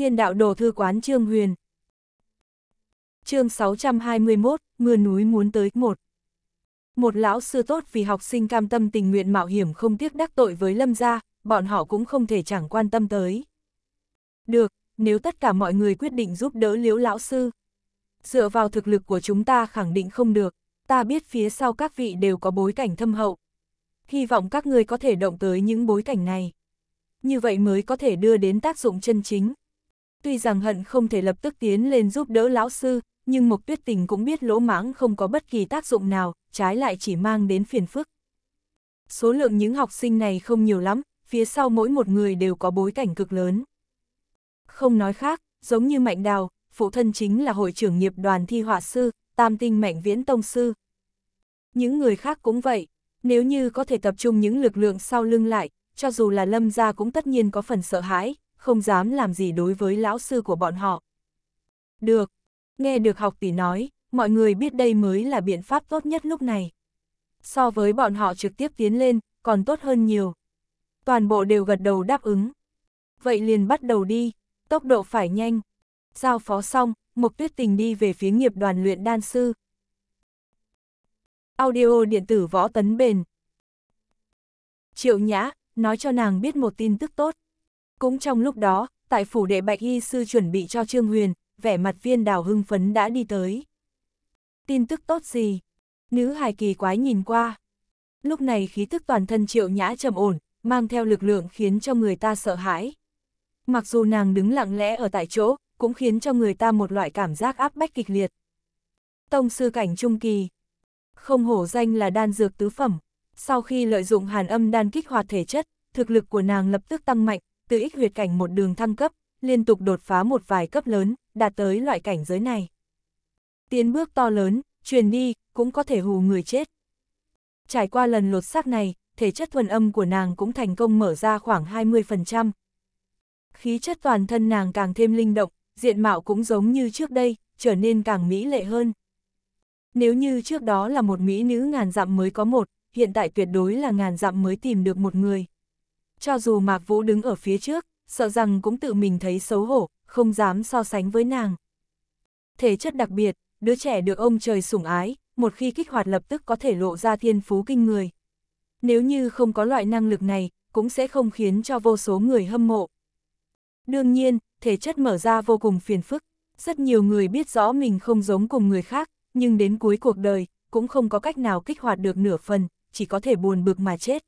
Thiên đạo đồ thư quán Trương Huyền. Chương 621, mưa núi muốn tới một. Một lão sư tốt vì học sinh cam tâm tình nguyện mạo hiểm không tiếc đắc tội với Lâm gia, bọn họ cũng không thể chẳng quan tâm tới. Được, nếu tất cả mọi người quyết định giúp đỡ Liễu lão sư, dựa vào thực lực của chúng ta khẳng định không được, ta biết phía sau các vị đều có bối cảnh thâm hậu. Hy vọng các người có thể động tới những bối cảnh này. Như vậy mới có thể đưa đến tác dụng chân chính. Tuy rằng hận không thể lập tức tiến lên giúp đỡ lão sư, nhưng Mộc Tuyết Tình cũng biết lỗ mãng không có bất kỳ tác dụng nào, trái lại chỉ mang đến phiền phức. Số lượng những học sinh này không nhiều lắm, phía sau mỗi một người đều có bối cảnh cực lớn. Không nói khác, giống như Mạnh Đào, phụ thân chính là hội trưởng nghiệp đoàn thi họa sư, tam tinh mạnh viễn tông sư. Những người khác cũng vậy, nếu như có thể tập trung những lực lượng sau lưng lại, cho dù là lâm gia cũng tất nhiên có phần sợ hãi, không dám làm gì đối với lão sư của bọn họ. Được, nghe được học tỷ nói, mọi người biết đây mới là biện pháp tốt nhất lúc này. So với bọn họ trực tiếp tiến lên, còn tốt hơn nhiều. Toàn bộ đều gật đầu đáp ứng. Vậy liền bắt đầu đi, tốc độ phải nhanh. Giao phó xong, mục Tuyết Tình đi về phía nghiệp đoàn luyện đan sư. Audio điện tử võ tấn bền. Triệu Nhã, nói cho nàng biết một tin tức tốt. Cũng trong lúc đó, tại phủ đệ Bạch Y Sư chuẩn bị cho Trương Huyền, vẻ mặt viên đào hưng phấn đã đi tới. Tin tức tốt gì? Nữ hài kỳ quái nhìn qua. Lúc này khí tức toàn thân triệu nhã trầm ổn, mang theo lực lượng khiến cho người ta sợ hãi. Mặc dù nàng đứng lặng lẽ ở tại chỗ, cũng khiến cho người ta một loại cảm giác áp bách kịch liệt. Tông sư cảnh trung kỳ. Không hổ danh là đan dược tứ phẩm. Sau khi lợi dụng hàn âm đan kích hoạt thể chất, thực lực của nàng lập tức tăng mạnh, từ ích huyệt cảnh một đường thăng cấp, liên tục đột phá một vài cấp lớn, đạt tới loại cảnh giới này. Tiến bước to lớn, truyền đi, cũng có thể hù người chết. Trải qua lần lột xác này, thể chất thuần âm của nàng cũng thành công mở ra khoảng 20%. Khí chất toàn thân nàng càng thêm linh động, diện mạo cũng giống như trước đây, trở nên càng mỹ lệ hơn. Nếu như trước đó là một mỹ nữ ngàn dặm mới có một, hiện tại tuyệt đối là ngàn dặm mới tìm được một người cho dù Mạc Vũ đứng ở phía trước, sợ rằng cũng tự mình thấy xấu hổ, không dám so sánh với nàng. Thể chất đặc biệt, đứa trẻ được ông trời sủng ái, một khi kích hoạt lập tức có thể lộ ra thiên phú kinh người. Nếu như không có loại năng lực này, cũng sẽ không khiến cho vô số người hâm mộ. Đương nhiên, thể chất mở ra vô cùng phiền phức, rất nhiều người biết rõ mình không giống cùng người khác, nhưng đến cuối cuộc đời, cũng không có cách nào kích hoạt được nửa phần, chỉ có thể buồn bực mà chết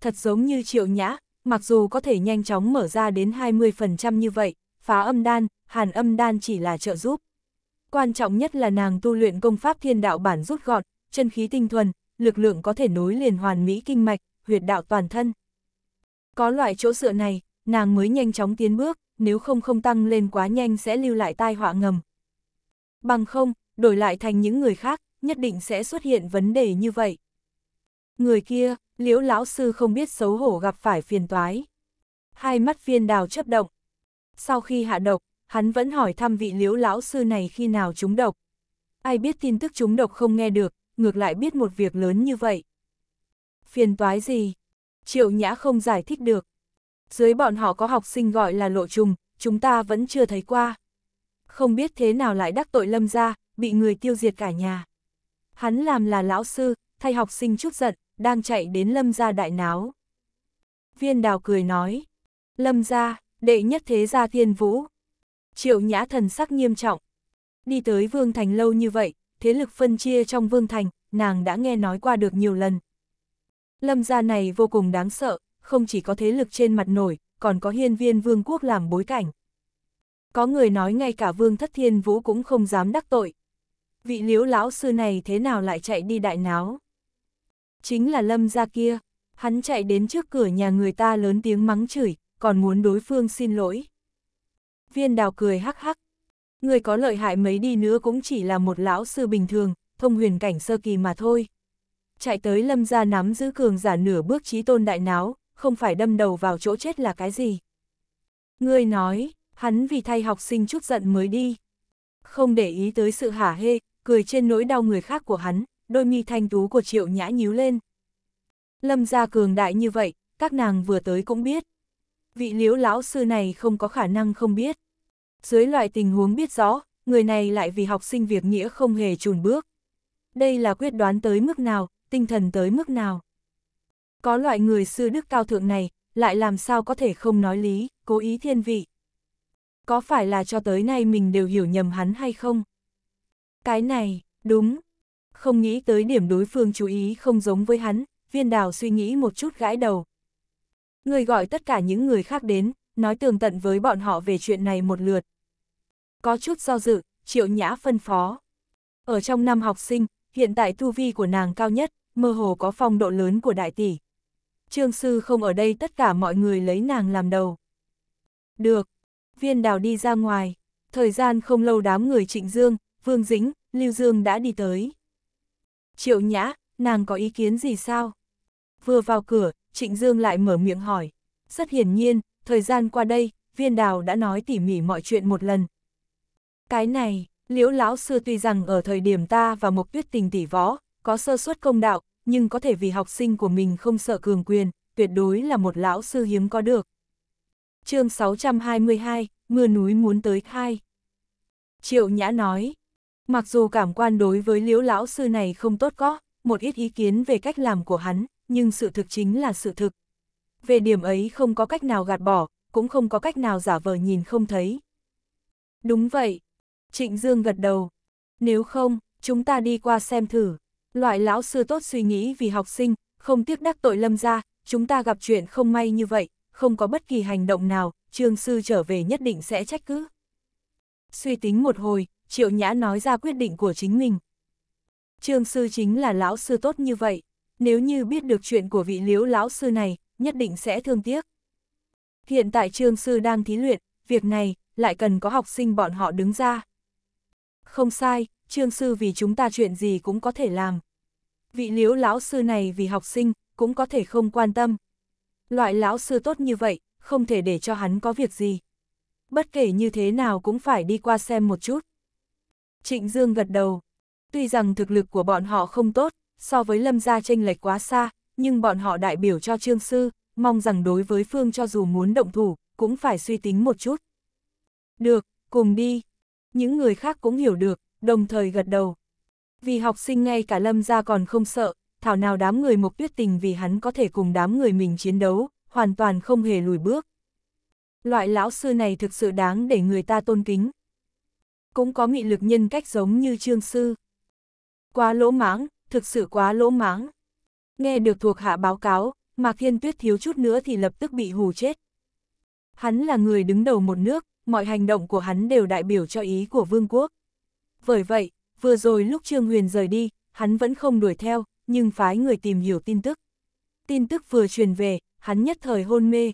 thật giống như triệu nhã, mặc dù có thể nhanh chóng mở ra đến 20% như vậy, phá âm đan, hàn âm đan chỉ là trợ giúp. Quan trọng nhất là nàng tu luyện công pháp thiên đạo bản rút gọn, chân khí tinh thuần, lực lượng có thể nối liền hoàn mỹ kinh mạch, huyệt đạo toàn thân. Có loại chỗ dựa này, nàng mới nhanh chóng tiến bước, nếu không không tăng lên quá nhanh sẽ lưu lại tai họa ngầm. Bằng không, đổi lại thành những người khác, nhất định sẽ xuất hiện vấn đề như vậy. Người kia, liễu lão sư không biết xấu hổ gặp phải phiền toái. Hai mắt viên đào chấp động. Sau khi hạ độc, hắn vẫn hỏi thăm vị liễu lão sư này khi nào trúng độc. Ai biết tin tức trúng độc không nghe được, ngược lại biết một việc lớn như vậy. Phiền toái gì? Triệu Nhã không giải thích được. Dưới bọn họ có học sinh gọi là lộ trùng, chúng ta vẫn chưa thấy qua. Không biết thế nào lại đắc tội lâm ra, bị người tiêu diệt cả nhà. Hắn làm là lão sư, thay học sinh chút giận, đang chạy đến lâm gia đại náo. Viên đào cười nói, lâm gia, đệ nhất thế gia thiên vũ. Triệu nhã thần sắc nghiêm trọng. Đi tới Vương Thành lâu như vậy, thế lực phân chia trong Vương Thành, nàng đã nghe nói qua được nhiều lần. Lâm gia này vô cùng đáng sợ, không chỉ có thế lực trên mặt nổi, còn có hiên viên vương quốc làm bối cảnh. Có người nói ngay cả vương thất thiên vũ cũng không dám đắc tội. Vị liếu lão sư này thế nào lại chạy đi đại náo? Chính là lâm gia kia, hắn chạy đến trước cửa nhà người ta lớn tiếng mắng chửi, còn muốn đối phương xin lỗi. Viên đào cười hắc hắc. Người có lợi hại mấy đi nữa cũng chỉ là một lão sư bình thường, thông huyền cảnh sơ kỳ mà thôi. Chạy tới lâm gia nắm giữ cường giả nửa bước trí tôn đại náo, không phải đâm đầu vào chỗ chết là cái gì. người nói, hắn vì thay học sinh chút giận mới đi. Không để ý tới sự hả hê, cười trên nỗi đau người khác của hắn, đôi mi thanh tú của triệu nhã nhíu lên. Lâm gia cường đại như vậy, các nàng vừa tới cũng biết. Vị liếu lão sư này không có khả năng không biết. Dưới loại tình huống biết rõ, người này lại vì học sinh việc nghĩa không hề chùn bước. Đây là quyết đoán tới mức nào, tinh thần tới mức nào. Có loại người sư đức cao thượng này, lại làm sao có thể không nói lý, cố ý thiên vị. Có phải là cho tới nay mình đều hiểu nhầm hắn hay không? Cái này, đúng, không nghĩ tới điểm đối phương chú ý không giống với hắn, viên đào suy nghĩ một chút gãi đầu. Người gọi tất cả những người khác đến, nói tường tận với bọn họ về chuyện này một lượt. Có chút do dự, triệu nhã phân phó. Ở trong năm học sinh, hiện tại tu vi của nàng cao nhất, mơ hồ có phong độ lớn của đại tỷ. Trương sư không ở đây tất cả mọi người lấy nàng làm đầu. Được. Viên đào đi ra ngoài. Thời gian không lâu đám người trịnh dương, vương dĩnh, lưu dương đã đi tới. Triệu nhã, nàng có ý kiến gì sao? Vừa vào cửa, Trịnh Dương lại mở miệng hỏi. Rất hiển nhiên, thời gian qua đây, viên đào đã nói tỉ mỉ mọi chuyện một lần. Cái này, liễu lão sư tuy rằng ở thời điểm ta và Mộc Tuyết Tình tỷ võ, có sơ suất công đạo, nhưng có thể vì học sinh của mình không sợ cường quyền, tuyệt đối là một lão sư hiếm có được. chương 622, Mưa núi muốn tới khai. Triệu Nhã nói, Mặc dù cảm quan đối với liễu lão sư này không tốt có, một ít ý kiến về cách làm của hắn, nhưng sự thực chính là sự thực. Về điểm ấy không có cách nào gạt bỏ, cũng không có cách nào giả vờ nhìn không thấy. Đúng vậy. Trịnh Dương gật đầu. Nếu không, chúng ta đi qua xem thử. Loại lão sư tốt suy nghĩ vì học sinh, không tiếc đắc tội lâm ra, chúng ta gặp chuyện không may như vậy, không có bất kỳ hành động nào, trương sư trở về nhất định sẽ trách cứ. Suy tính một hồi, Triệu Nhã nói ra quyết định của chính mình. Trương sư chính là lão sư tốt như vậy, nếu như biết được chuyện của vị liếu lão sư này, nhất định sẽ thương tiếc. Hiện tại trương sư đang thí luyện, việc này lại cần có học sinh bọn họ đứng ra. Không sai, trương sư vì chúng ta chuyện gì cũng có thể làm. Vị liếu lão sư này vì học sinh cũng có thể không quan tâm. Loại lão sư tốt như vậy, không thể để cho hắn có việc gì. Bất kể như thế nào cũng phải đi qua xem một chút. Trịnh Dương gật đầu. Tuy rằng thực lực của bọn họ không tốt, so với Lâm Gia tranh lệch quá xa, nhưng bọn họ đại biểu cho Trương Sư, mong rằng đối với Phương cho dù muốn động thủ, cũng phải suy tính một chút. Được, cùng đi. Những người khác cũng hiểu được, đồng thời gật đầu. Vì học sinh ngay cả Lâm Gia còn không sợ, thảo nào đám người Mộc Tuyết Tình vì hắn có thể cùng đám người mình chiến đấu, hoàn toàn không hề lùi bước. Loại lão sư này thực sự đáng để người ta tôn kính cũng có nghị lực nhân cách giống như trương sư. Quá lỗ mãng, thực sự quá lỗ mãng. Nghe được thuộc hạ báo cáo, Mạc thiên Tuyết thiếu chút nữa thì lập tức bị hù chết. Hắn là người đứng đầu một nước, mọi hành động của hắn đều đại biểu cho ý của vương quốc. Bởi vậy, vừa rồi lúc Trương Huyền rời đi, hắn vẫn không đuổi theo, nhưng phái người tìm hiểu tin tức. Tin tức vừa truyền về, hắn nhất thời hôn mê.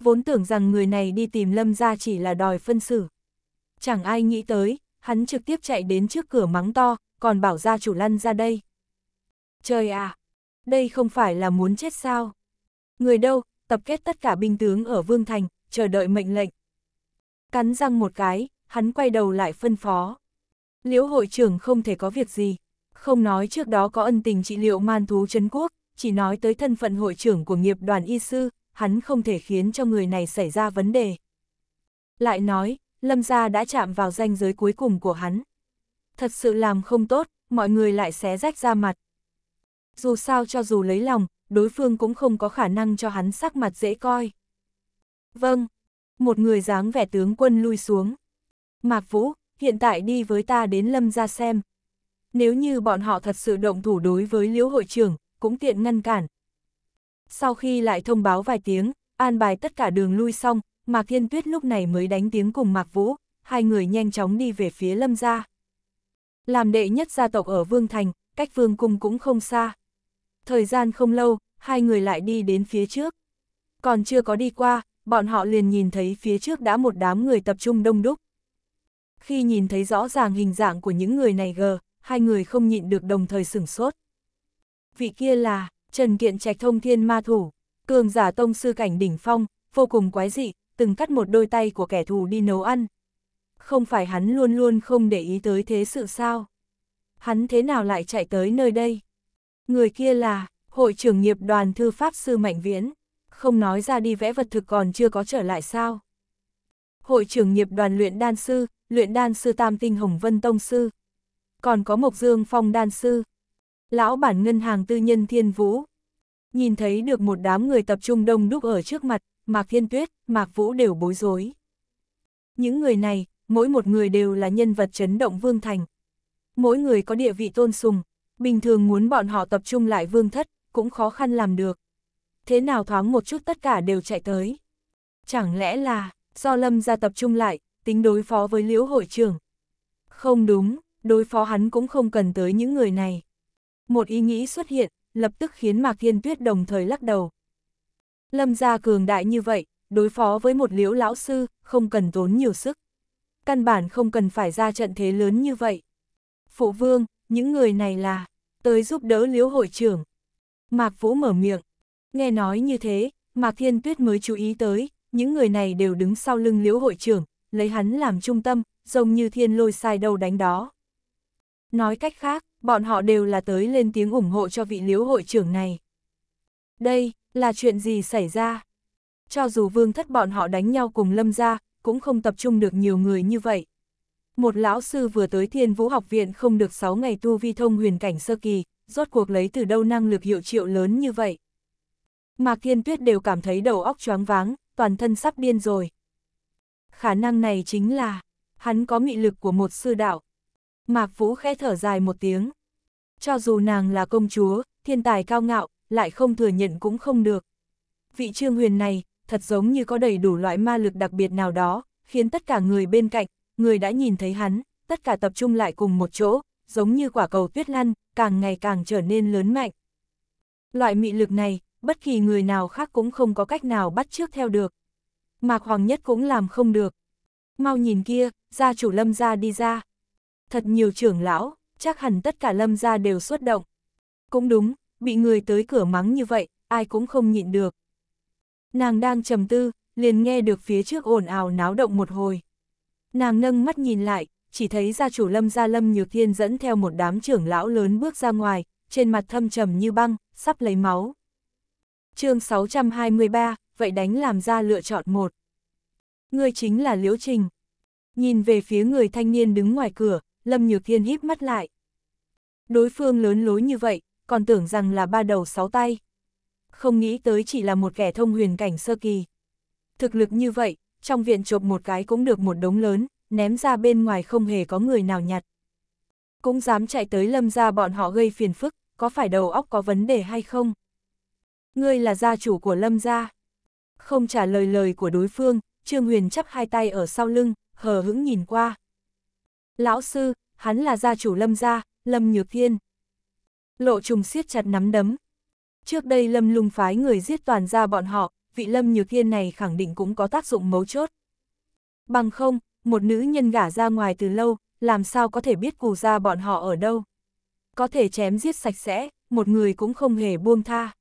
Vốn tưởng rằng người này đi tìm Lâm ra chỉ là đòi phân xử chẳng ai nghĩ tới, hắn trực tiếp chạy đến trước cửa mắng to, còn bảo gia chủ lăn ra đây. Trời à, đây không phải là muốn chết sao? Người đâu, tập kết tất cả binh tướng ở Vương Thành, chờ đợi mệnh lệnh. Cắn răng một cái, hắn quay đầu lại phân phó. Liễu hội trưởng không thể có việc gì, không nói trước đó có ân tình trị liệu man thú Trấn Quốc, chỉ nói tới thân phận hội trưởng của nghiệp đoàn y sư, hắn không thể khiến cho người này xảy ra vấn đề. Lại nói, Lâm gia đã chạm vào ranh giới cuối cùng của hắn. Thật sự làm không tốt, mọi người lại xé rách ra mặt. Dù sao cho dù lấy lòng, đối phương cũng không có khả năng cho hắn sắc mặt dễ coi. Vâng, một người dáng vẻ tướng quân lui xuống. Mạc Vũ, hiện tại đi với ta đến Lâm gia xem. Nếu như bọn họ thật sự động thủ đối với liễu hội trưởng, cũng tiện ngăn cản. Sau khi lại thông báo vài tiếng, an bài tất cả đường lui xong, Mạc Thiên Tuyết lúc này mới đánh tiếng cùng Mạc Vũ, hai người nhanh chóng đi về phía Lâm gia. Làm đệ nhất gia tộc ở Vương Thành, cách Vương Cung cũng không xa. Thời gian không lâu, hai người lại đi đến phía trước. Còn chưa có đi qua, bọn họ liền nhìn thấy phía trước đã một đám người tập trung đông đúc. Khi nhìn thấy rõ ràng hình dạng của những người này gờ, hai người không nhịn được đồng thời sửng sốt. Vị kia là, Trần Kiện Trạch Thông Thiên Ma Thủ, cường giả tông sư cảnh đỉnh phong, vô cùng quái dị, từng cắt một đôi tay của kẻ thù đi nấu ăn. Không phải hắn luôn luôn không để ý tới thế sự sao? Hắn thế nào lại chạy tới nơi đây? Người kia là, hội trưởng nghiệp đoàn thư pháp sư Mạnh Viễn, không nói ra đi vẽ vật thực còn chưa có trở lại sao? Hội trưởng nghiệp đoàn luyện đan sư, luyện đan sư Tam Tinh Hồng Vân Tông Sư, còn có Mộc Dương Phong Đan Sư, lão bản ngân hàng tư nhân Thiên Vũ. Nhìn thấy được một đám người tập trung đông đúc ở trước mặt, Mạc Thiên Tuyết, Mạc Vũ đều bối rối. Những người này, mỗi một người đều là nhân vật chấn động Vương Thành. Mỗi người có địa vị tôn sùng, bình thường muốn bọn họ tập trung lại Vương Thất, cũng khó khăn làm được. Thế nào thoáng một chút tất cả đều chạy tới. Chẳng lẽ là, do Lâm ra tập trung lại, tính đối phó với Liễu hội trưởng. Không đúng, đối phó hắn cũng không cần tới những người này. Một ý nghĩ xuất hiện, lập tức khiến Mạc Thiên Tuyết đồng thời lắc đầu. Lâm gia cường đại như vậy, đối phó với một liễu lão sư, không cần tốn nhiều sức. Căn bản không cần phải ra trận thế lớn như vậy. Phụ vương, những người này là, tới giúp đỡ liễu hội trưởng. Mạc Vũ mở miệng. Nghe nói như thế, Mạc Thiên Tuyết mới chú ý tới, những người này đều đứng sau lưng liễu hội trưởng, lấy hắn làm trung tâm, giống như thiên lôi sai đầu đánh đó. Nói cách khác, bọn họ đều là tới lên tiếng ủng hộ cho vị liễu hội trưởng này. Đây, là chuyện gì xảy ra? Cho dù vương thất bọn họ đánh nhau cùng lâm gia cũng không tập trung được nhiều người như vậy. Một lão sư vừa tới thiên vũ học viện không được 6 ngày tu vi thông huyền cảnh sơ kỳ, rốt cuộc lấy từ đâu năng lực hiệu triệu lớn như vậy. Mạc Thiên Tuyết đều cảm thấy đầu óc choáng váng, toàn thân sắp điên rồi. Khả năng này chính là, hắn có nghị lực của một sư đạo. Mạc Vũ khẽ thở dài một tiếng. Cho dù nàng là công chúa, thiên tài cao ngạo, lại không thừa nhận cũng không được. Vị trương huyền này, thật giống như có đầy đủ loại ma lực đặc biệt nào đó, khiến tất cả người bên cạnh, người đã nhìn thấy hắn, tất cả tập trung lại cùng một chỗ, giống như quả cầu tuyết lăn, càng ngày càng trở nên lớn mạnh. Loại mị lực này, bất kỳ người nào khác cũng không có cách nào bắt trước theo được. Mạc Hoàng Nhất cũng làm không được. Mau nhìn kia, gia chủ lâm gia đi ra. Thật nhiều trưởng lão, chắc hẳn tất cả lâm gia đều xuất động. Cũng đúng, bị người tới cửa mắng như vậy, ai cũng không nhịn được. Nàng đang trầm tư, liền nghe được phía trước ồn ào náo động một hồi. Nàng nâng mắt nhìn lại, chỉ thấy gia chủ lâm gia lâm nhược thiên dẫn theo một đám trưởng lão lớn bước ra ngoài, trên mặt thâm trầm như băng, sắp lấy máu. chương 623, vậy đánh làm ra lựa chọn một. Người chính là Liễu Trình. Nhìn về phía người thanh niên đứng ngoài cửa, Lâm Nhược Thiên híp mắt lại. Đối phương lớn lối như vậy, còn tưởng rằng là ba đầu sáu tay. Không nghĩ tới chỉ là một kẻ thông huyền cảnh sơ kỳ. Thực lực như vậy, trong viện chộp một cái cũng được một đống lớn, ném ra bên ngoài không hề có người nào nhặt. Cũng dám chạy tới lâm ra bọn họ gây phiền phức, có phải đầu óc có vấn đề hay không? Ngươi là gia chủ của lâm gia. Không trả lời lời của đối phương, Trương Huyền chắp hai tay ở sau lưng, hờ hững nhìn qua. Lão sư, hắn là gia chủ lâm gia, lâm nhược thiên lộ trùng siết chặt nắm đấm. Trước đây lâm lung phái người giết toàn ra bọn họ, vị lâm nhược thiên này khẳng định cũng có tác dụng mấu chốt. Bằng không, một nữ nhân gả ra ngoài từ lâu, làm sao có thể biết cù ra bọn họ ở đâu. Có thể chém giết sạch sẽ, một người cũng không hề buông tha.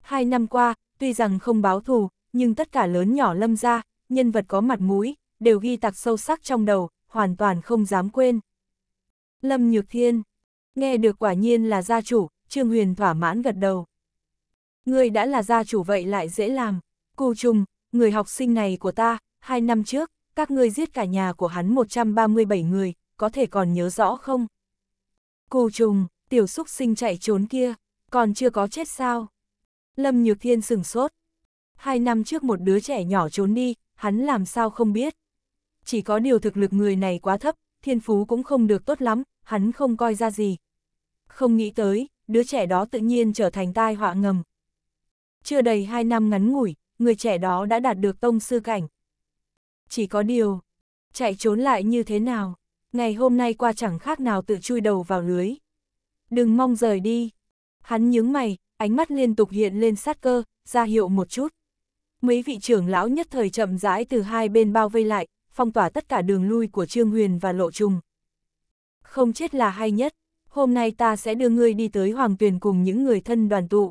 Hai năm qua, tuy rằng không báo thù, nhưng tất cả lớn nhỏ lâm ra, nhân vật có mặt mũi, đều ghi tạc sâu sắc trong đầu, hoàn toàn không dám quên. Lâm Nhược Thiên Nghe được quả nhiên là gia chủ, Trương Huyền thỏa mãn gật đầu. Người đã là gia chủ vậy lại dễ làm. Cù trùng, người học sinh này của ta, hai năm trước, các ngươi giết cả nhà của hắn 137 người, có thể còn nhớ rõ không? Cù trùng, tiểu xúc sinh chạy trốn kia, còn chưa có chết sao? Lâm Nhược Thiên sừng sốt. Hai năm trước một đứa trẻ nhỏ trốn đi, hắn làm sao không biết. Chỉ có điều thực lực người này quá thấp, thiên phú cũng không được tốt lắm, hắn không coi ra gì, không nghĩ tới, đứa trẻ đó tự nhiên trở thành tai họa ngầm. Chưa đầy hai năm ngắn ngủi, người trẻ đó đã đạt được tông sư cảnh. Chỉ có điều, chạy trốn lại như thế nào, ngày hôm nay qua chẳng khác nào tự chui đầu vào lưới. Đừng mong rời đi. Hắn nhướng mày, ánh mắt liên tục hiện lên sát cơ, ra hiệu một chút. Mấy vị trưởng lão nhất thời chậm rãi từ hai bên bao vây lại, phong tỏa tất cả đường lui của Trương Huyền và Lộ Trung. Không chết là hay nhất hôm nay ta sẽ đưa ngươi đi tới hoàng tuyển cùng những người thân đoàn tụ.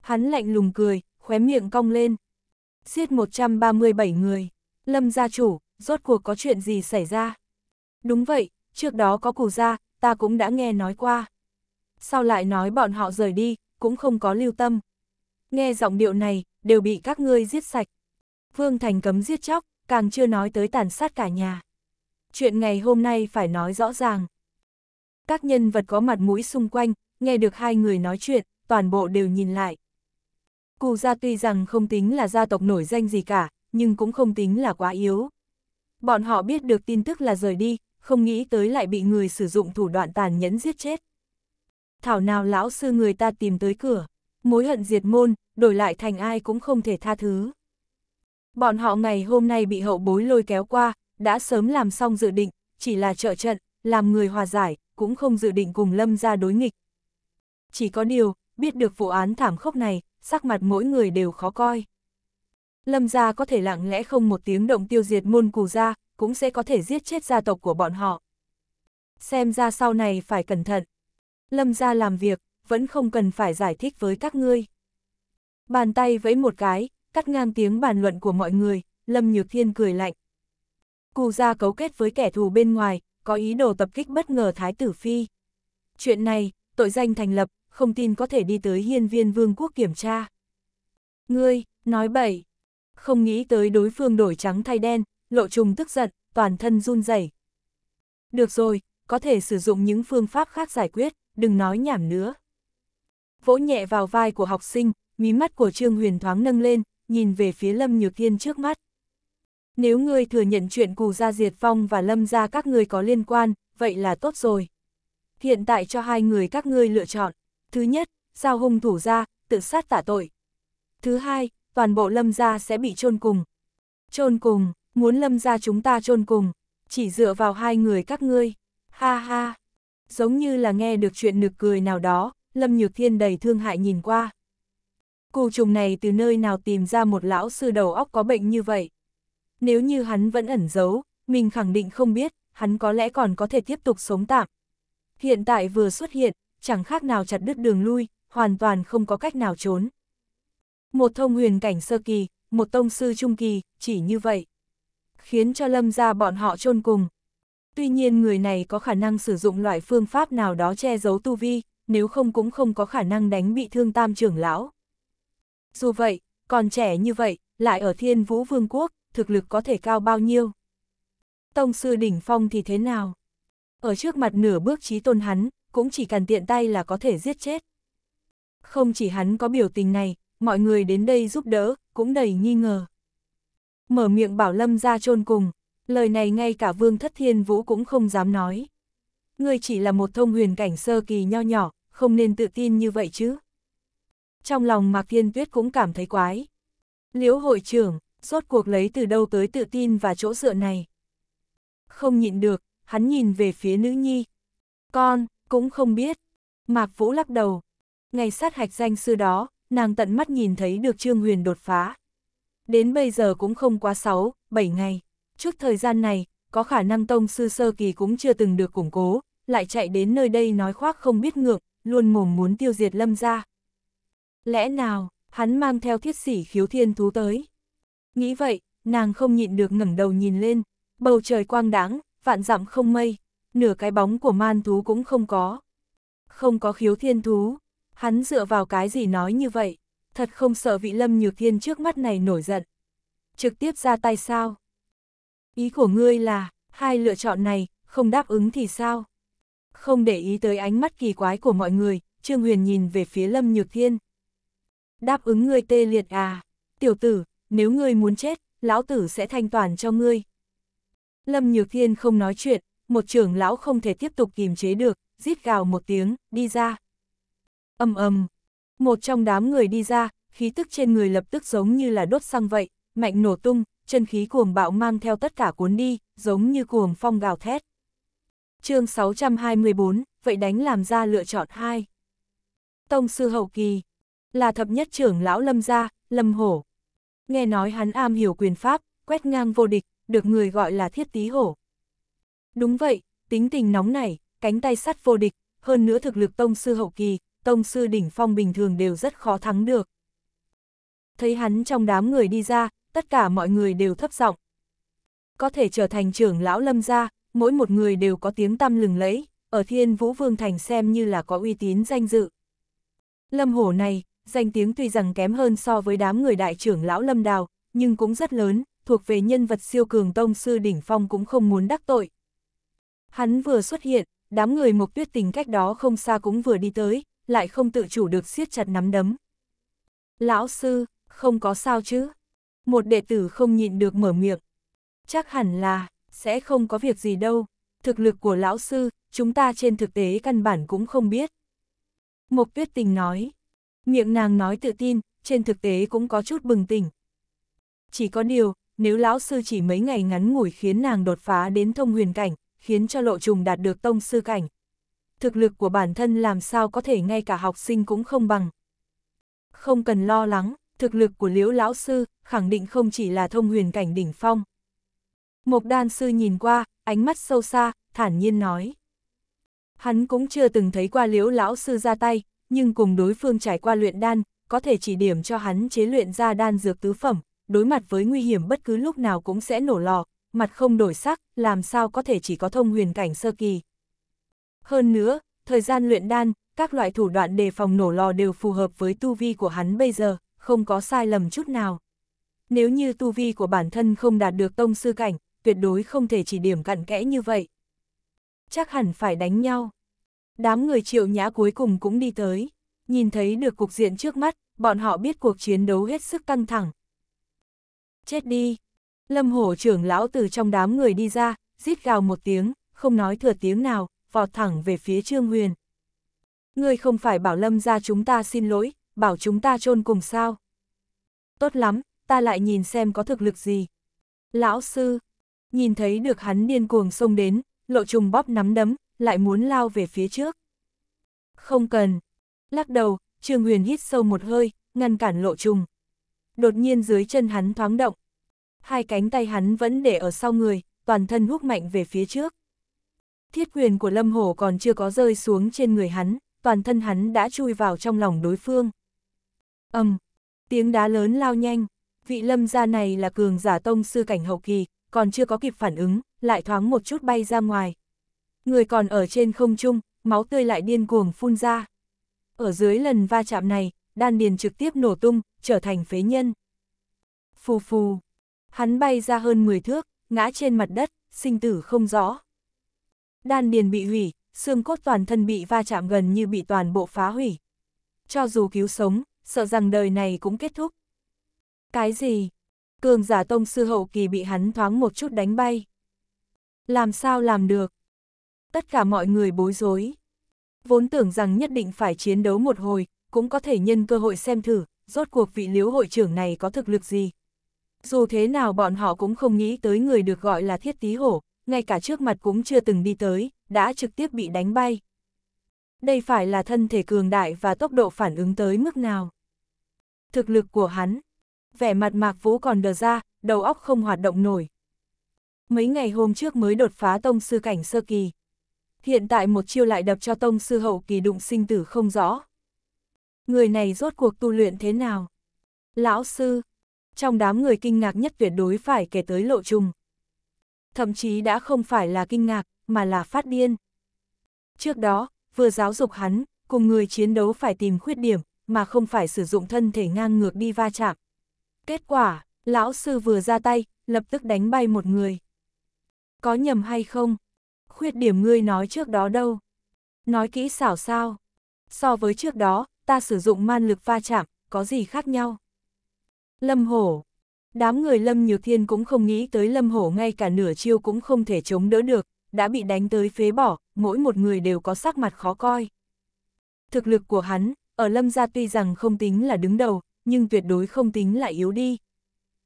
Hắn lạnh lùng cười, khóe miệng cong lên. Giết 137 người, lâm gia chủ, rốt cuộc có chuyện gì xảy ra? Đúng vậy, trước đó có củ gia, ta cũng đã nghe nói qua. Sau lại nói bọn họ rời đi, cũng không có lưu tâm. Nghe giọng điệu này, đều bị các ngươi giết sạch. Vương Thành cấm giết chóc, càng chưa nói tới tàn sát cả nhà. Chuyện ngày hôm nay phải nói rõ ràng. Các nhân vật có mặt mũi xung quanh, nghe được hai người nói chuyện, toàn bộ đều nhìn lại. Cù gia tuy rằng không tính là gia tộc nổi danh gì cả, nhưng cũng không tính là quá yếu. Bọn họ biết được tin tức là rời đi, không nghĩ tới lại bị người sử dụng thủ đoạn tàn nhẫn giết chết. Thảo nào lão sư người ta tìm tới cửa, mối hận diệt môn, đổi lại thành ai cũng không thể tha thứ. Bọn họ ngày hôm nay bị hậu bối lôi kéo qua, đã sớm làm xong dự định, chỉ là trợ trận, làm người hòa giải, cũng không dự định cùng Lâm ra đối nghịch. Chỉ có điều, biết được vụ án thảm khốc này, sắc mặt mỗi người đều khó coi. Lâm gia có thể lặng lẽ không một tiếng động tiêu diệt môn cù gia, cũng sẽ có thể giết chết gia tộc của bọn họ. Xem ra sau này phải cẩn thận. Lâm gia làm việc, vẫn không cần phải giải thích với các ngươi. Bàn tay vẫy một cái, cắt ngang tiếng bàn luận của mọi người, Lâm Nhược Thiên cười lạnh. Cù gia cấu kết với kẻ thù bên ngoài, có ý đồ tập kích bất ngờ Thái Tử Phi. Chuyện này, tội danh thành lập, không tin có thể đi tới hiên viên vương quốc kiểm tra. Ngươi, nói bậy, không nghĩ tới đối phương đổi trắng thay đen, lộ trùng tức giận, toàn thân run rẩy. Được rồi, có thể sử dụng những phương pháp khác giải quyết, đừng nói nhảm nữa. Vỗ nhẹ vào vai của học sinh, mí mắt của Trương Huyền thoáng nâng lên, nhìn về phía Lâm Nhược Thiên trước mắt. Nếu ngươi thừa nhận chuyện cù gia diệt phong và lâm gia các ngươi có liên quan, vậy là tốt rồi. Hiện tại cho hai người các ngươi lựa chọn. Thứ nhất, giao hung thủ ra, tự sát tả tội. Thứ hai, toàn bộ lâm gia sẽ bị chôn cùng. Chôn cùng, muốn lâm gia chúng ta chôn cùng, chỉ dựa vào hai người các ngươi. Ha ha, giống như là nghe được chuyện nực cười nào đó, lâm nhược thiên đầy thương hại nhìn qua. Cù trùng này từ nơi nào tìm ra một lão sư đầu óc có bệnh như vậy. Nếu như hắn vẫn ẩn giấu, mình khẳng định không biết, hắn có lẽ còn có thể tiếp tục sống tạm. Hiện tại vừa xuất hiện, chẳng khác nào chặt đứt đường lui, hoàn toàn không có cách nào trốn. Một thông huyền cảnh sơ kỳ, một tông sư trung kỳ, chỉ như vậy. Khiến cho lâm ra bọn họ chôn cùng. Tuy nhiên người này có khả năng sử dụng loại phương pháp nào đó che giấu tu vi, nếu không cũng không có khả năng đánh bị thương tam trưởng lão. Dù vậy, còn trẻ như vậy, lại ở thiên vũ vương quốc, thực lực có thể cao bao nhiêu. Tông sư đỉnh phong thì thế nào? Ở trước mặt nửa bước trí tôn hắn, cũng chỉ cần tiện tay là có thể giết chết. Không chỉ hắn có biểu tình này, mọi người đến đây giúp đỡ, cũng đầy nghi ngờ. Mở miệng bảo Lâm ra chôn cùng, lời này ngay cả Vương Thất Thiên Vũ cũng không dám nói. Ngươi chỉ là một thông huyền cảnh sơ kỳ nho nhỏ, không nên tự tin như vậy chứ. Trong lòng Mạc Thiên Tuyết cũng cảm thấy quái. Liễu hội trưởng, rốt cuộc lấy từ đâu tới tự tin và chỗ dựa này. Không nhịn được, hắn nhìn về phía nữ nhi. Con, cũng không biết. Mạc Vũ lắc đầu. Ngày sát hạch danh sư đó, nàng tận mắt nhìn thấy được Trương Huyền đột phá. Đến bây giờ cũng không quá 6, 7 ngày. Trước thời gian này, có khả năng tông sư sơ kỳ cũng chưa từng được củng cố, lại chạy đến nơi đây nói khoác không biết ngược, luôn mồm muốn tiêu diệt lâm ra. Lẽ nào, hắn mang theo thiết sĩ khiếu thiên thú tới? Nghĩ vậy, nàng không nhịn được ngẩng đầu nhìn lên, bầu trời quang đáng, vạn dặm không mây, nửa cái bóng của man thú cũng không có. Không có khiếu thiên thú, hắn dựa vào cái gì nói như vậy, thật không sợ vị lâm nhược thiên trước mắt này nổi giận. Trực tiếp ra tay sao? Ý của ngươi là, hai lựa chọn này, không đáp ứng thì sao? Không để ý tới ánh mắt kỳ quái của mọi người, Trương Huyền nhìn về phía Lâm Nhược Thiên. Đáp ứng ngươi tê liệt à, tiểu tử, nếu ngươi muốn chết, lão tử sẽ thanh toàn cho ngươi. Lâm Nhược Thiên không nói chuyện, một trưởng lão không thể tiếp tục kìm chế được, rít gào một tiếng, đi ra. ầm ầm, một trong đám người đi ra, khí tức trên người lập tức giống như là đốt xăng vậy, mạnh nổ tung, chân khí cuồng bạo mang theo tất cả cuốn đi, giống như cuồng phong gào thét. chương 624, vậy đánh làm ra lựa chọn hai Tông sư hậu kỳ, là thập nhất trưởng lão lâm gia, lâm hổ, nghe nói hắn am hiểu quyền pháp, quét ngang vô địch, được người gọi là thiết tí hổ. Đúng vậy, tính tình nóng này, cánh tay sắt vô địch, hơn nữa thực lực tông sư hậu kỳ, tông sư đỉnh phong bình thường đều rất khó thắng được. Thấy hắn trong đám người đi ra, tất cả mọi người đều thấp giọng. Có thể trở thành trưởng lão lâm gia, mỗi một người đều có tiếng tăm lừng lẫy, ở thiên vũ vương thành xem như là có uy tín danh dự. Lâm hổ này, danh tiếng tuy rằng kém hơn so với đám người đại trưởng lão Lâm Đào, nhưng cũng rất lớn, thuộc về nhân vật siêu cường tông sư đỉnh phong cũng không muốn đắc tội. Hắn vừa xuất hiện, đám người Mộc Tuyết Tình cách đó không xa cũng vừa đi tới, lại không tự chủ được siết chặt nắm đấm. Lão sư, không có sao chứ? Một đệ tử không nhịn được mở miệng. Chắc hẳn là, sẽ không có việc gì đâu. Thực lực của lão sư, chúng ta trên thực tế căn bản cũng không biết. Mộc Tuyết Tình nói. Miệng nàng nói tự tin, trên thực tế cũng có chút bừng tỉnh. Chỉ có điều, nếu lão sư chỉ mấy ngày ngắn ngủi khiến nàng đột phá đến thông huyền cảnh, khiến cho lộ trùng đạt được tông sư cảnh. Thực lực của bản thân làm sao có thể ngay cả học sinh cũng không bằng. Không cần lo lắng, thực lực của liễu lão sư khẳng định không chỉ là thông huyền cảnh đỉnh phong. Mộc đan sư nhìn qua, ánh mắt sâu xa, thản nhiên nói. Hắn cũng chưa từng thấy qua liễu lão sư ra tay, nhưng cùng đối phương trải qua luyện đan, có thể chỉ điểm cho hắn chế luyện ra đan dược tứ phẩm, đối mặt với nguy hiểm bất cứ lúc nào cũng sẽ nổ lò, mặt không đổi sắc, làm sao có thể chỉ có thông huyền cảnh sơ kỳ. Hơn nữa, thời gian luyện đan, các loại thủ đoạn đề phòng nổ lò đều phù hợp với tu vi của hắn bây giờ, không có sai lầm chút nào. Nếu như tu vi của bản thân không đạt được tông sư cảnh, tuyệt đối không thể chỉ điểm cặn kẽ như vậy. Chắc hẳn phải đánh nhau. Đám người triệu nhã cuối cùng cũng đi tới, nhìn thấy được cục diện trước mắt, bọn họ biết cuộc chiến đấu hết sức căng thẳng. Chết đi! Lâm hổ trưởng lão từ trong đám người đi ra, rít gào một tiếng, không nói thừa tiếng nào, vọt thẳng về phía Trương Huyền. Ngươi không phải bảo Lâm ra chúng ta xin lỗi, bảo chúng ta chôn cùng sao? Tốt lắm, ta lại nhìn xem có thực lực gì. Lão sư, nhìn thấy được hắn điên cuồng xông đến, lộ trùng bóp nắm đấm, lại muốn lao về phía trước. Không cần. Lắc đầu, Trương Huyền hít sâu một hơi, ngăn cản lộ trùng. Đột nhiên dưới chân hắn thoáng động. Hai cánh tay hắn vẫn để ở sau người, toàn thân hút mạnh về phía trước. Thiết quyền của Lâm Hổ còn chưa có rơi xuống trên người hắn, toàn thân hắn đã chui vào trong lòng đối phương. Âm, tiếng đá lớn lao nhanh, vị lâm gia này là cường giả tông sư cảnh hậu kỳ, còn chưa có kịp phản ứng, lại thoáng một chút bay ra ngoài người còn ở trên không trung, máu tươi lại điên cuồng phun ra. Ở dưới lần va chạm này, đan điền trực tiếp nổ tung, trở thành phế nhân. Phù phù, hắn bay ra hơn 10 thước, ngã trên mặt đất, sinh tử không rõ. Đan điền bị hủy, xương cốt toàn thân bị va chạm gần như bị toàn bộ phá hủy. Cho dù cứu sống, sợ rằng đời này cũng kết thúc. Cái gì? Cường giả tông sư hậu kỳ bị hắn thoáng một chút đánh bay. Làm sao làm được? tất cả mọi người bối rối. Vốn tưởng rằng nhất định phải chiến đấu một hồi, cũng có thể nhân cơ hội xem thử, rốt cuộc vị liếu hội trưởng này có thực lực gì. Dù thế nào bọn họ cũng không nghĩ tới người được gọi là thiết tí hổ, ngay cả trước mặt cũng chưa từng đi tới, đã trực tiếp bị đánh bay. Đây phải là thân thể cường đại và tốc độ phản ứng tới mức nào. Thực lực của hắn, vẻ mặt mạc vũ còn đờ ra, đầu óc không hoạt động nổi. Mấy ngày hôm trước mới đột phá tông sư cảnh sơ kỳ, hiện tại một chiêu lại đập cho tông sư hậu kỳ đụng sinh tử không rõ. Người này rốt cuộc tu luyện thế nào? Lão sư, trong đám người kinh ngạc nhất tuyệt đối phải kể tới lộ trùng. Thậm chí đã không phải là kinh ngạc, mà là phát điên. Trước đó, vừa giáo dục hắn, cùng người chiến đấu phải tìm khuyết điểm, mà không phải sử dụng thân thể ngang ngược đi va chạm. Kết quả, lão sư vừa ra tay, lập tức đánh bay một người. Có nhầm hay không? khuyết điểm ngươi nói trước đó đâu. Nói kỹ xảo sao? So với trước đó, ta sử dụng man lực va chạm, có gì khác nhau? Lâm Hổ Đám người Lâm Nhược Thiên cũng không nghĩ tới Lâm Hổ ngay cả nửa chiêu cũng không thể chống đỡ được, đã bị đánh tới phế bỏ, mỗi một người đều có sắc mặt khó coi. Thực lực của hắn, ở Lâm gia tuy rằng không tính là đứng đầu, nhưng tuyệt đối không tính là yếu đi.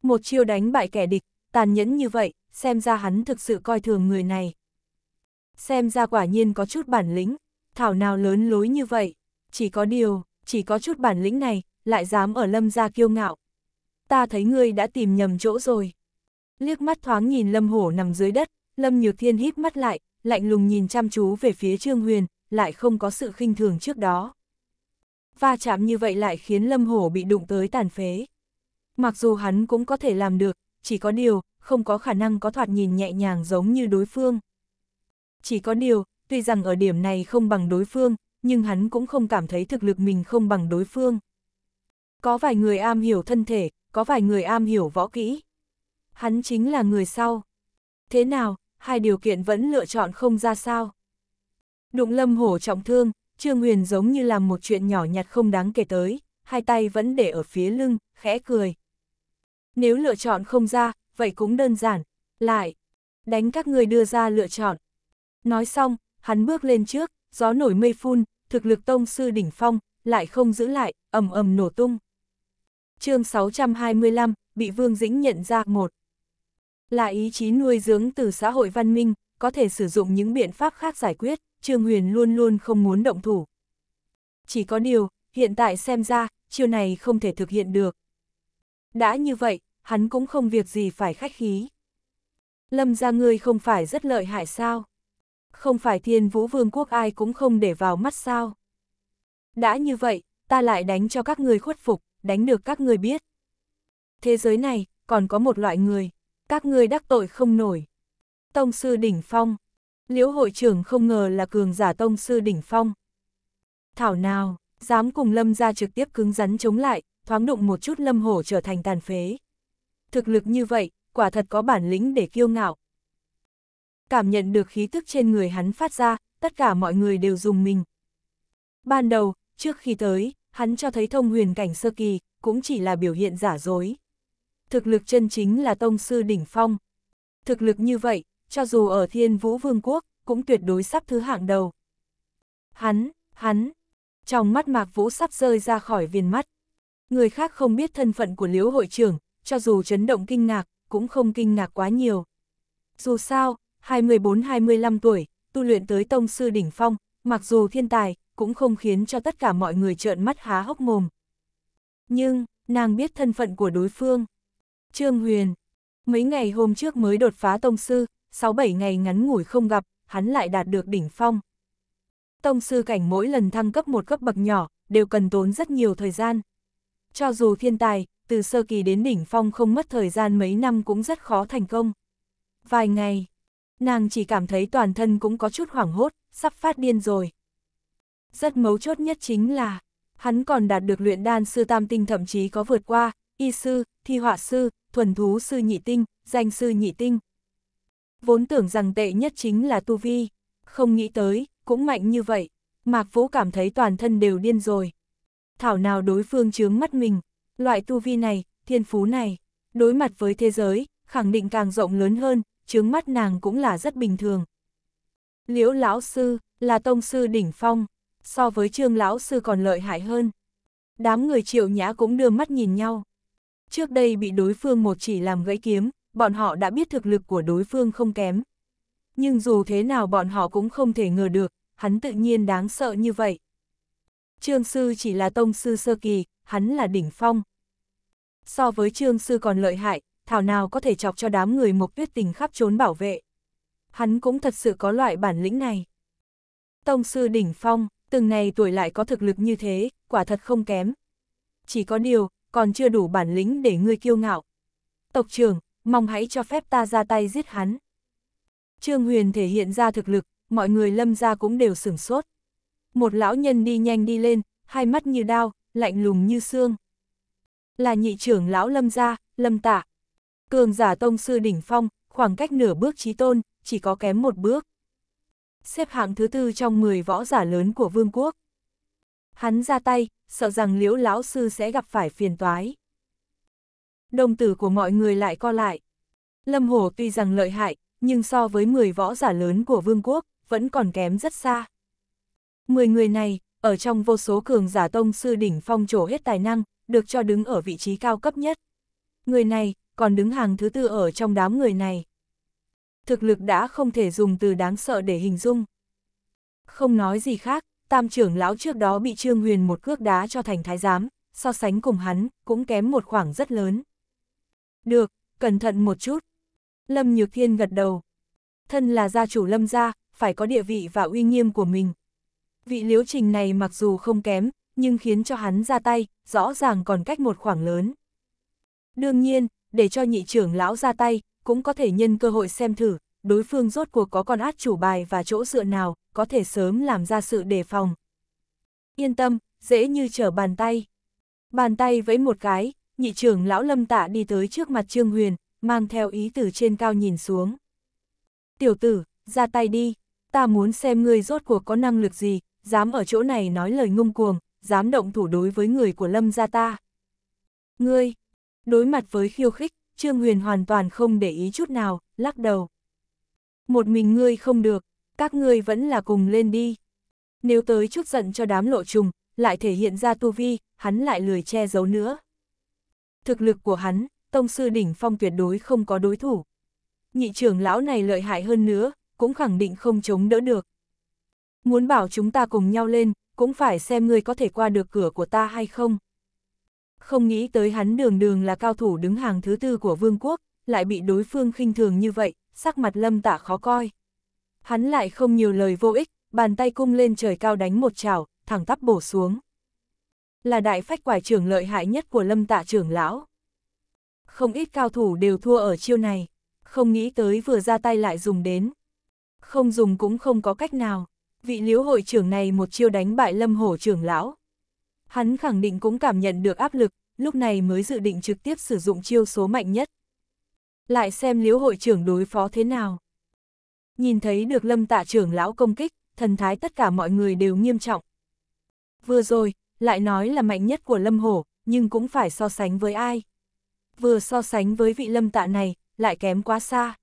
Một chiêu đánh bại kẻ địch, tàn nhẫn như vậy, xem ra hắn thực sự coi thường người này xem ra quả nhiên có chút bản lĩnh, thảo nào lớn lối như vậy, chỉ có điều, chỉ có chút bản lĩnh này, lại dám ở lâm gia kiêu ngạo. Ta thấy ngươi đã tìm nhầm chỗ rồi. Liếc mắt thoáng nhìn lâm hổ nằm dưới đất, lâm nhược thiên híp mắt lại, lạnh lùng nhìn chăm chú về phía trương huyền, lại không có sự khinh thường trước đó. Va chạm như vậy lại khiến lâm hổ bị đụng tới tàn phế. Mặc dù hắn cũng có thể làm được, chỉ có điều, không có khả năng có thoạt nhìn nhẹ nhàng giống như đối phương. Chỉ có điều, tuy rằng ở điểm này không bằng đối phương, nhưng hắn cũng không cảm thấy thực lực mình không bằng đối phương. Có vài người am hiểu thân thể, có vài người am hiểu võ kỹ. Hắn chính là người sau. Thế nào, hai điều kiện vẫn lựa chọn không ra sao? Đụng lâm hổ trọng thương, Trương Huyền giống như làm một chuyện nhỏ nhặt không đáng kể tới, hai tay vẫn để ở phía lưng, khẽ cười. Nếu lựa chọn không ra, vậy cũng đơn giản. Lại, đánh các người đưa ra lựa chọn, Nói xong, hắn bước lên trước, gió nổi mây phun, thực lực tông sư đỉnh phong, lại không giữ lại, ầm ầm nổ tung. chương 625, bị Vương Dĩnh nhận ra một. Là ý chí nuôi dưỡng từ xã hội văn minh, có thể sử dụng những biện pháp khác giải quyết, Trương Huyền luôn luôn không muốn động thủ. Chỉ có điều, hiện tại xem ra, chiêu này không thể thực hiện được. Đã như vậy, hắn cũng không việc gì phải khách khí. Lâm ra ngươi không phải rất lợi hại sao? không phải thiên vũ vương quốc ai cũng không để vào mắt sao. Đã như vậy, ta lại đánh cho các người khuất phục, đánh được các người biết. Thế giới này, còn có một loại người, các người đắc tội không nổi. Tông sư Đỉnh Phong Liễu hội trưởng không ngờ là cường giả tông sư Đỉnh Phong. Thảo nào, dám cùng lâm ra trực tiếp cứng rắn chống lại, thoáng đụng một chút lâm hổ trở thành tàn phế. Thực lực như vậy, quả thật có bản lĩnh để kiêu ngạo, cảm nhận được khí tức trên người hắn phát ra, tất cả mọi người đều dùng mình. Ban đầu, trước khi tới, hắn cho thấy thông huyền cảnh sơ kỳ, cũng chỉ là biểu hiện giả dối. Thực lực chân chính là tông sư đỉnh phong. Thực lực như vậy, cho dù ở thiên vũ vương quốc, cũng tuyệt đối sắp thứ hạng đầu. Hắn, hắn, trong mắt mạc vũ sắp rơi ra khỏi viền mắt. Người khác không biết thân phận của liễu hội trưởng, cho dù chấn động kinh ngạc, cũng không kinh ngạc quá nhiều. Dù sao, 24-25 tuổi, tu luyện tới tông sư đỉnh phong, mặc dù thiên tài, cũng không khiến cho tất cả mọi người trợn mắt há hốc mồm. Nhưng, nàng biết thân phận của đối phương. Trương Huyền, mấy ngày hôm trước mới đột phá tông sư, 6-7 ngày ngắn ngủi không gặp, hắn lại đạt được đỉnh phong. Tông sư cảnh mỗi lần thăng cấp một cấp bậc nhỏ, đều cần tốn rất nhiều thời gian. Cho dù thiên tài, từ sơ kỳ đến đỉnh phong không mất thời gian mấy năm cũng rất khó thành công. Vài ngày, nàng chỉ cảm thấy toàn thân cũng có chút hoảng hốt, sắp phát điên rồi. Rất mấu chốt nhất chính là, hắn còn đạt được luyện đan sư tam tinh thậm chí có vượt qua, y sư, thi họa sư, thuần thú sư nhị tinh, danh sư nhị tinh. Vốn tưởng rằng tệ nhất chính là tu vi, không nghĩ tới, cũng mạnh như vậy, Mạc Vũ cảm thấy toàn thân đều điên rồi. Thảo nào đối phương chướng mắt mình, loại tu vi này, thiên phú này, đối mặt với thế giới, khẳng định càng rộng lớn hơn, chướng mắt nàng cũng là rất bình thường. Liễu lão sư là tông sư đỉnh phong, so với trương lão sư còn lợi hại hơn. Đám người triệu nhã cũng đưa mắt nhìn nhau. Trước đây bị đối phương một chỉ làm gãy kiếm, bọn họ đã biết thực lực của đối phương không kém. Nhưng dù thế nào bọn họ cũng không thể ngờ được, hắn tự nhiên đáng sợ như vậy. Trương sư chỉ là tông sư sơ kỳ, hắn là đỉnh phong. So với trương sư còn lợi hại, thảo nào có thể chọc cho đám người Mộc Tuyết Tình khắp trốn bảo vệ. Hắn cũng thật sự có loại bản lĩnh này. Tông sư đỉnh phong, từng ngày tuổi lại có thực lực như thế, quả thật không kém. Chỉ có điều, còn chưa đủ bản lĩnh để ngươi kiêu ngạo. Tộc trưởng, mong hãy cho phép ta ra tay giết hắn. Trương Huyền thể hiện ra thực lực, mọi người lâm ra cũng đều sửng sốt. Một lão nhân đi nhanh đi lên, hai mắt như đao, lạnh lùng như xương. Là nhị trưởng lão lâm ra, lâm tạ cường giả tông sư đỉnh phong, khoảng cách nửa bước chí tôn, chỉ có kém một bước. Xếp hạng thứ tư trong 10 võ giả lớn của vương quốc. Hắn ra tay, sợ rằng liễu lão sư sẽ gặp phải phiền toái. Đồng tử của mọi người lại co lại. Lâm Hổ tuy rằng lợi hại, nhưng so với 10 võ giả lớn của vương quốc, vẫn còn kém rất xa. 10 người này, ở trong vô số cường giả tông sư đỉnh phong trổ hết tài năng, được cho đứng ở vị trí cao cấp nhất. Người này, còn đứng hàng thứ tư ở trong đám người này. Thực lực đã không thể dùng từ đáng sợ để hình dung. Không nói gì khác, tam trưởng lão trước đó bị Trương Huyền một cước đá cho thành thái giám, so sánh cùng hắn, cũng kém một khoảng rất lớn. Được, cẩn thận một chút. Lâm Nhược Thiên gật đầu. Thân là gia chủ Lâm gia, phải có địa vị và uy nghiêm của mình. Vị liếu trình này mặc dù không kém, nhưng khiến cho hắn ra tay, rõ ràng còn cách một khoảng lớn. Đương nhiên, để cho nhị trưởng lão ra tay, cũng có thể nhân cơ hội xem thử, đối phương rốt cuộc có con át chủ bài và chỗ dựa nào, có thể sớm làm ra sự đề phòng. Yên tâm, dễ như trở bàn tay. Bàn tay với một cái, nhị trưởng lão lâm tạ đi tới trước mặt Trương Huyền, mang theo ý từ trên cao nhìn xuống. Tiểu tử, ra tay đi, ta muốn xem ngươi rốt cuộc có năng lực gì, dám ở chỗ này nói lời ngông cuồng, dám động thủ đối với người của lâm gia ta. Ngươi, Đối mặt với khiêu khích, Trương Huyền hoàn toàn không để ý chút nào, lắc đầu. Một mình ngươi không được, các ngươi vẫn là cùng lên đi. Nếu tới chút giận cho đám lộ trùng, lại thể hiện ra tu vi, hắn lại lười che giấu nữa. Thực lực của hắn, tông sư đỉnh phong tuyệt đối không có đối thủ. Nhị trưởng lão này lợi hại hơn nữa, cũng khẳng định không chống đỡ được. Muốn bảo chúng ta cùng nhau lên, cũng phải xem ngươi có thể qua được cửa của ta hay không. Không nghĩ tới hắn đường đường là cao thủ đứng hàng thứ tư của vương quốc, lại bị đối phương khinh thường như vậy, sắc mặt lâm tạ khó coi. Hắn lại không nhiều lời vô ích, bàn tay cung lên trời cao đánh một chảo, thẳng tắp bổ xuống. Là đại phách quải trưởng lợi hại nhất của lâm tạ trưởng lão. Không ít cao thủ đều thua ở chiêu này, không nghĩ tới vừa ra tay lại dùng đến. Không dùng cũng không có cách nào, vị liếu hội trưởng này một chiêu đánh bại lâm hổ trưởng lão, Hắn khẳng định cũng cảm nhận được áp lực, lúc này mới dự định trực tiếp sử dụng chiêu số mạnh nhất. Lại xem liễu hội trưởng đối phó thế nào. Nhìn thấy được lâm tạ trưởng lão công kích, thần thái tất cả mọi người đều nghiêm trọng. Vừa rồi, lại nói là mạnh nhất của lâm hổ, nhưng cũng phải so sánh với ai. Vừa so sánh với vị lâm tạ này, lại kém quá xa.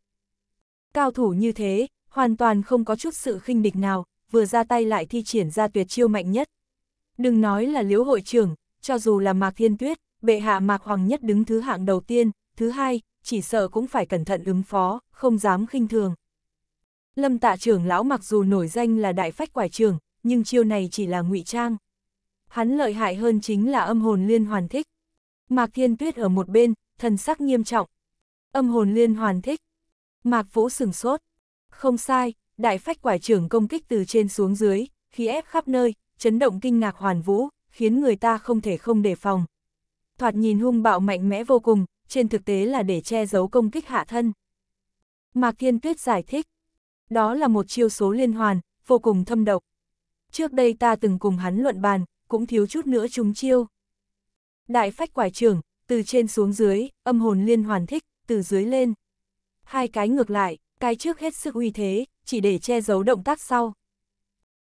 Cao thủ như thế, hoàn toàn không có chút sự khinh địch nào, vừa ra tay lại thi triển ra tuyệt chiêu mạnh nhất. Đừng nói là liễu hội trưởng, cho dù là Mạc Thiên Tuyết, bệ hạ Mạc Hoàng nhất đứng thứ hạng đầu tiên, thứ hai, chỉ sợ cũng phải cẩn thận ứng phó, không dám khinh thường. Lâm tạ trưởng lão mặc dù nổi danh là đại phách quải trưởng, nhưng chiêu này chỉ là ngụy trang. Hắn lợi hại hơn chính là âm hồn liên hoàn thích. Mạc Thiên Tuyết ở một bên, thần sắc nghiêm trọng. Âm hồn liên hoàn thích. Mạc Vũ sừng sốt. Không sai, đại phách quải trưởng công kích từ trên xuống dưới, khí ép khắp nơi, chấn động kinh ngạc hoàn vũ, khiến người ta không thể không đề phòng. Thoạt nhìn hung bạo mạnh mẽ vô cùng, trên thực tế là để che giấu công kích hạ thân. Mạc Thiên Tuyết giải thích, đó là một chiêu số liên hoàn, vô cùng thâm độc. Trước đây ta từng cùng hắn luận bàn, cũng thiếu chút nữa trúng chiêu. Đại phách quải trưởng, từ trên xuống dưới, âm hồn liên hoàn thích, từ dưới lên. Hai cái ngược lại, cái trước hết sức uy thế, chỉ để che giấu động tác sau.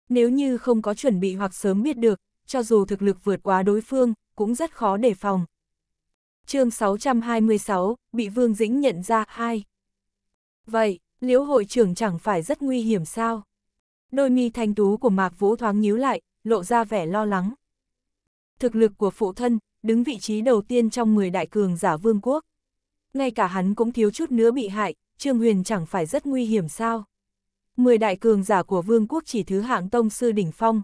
Nếu như không có chuẩn bị hoặc sớm biết được, cho dù thực lực vượt quá đối phương, cũng rất khó đề phòng. chương 626, bị Vương Dĩnh nhận ra, hai Vậy, liễu hội trưởng chẳng phải rất nguy hiểm sao? Đôi mi thanh tú của Mạc Vũ thoáng nhíu lại, lộ ra vẻ lo lắng. Thực lực của phụ thân, đứng vị trí đầu tiên trong 10 đại cường giả vương quốc. Ngay cả hắn cũng thiếu chút nữa bị hại, Trương Huyền chẳng phải rất nguy hiểm sao? 10 đại cường giả của vương quốc chỉ thứ hạng tông sư đỉnh phong.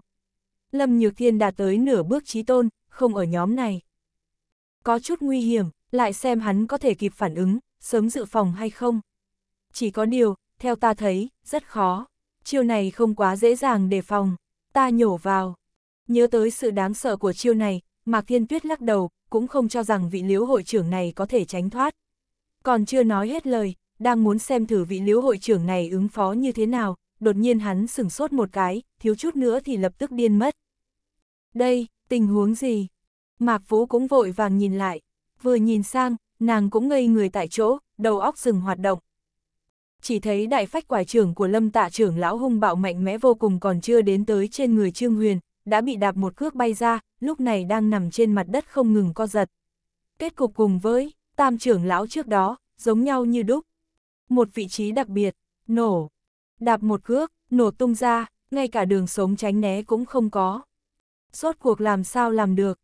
Lâm Nhược Thiên đã tới nửa bước trí tôn, không ở nhóm này. Có chút nguy hiểm, lại xem hắn có thể kịp phản ứng, sớm dự phòng hay không. Chỉ có điều, theo ta thấy, rất khó. Chiêu này không quá dễ dàng đề phòng. Ta nhổ vào. Nhớ tới sự đáng sợ của chiêu này, Mạc Thiên Tuyết lắc đầu, cũng không cho rằng vị liễu hội trưởng này có thể tránh thoát. Còn chưa nói hết lời, đang muốn xem thử vị liễu hội trưởng này ứng phó như thế nào, đột nhiên hắn sửng sốt một cái, thiếu chút nữa thì lập tức điên mất. Đây, tình huống gì? Mạc Vũ cũng vội vàng nhìn lại, vừa nhìn sang, nàng cũng ngây người tại chỗ, đầu óc dừng hoạt động. Chỉ thấy đại phách quải trưởng của lâm tạ trưởng lão hung bạo mạnh mẽ vô cùng còn chưa đến tới trên người Trương Huyền, đã bị đạp một cước bay ra, lúc này đang nằm trên mặt đất không ngừng co giật. Kết cục cùng với, tam trưởng lão trước đó, giống nhau như đúc, một vị trí đặc biệt, nổ, đạp một cước, nổ tung ra, ngay cả đường sống tránh né cũng không có. Rốt cuộc làm sao làm được?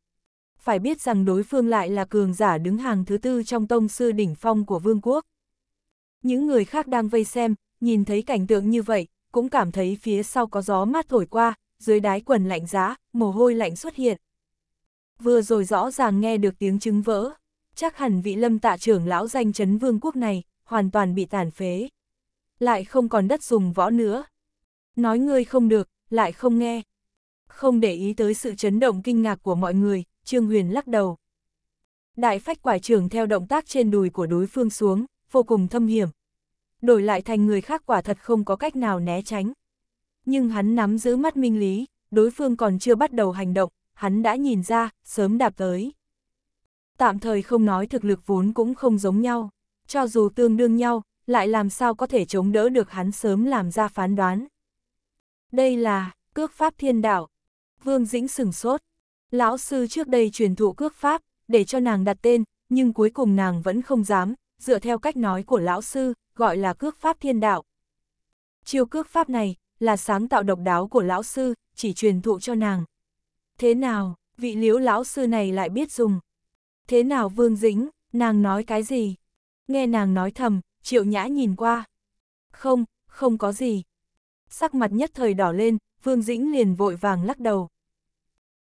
Phải biết rằng đối phương lại là cường giả đứng hàng thứ tư trong tông sư đỉnh phong của vương quốc. Những người khác đang vây xem, nhìn thấy cảnh tượng như vậy, cũng cảm thấy phía sau có gió mát thổi qua, dưới đái quần lạnh giá, mồ hôi lạnh xuất hiện. Vừa rồi rõ ràng nghe được tiếng chứng vỡ, chắc hẳn vị lâm tạ trưởng lão danh chấn vương quốc này, hoàn toàn bị tàn phế. Lại không còn đất dùng võ nữa. Nói ngươi không được, lại không nghe. Không để ý tới sự chấn động kinh ngạc của mọi người, Trương Huyền lắc đầu. Đại phách quải trưởng theo động tác trên đùi của đối phương xuống, vô cùng thâm hiểm. Đổi lại thành người khác quả thật không có cách nào né tránh. Nhưng hắn nắm giữ mắt minh lý, đối phương còn chưa bắt đầu hành động, hắn đã nhìn ra, sớm đạp tới. Tạm thời không nói thực lực vốn cũng không giống nhau cho dù tương đương nhau, lại làm sao có thể chống đỡ được hắn sớm làm ra phán đoán. Đây là cước pháp thiên đạo. Vương Dĩnh sừng sốt. Lão sư trước đây truyền thụ cước pháp, để cho nàng đặt tên, nhưng cuối cùng nàng vẫn không dám, dựa theo cách nói của lão sư, gọi là cước pháp thiên đạo. Chiêu cước pháp này, là sáng tạo độc đáo của lão sư, chỉ truyền thụ cho nàng. Thế nào, vị liễu lão sư này lại biết dùng? Thế nào Vương Dĩnh, nàng nói cái gì? nghe nàng nói thầm, triệu nhã nhìn qua. Không, không có gì. Sắc mặt nhất thời đỏ lên, Vương Dĩnh liền vội vàng lắc đầu.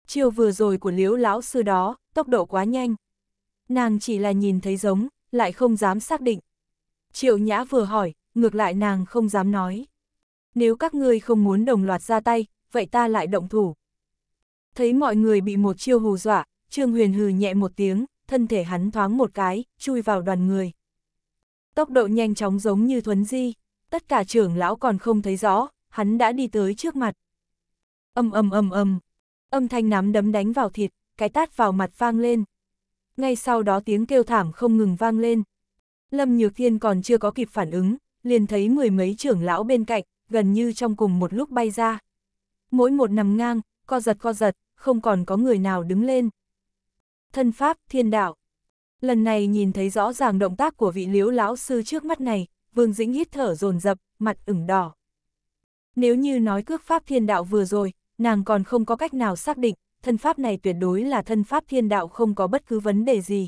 Chiều vừa rồi của liễu lão sư đó, tốc độ quá nhanh. Nàng chỉ là nhìn thấy giống, lại không dám xác định. Triệu nhã vừa hỏi, ngược lại nàng không dám nói. Nếu các ngươi không muốn đồng loạt ra tay, vậy ta lại động thủ. Thấy mọi người bị một chiêu hù dọa, Trương Huyền hừ nhẹ một tiếng, thân thể hắn thoáng một cái, chui vào đoàn người. Tốc độ nhanh chóng giống như thuấn di, tất cả trưởng lão còn không thấy rõ, hắn đã đi tới trước mặt. Âm âm âm âm, âm thanh nắm đấm đánh vào thịt, cái tát vào mặt vang lên. Ngay sau đó tiếng kêu thảm không ngừng vang lên. Lâm Nhược Thiên còn chưa có kịp phản ứng, liền thấy mười mấy trưởng lão bên cạnh, gần như trong cùng một lúc bay ra. Mỗi một nằm ngang, co giật co giật, không còn có người nào đứng lên. Thân pháp, thiên đạo, Lần này nhìn thấy rõ ràng động tác của vị liếu lão sư trước mắt này, Vương Dĩnh hít thở rồn rập mặt ửng đỏ. Nếu như nói cước pháp thiên đạo vừa rồi, nàng còn không có cách nào xác định, thân pháp này tuyệt đối là thân pháp thiên đạo không có bất cứ vấn đề gì.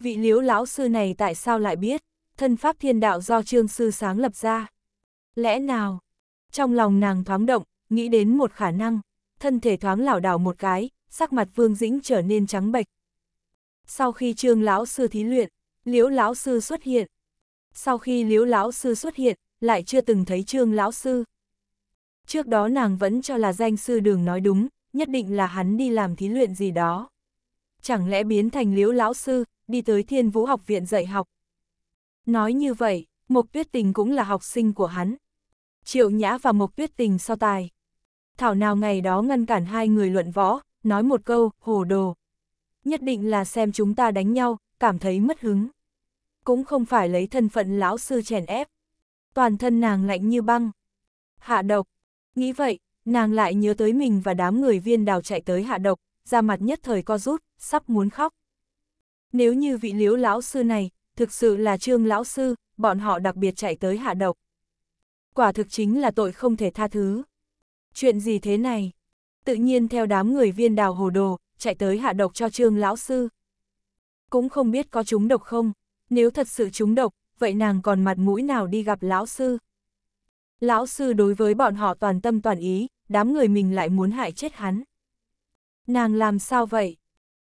Vị liếu lão sư này tại sao lại biết, thân pháp thiên đạo do trương sư sáng lập ra? Lẽ nào? Trong lòng nàng thoáng động, nghĩ đến một khả năng, thân thể thoáng lảo đảo một cái, sắc mặt vương dĩnh trở nên trắng bệch, sau khi trương lão sư thí luyện, liễu lão sư xuất hiện. Sau khi liễu lão sư xuất hiện, lại chưa từng thấy trương lão sư. Trước đó nàng vẫn cho là danh sư đường nói đúng, nhất định là hắn đi làm thí luyện gì đó. Chẳng lẽ biến thành liễu lão sư, đi tới thiên vũ học viện dạy học. Nói như vậy, Mộc Tuyết Tình cũng là học sinh của hắn. Triệu Nhã và Mộc Tuyết Tình so tài. Thảo nào ngày đó ngăn cản hai người luận võ, nói một câu, hồ đồ, nhất định là xem chúng ta đánh nhau, cảm thấy mất hứng. Cũng không phải lấy thân phận lão sư chèn ép. Toàn thân nàng lạnh như băng. Hạ độc. Nghĩ vậy, nàng lại nhớ tới mình và đám người viên đào chạy tới hạ độc, ra mặt nhất thời co rút, sắp muốn khóc. Nếu như vị liếu lão sư này, thực sự là trương lão sư, bọn họ đặc biệt chạy tới hạ độc. Quả thực chính là tội không thể tha thứ. Chuyện gì thế này? Tự nhiên theo đám người viên đào hồ đồ, chạy tới hạ độc cho trương lão sư. Cũng không biết có trúng độc không, nếu thật sự trúng độc, vậy nàng còn mặt mũi nào đi gặp lão sư. Lão sư đối với bọn họ toàn tâm toàn ý, đám người mình lại muốn hại chết hắn. Nàng làm sao vậy?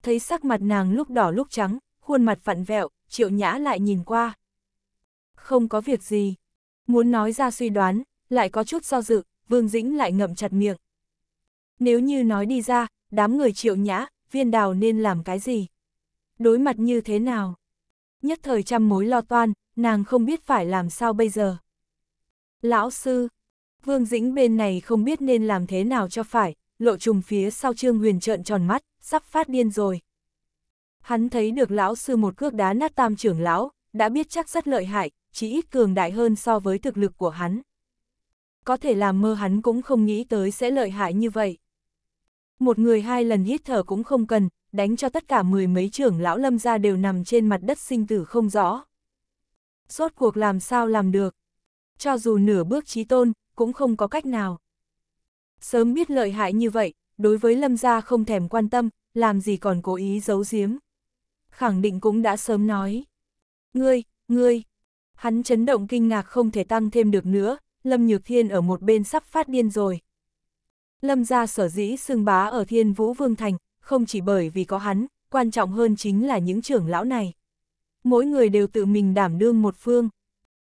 Thấy sắc mặt nàng lúc đỏ lúc trắng, khuôn mặt vặn vẹo, triệu nhã lại nhìn qua. Không có việc gì. Muốn nói ra suy đoán, lại có chút do dự, Vương Dĩnh lại ngậm chặt miệng. Nếu như nói đi ra, đám người triệu nhã, viên đào nên làm cái gì? Đối mặt như thế nào? Nhất thời trăm mối lo toan, nàng không biết phải làm sao bây giờ. Lão sư, Vương Dĩnh bên này không biết nên làm thế nào cho phải, lộ trùng phía sau Trương Huyền trợn tròn mắt, sắp phát điên rồi. Hắn thấy được lão sư một cước đá nát tam trưởng lão, đã biết chắc rất lợi hại, chỉ ít cường đại hơn so với thực lực của hắn. Có thể làm mơ hắn cũng không nghĩ tới sẽ lợi hại như vậy một người hai lần hít thở cũng không cần, đánh cho tất cả mười mấy trưởng lão lâm ra đều nằm trên mặt đất sinh tử không rõ. Suốt cuộc làm sao làm được? Cho dù nửa bước trí tôn, cũng không có cách nào. Sớm biết lợi hại như vậy, đối với lâm gia không thèm quan tâm, làm gì còn cố ý giấu giếm. Khẳng định cũng đã sớm nói. Ngươi, ngươi, hắn chấn động kinh ngạc không thể tăng thêm được nữa, lâm nhược thiên ở một bên sắp phát điên rồi. Lâm gia sở dĩ xưng bá ở Thiên Vũ Vương Thành, không chỉ bởi vì có hắn, quan trọng hơn chính là những trưởng lão này. Mỗi người đều tự mình đảm đương một phương.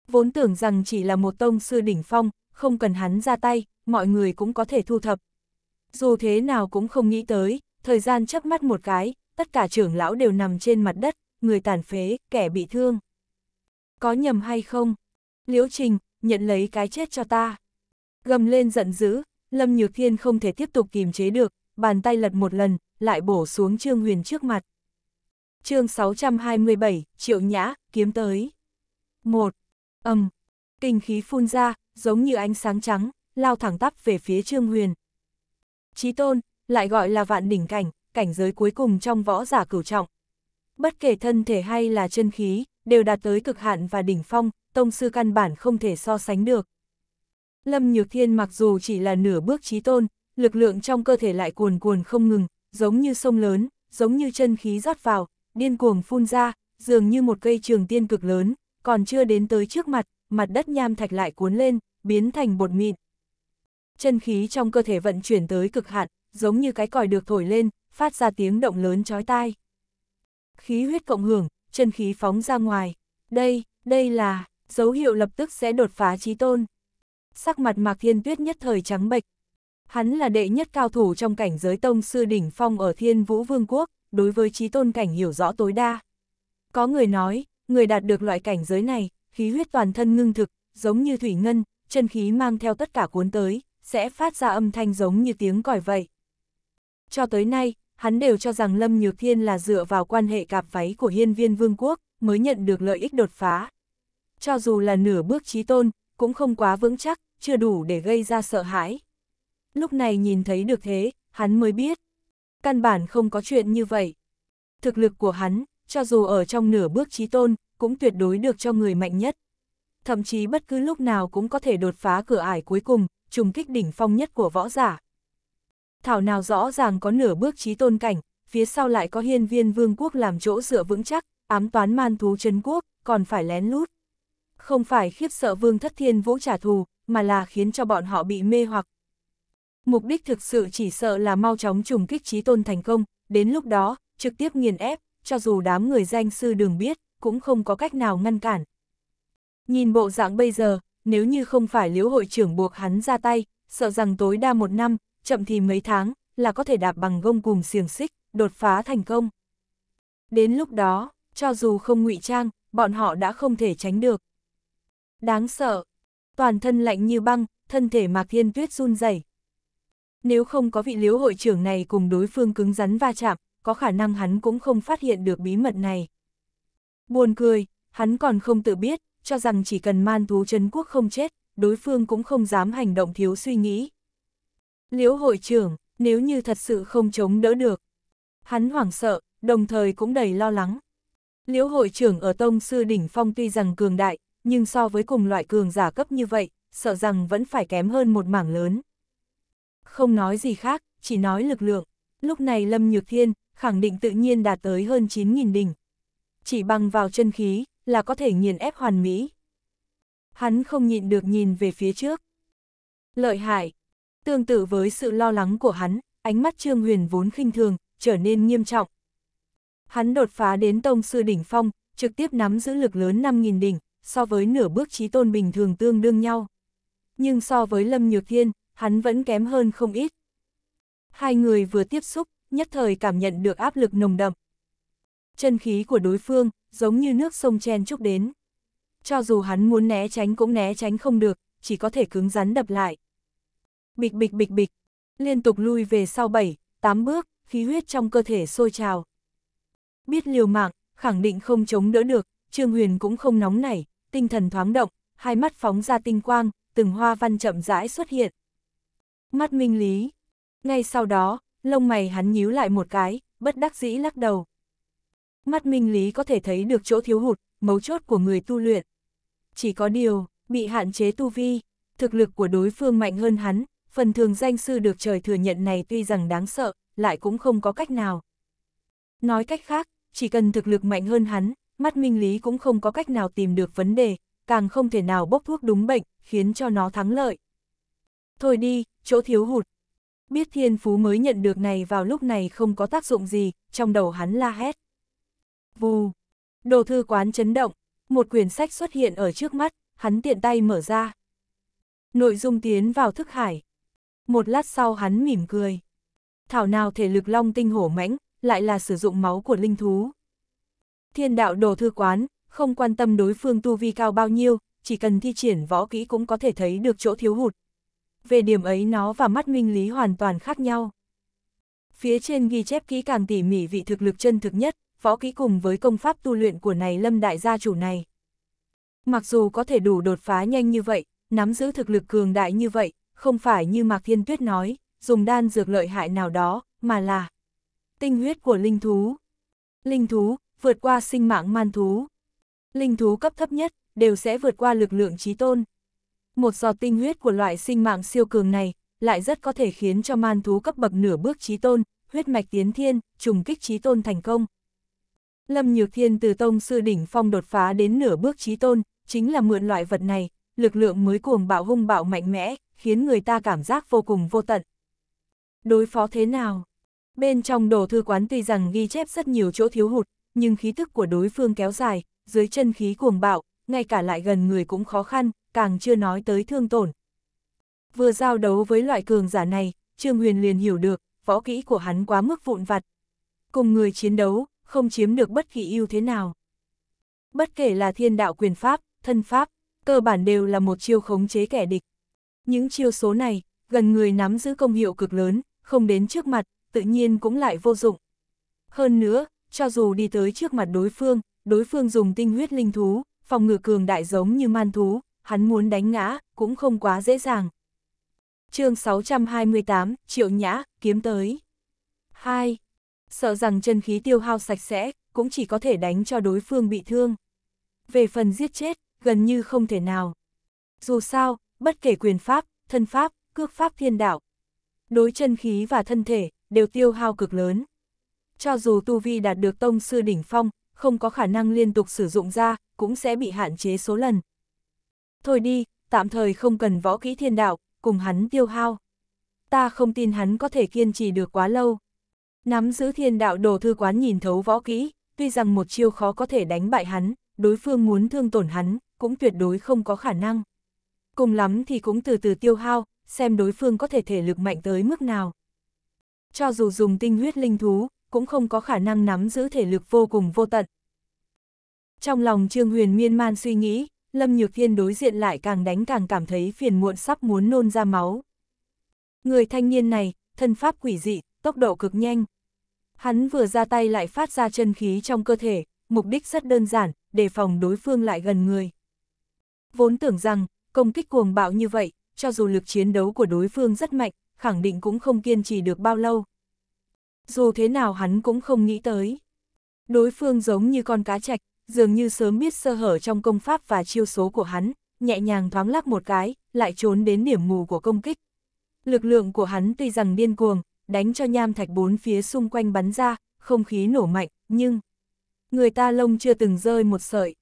Vốn tưởng rằng chỉ là một tông sư đỉnh phong, không cần hắn ra tay, mọi người cũng có thể thu thập. Dù thế nào cũng không nghĩ tới, thời gian chớp mắt một cái, tất cả trưởng lão đều nằm trên mặt đất, người tàn phế, kẻ bị thương. Có nhầm hay không? Liễu Trình, nhận lấy cái chết cho ta. Gầm lên giận dữ, Lâm Nhược Thiên không thể tiếp tục kìm chế được, bàn tay lật một lần, lại bổ xuống Trương Huyền trước mặt. chương 627, Triệu Nhã, kiếm tới. một Âm. Um, kinh khí phun ra, giống như ánh sáng trắng, lao thẳng tắp về phía Trương Huyền. Chí tôn, lại gọi là vạn đỉnh cảnh, cảnh giới cuối cùng trong võ giả cửu trọng. Bất kể thân thể hay là chân khí, đều đạt tới cực hạn và đỉnh phong, tông sư căn bản không thể so sánh được. Lâm Nhược Thiên mặc dù chỉ là nửa bước trí tôn, lực lượng trong cơ thể lại cuồn cuồn không ngừng, giống như sông lớn, giống như chân khí rót vào, điên cuồng phun ra, dường như một cây trường tiên cực lớn, còn chưa đến tới trước mặt, mặt đất nham thạch lại cuốn lên, biến thành bột mịn. Chân khí trong cơ thể vận chuyển tới cực hạn, giống như cái còi được thổi lên, phát ra tiếng động lớn chói tai. Khí huyết cộng hưởng, chân khí phóng ra ngoài. Đây, đây là dấu hiệu lập tức sẽ đột phá trí tôn sắc mặt Mạc Thiên Tuyết nhất thời trắng bệch. Hắn là đệ nhất cao thủ trong cảnh giới tông sư đỉnh phong ở Thiên Vũ Vương quốc, đối với trí tôn cảnh hiểu rõ tối đa. Có người nói, người đạt được loại cảnh giới này, khí huyết toàn thân ngưng thực, giống như thủy ngân, chân khí mang theo tất cả cuốn tới, sẽ phát ra âm thanh giống như tiếng còi vậy. Cho tới nay, hắn đều cho rằng Lâm Nhược Thiên là dựa vào quan hệ cạp váy của hiên viên vương quốc, mới nhận được lợi ích đột phá. Cho dù là nửa bước trí tôn, cũng không quá vững chắc, chưa đủ để gây ra sợ hãi. Lúc này nhìn thấy được thế, hắn mới biết. Căn bản không có chuyện như vậy. Thực lực của hắn, cho dù ở trong nửa bước trí tôn, cũng tuyệt đối được cho người mạnh nhất. Thậm chí bất cứ lúc nào cũng có thể đột phá cửa ải cuối cùng, trùng kích đỉnh phong nhất của võ giả. Thảo nào rõ ràng có nửa bước trí tôn cảnh, phía sau lại có hiên viên vương quốc làm chỗ dựa vững chắc, ám toán man thú chân quốc, còn phải lén lút không phải khiếp sợ vương thất thiên vũ trả thù, mà là khiến cho bọn họ bị mê hoặc. Mục đích thực sự chỉ sợ là mau chóng trùng kích trí tôn thành công, đến lúc đó, trực tiếp nghiền ép, cho dù đám người danh sư đường biết, cũng không có cách nào ngăn cản. Nhìn bộ dạng bây giờ, nếu như không phải liễu hội trưởng buộc hắn ra tay, sợ rằng tối đa một năm, chậm thì mấy tháng, là có thể đạp bằng gông cùng xiềng xích, đột phá thành công. Đến lúc đó, cho dù không ngụy trang, bọn họ đã không thể tránh được đáng sợ. Toàn thân lạnh như băng, thân thể Mạc Thiên Tuyết run rẩy. Nếu không có vị liếu hội trưởng này cùng đối phương cứng rắn va chạm, có khả năng hắn cũng không phát hiện được bí mật này. Buồn cười, hắn còn không tự biết, cho rằng chỉ cần man thú chấn quốc không chết, đối phương cũng không dám hành động thiếu suy nghĩ. Liếu hội trưởng, nếu như thật sự không chống đỡ được. Hắn hoảng sợ, đồng thời cũng đầy lo lắng. Liễu hội trưởng ở tông sư đỉnh phong tuy rằng cường đại, nhưng so với cùng loại cường giả cấp như vậy, sợ rằng vẫn phải kém hơn một mảng lớn. Không nói gì khác, chỉ nói lực lượng. Lúc này Lâm Nhược Thiên, khẳng định tự nhiên đạt tới hơn 9.000 đỉnh. Chỉ bằng vào chân khí, là có thể nghiền ép hoàn mỹ. Hắn không nhịn được nhìn về phía trước. Lợi hại. Tương tự với sự lo lắng của hắn, ánh mắt Trương Huyền vốn khinh thường, trở nên nghiêm trọng. Hắn đột phá đến tông sư đỉnh phong, trực tiếp nắm giữ lực lớn 5.000 đỉnh, so với nửa bước trí tôn bình thường tương đương nhau. Nhưng so với Lâm Nhược Thiên, hắn vẫn kém hơn không ít. Hai người vừa tiếp xúc, nhất thời cảm nhận được áp lực nồng đậm. Chân khí của đối phương, giống như nước sông chen chúc đến. Cho dù hắn muốn né tránh cũng né tránh không được, chỉ có thể cứng rắn đập lại. Bịch bịch bịch bịch, liên tục lui về sau 7, 8 bước, khí huyết trong cơ thể sôi trào. Biết liều mạng, khẳng định không chống đỡ được, Trương Huyền cũng không nóng nảy, tinh thần thoáng động, hai mắt phóng ra tinh quang, từng hoa văn chậm rãi xuất hiện. Mắt minh lý. Ngay sau đó, lông mày hắn nhíu lại một cái, bất đắc dĩ lắc đầu. Mắt minh lý có thể thấy được chỗ thiếu hụt, mấu chốt của người tu luyện. Chỉ có điều, bị hạn chế tu vi, thực lực của đối phương mạnh hơn hắn, phần thường danh sư được trời thừa nhận này tuy rằng đáng sợ, lại cũng không có cách nào. Nói cách khác, chỉ cần thực lực mạnh hơn hắn, mắt minh lý cũng không có cách nào tìm được vấn đề, càng không thể nào bốc thuốc đúng bệnh, khiến cho nó thắng lợi. Thôi đi, chỗ thiếu hụt. Biết thiên phú mới nhận được này vào lúc này không có tác dụng gì, trong đầu hắn la hét. Vù, đồ thư quán chấn động, một quyển sách xuất hiện ở trước mắt, hắn tiện tay mở ra. Nội dung tiến vào thức hải. Một lát sau hắn mỉm cười. Thảo nào thể lực long tinh hổ mãnh, lại là sử dụng máu của linh thú. Thiên đạo đồ thư quán, không quan tâm đối phương tu vi cao bao nhiêu, chỉ cần thi triển võ kỹ cũng có thể thấy được chỗ thiếu hụt. Về điểm ấy nó và mắt minh lý hoàn toàn khác nhau. Phía trên ghi chép kỹ càng tỉ mỉ vị thực lực chân thực nhất, võ kỹ cùng với công pháp tu luyện của này lâm đại gia chủ này. Mặc dù có thể đủ đột phá nhanh như vậy, nắm giữ thực lực cường đại như vậy, không phải như Mạc Thiên Tuyết nói, dùng đan dược lợi hại nào đó, mà là tinh huyết của linh thú. Linh thú, vượt qua sinh mạng man thú. Linh thú cấp thấp nhất, đều sẽ vượt qua lực lượng trí tôn. Một giọt tinh huyết của loại sinh mạng siêu cường này, lại rất có thể khiến cho man thú cấp bậc nửa bước trí tôn, huyết mạch tiến thiên, trùng kích trí tôn thành công. Lâm Nhược Thiên từ tông sư đỉnh phong đột phá đến nửa bước trí tôn, chính là mượn loại vật này, lực lượng mới cuồng bạo hung bạo mạnh mẽ, khiến người ta cảm giác vô cùng vô tận. Đối phó thế nào? Bên trong đồ thư quán tuy rằng ghi chép rất nhiều chỗ thiếu hụt, nhưng khí tức của đối phương kéo dài, dưới chân khí cuồng bạo, ngay cả lại gần người cũng khó khăn, càng chưa nói tới thương tổn. Vừa giao đấu với loại cường giả này, Trương Huyền liền hiểu được, võ kỹ của hắn quá mức vụn vặt. Cùng người chiến đấu, không chiếm được bất kỳ ưu thế nào. Bất kể là thiên đạo quyền pháp, thân pháp, cơ bản đều là một chiêu khống chế kẻ địch. Những chiêu số này, gần người nắm giữ công hiệu cực lớn, không đến trước mặt, tự nhiên cũng lại vô dụng. Hơn nữa, cho dù đi tới trước mặt đối phương, đối phương dùng tinh huyết linh thú, phòng ngự cường đại giống như man thú, hắn muốn đánh ngã, cũng không quá dễ dàng. chương 628, Triệu Nhã, kiếm tới. 2. Sợ rằng chân khí tiêu hao sạch sẽ, cũng chỉ có thể đánh cho đối phương bị thương. Về phần giết chết, gần như không thể nào. Dù sao, bất kể quyền pháp, thân pháp, cước pháp thiên đạo, đối chân khí và thân thể, đều tiêu hao cực lớn cho dù tu vi đạt được tông sư đỉnh phong, không có khả năng liên tục sử dụng ra, cũng sẽ bị hạn chế số lần. Thôi đi, tạm thời không cần võ kỹ thiên đạo, cùng hắn tiêu hao. Ta không tin hắn có thể kiên trì được quá lâu. Nắm giữ thiên đạo đồ thư quán nhìn thấu võ kỹ, tuy rằng một chiêu khó có thể đánh bại hắn, đối phương muốn thương tổn hắn, cũng tuyệt đối không có khả năng. Cùng lắm thì cũng từ từ tiêu hao, xem đối phương có thể thể lực mạnh tới mức nào. Cho dù dùng tinh huyết linh thú, cũng không có khả năng nắm giữ thể lực vô cùng vô tận. Trong lòng Trương Huyền miên man suy nghĩ, Lâm Nhược Thiên đối diện lại càng đánh càng cảm thấy phiền muộn sắp muốn nôn ra máu. Người thanh niên này, thân pháp quỷ dị, tốc độ cực nhanh. Hắn vừa ra tay lại phát ra chân khí trong cơ thể, mục đích rất đơn giản, đề phòng đối phương lại gần người. Vốn tưởng rằng, công kích cuồng bạo như vậy, cho dù lực chiến đấu của đối phương rất mạnh, khẳng định cũng không kiên trì được bao lâu, dù thế nào hắn cũng không nghĩ tới. Đối phương giống như con cá chạch, dường như sớm biết sơ hở trong công pháp và chiêu số của hắn, nhẹ nhàng thoáng lắc một cái, lại trốn đến điểm mù của công kích. Lực lượng của hắn tuy rằng điên cuồng, đánh cho nham thạch bốn phía xung quanh bắn ra, không khí nổ mạnh, nhưng người ta lông chưa từng rơi một sợi.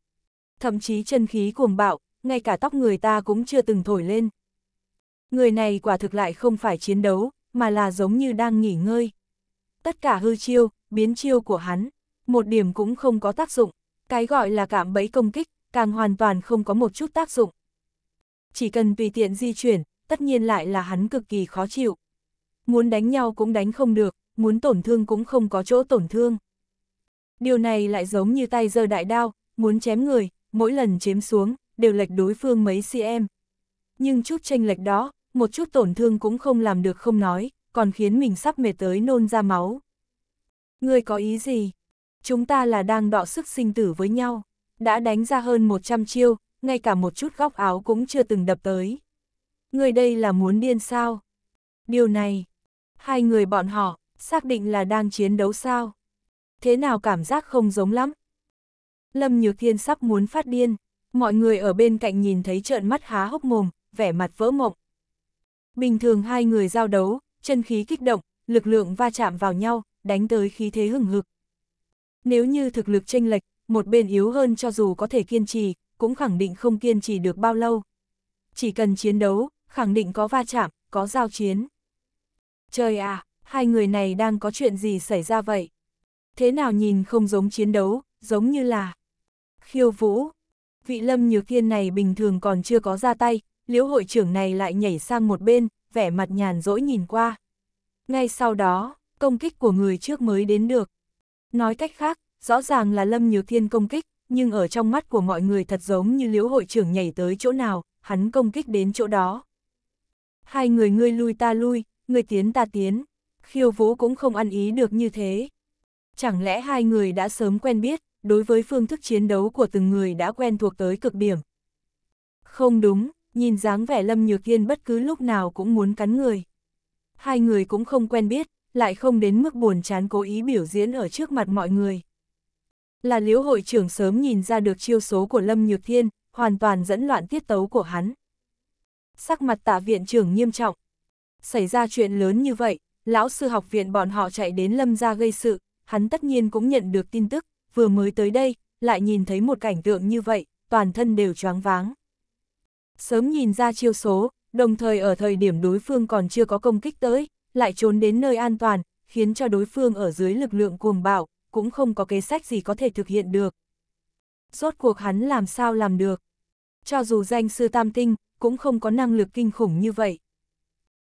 Thậm chí chân khí cuồng bạo, ngay cả tóc người ta cũng chưa từng thổi lên. Người này quả thực lại không phải chiến đấu, mà là giống như đang nghỉ ngơi. Tất cả hư chiêu, biến chiêu của hắn, một điểm cũng không có tác dụng. Cái gọi là cảm bẫy công kích, càng hoàn toàn không có một chút tác dụng. Chỉ cần tùy tiện di chuyển, tất nhiên lại là hắn cực kỳ khó chịu. Muốn đánh nhau cũng đánh không được, muốn tổn thương cũng không có chỗ tổn thương. Điều này lại giống như tay giơ đại đao, muốn chém người, mỗi lần chém xuống, đều lệch đối phương mấy cm. Nhưng chút tranh lệch đó, một chút tổn thương cũng không làm được không nói, còn khiến mình sắp mệt tới nôn ra máu. Ngươi có ý gì? Chúng ta là đang đọ sức sinh tử với nhau, đã đánh ra hơn 100 chiêu, ngay cả một chút góc áo cũng chưa từng đập tới. Người đây là muốn điên sao? Điều này, hai người bọn họ, xác định là đang chiến đấu sao? Thế nào cảm giác không giống lắm? Lâm Nhược Thiên sắp muốn phát điên, mọi người ở bên cạnh nhìn thấy trợn mắt há hốc mồm, vẻ mặt vỡ mộng. Bình thường hai người giao đấu, chân khí kích động, lực lượng va chạm vào nhau, đánh tới khí thế hừng hực. Nếu như thực lực chênh lệch, một bên yếu hơn cho dù có thể kiên trì, cũng khẳng định không kiên trì được bao lâu. Chỉ cần chiến đấu, khẳng định có va chạm, có giao chiến. Trời à, hai người này đang có chuyện gì xảy ra vậy? Thế nào nhìn không giống chiến đấu, giống như là khiêu vũ. Vị lâm nhược thiên này bình thường còn chưa có ra tay, liễu hội trưởng này lại nhảy sang một bên, vẻ mặt nhàn rỗi nhìn qua. Ngay sau đó, công kích của người trước mới đến được. Nói cách khác, rõ ràng là Lâm Nhược Thiên công kích, nhưng ở trong mắt của mọi người thật giống như liễu hội trưởng nhảy tới chỗ nào, hắn công kích đến chỗ đó. Hai người ngươi lui ta lui, người tiến ta tiến, khiêu vũ cũng không ăn ý được như thế. Chẳng lẽ hai người đã sớm quen biết, đối với phương thức chiến đấu của từng người đã quen thuộc tới cực điểm. Không đúng, nhìn dáng vẻ Lâm Nhược Yên bất cứ lúc nào cũng muốn cắn người. Hai người cũng không quen biết, lại không đến mức buồn chán cố ý biểu diễn ở trước mặt mọi người. Là liễu hội trưởng sớm nhìn ra được chiêu số của Lâm Nhược Thiên, hoàn toàn dẫn loạn tiết tấu của hắn. Sắc mặt tạ viện trưởng nghiêm trọng. Xảy ra chuyện lớn như vậy, lão sư học viện bọn họ chạy đến Lâm ra gây sự, hắn tất nhiên cũng nhận được tin tức, vừa mới tới đây, lại nhìn thấy một cảnh tượng như vậy, toàn thân đều choáng váng sớm nhìn ra chiêu số, đồng thời ở thời điểm đối phương còn chưa có công kích tới, lại trốn đến nơi an toàn, khiến cho đối phương ở dưới lực lượng cuồng bạo, cũng không có kế sách gì có thể thực hiện được. Rốt cuộc hắn làm sao làm được? Cho dù danh sư tam tinh, cũng không có năng lực kinh khủng như vậy.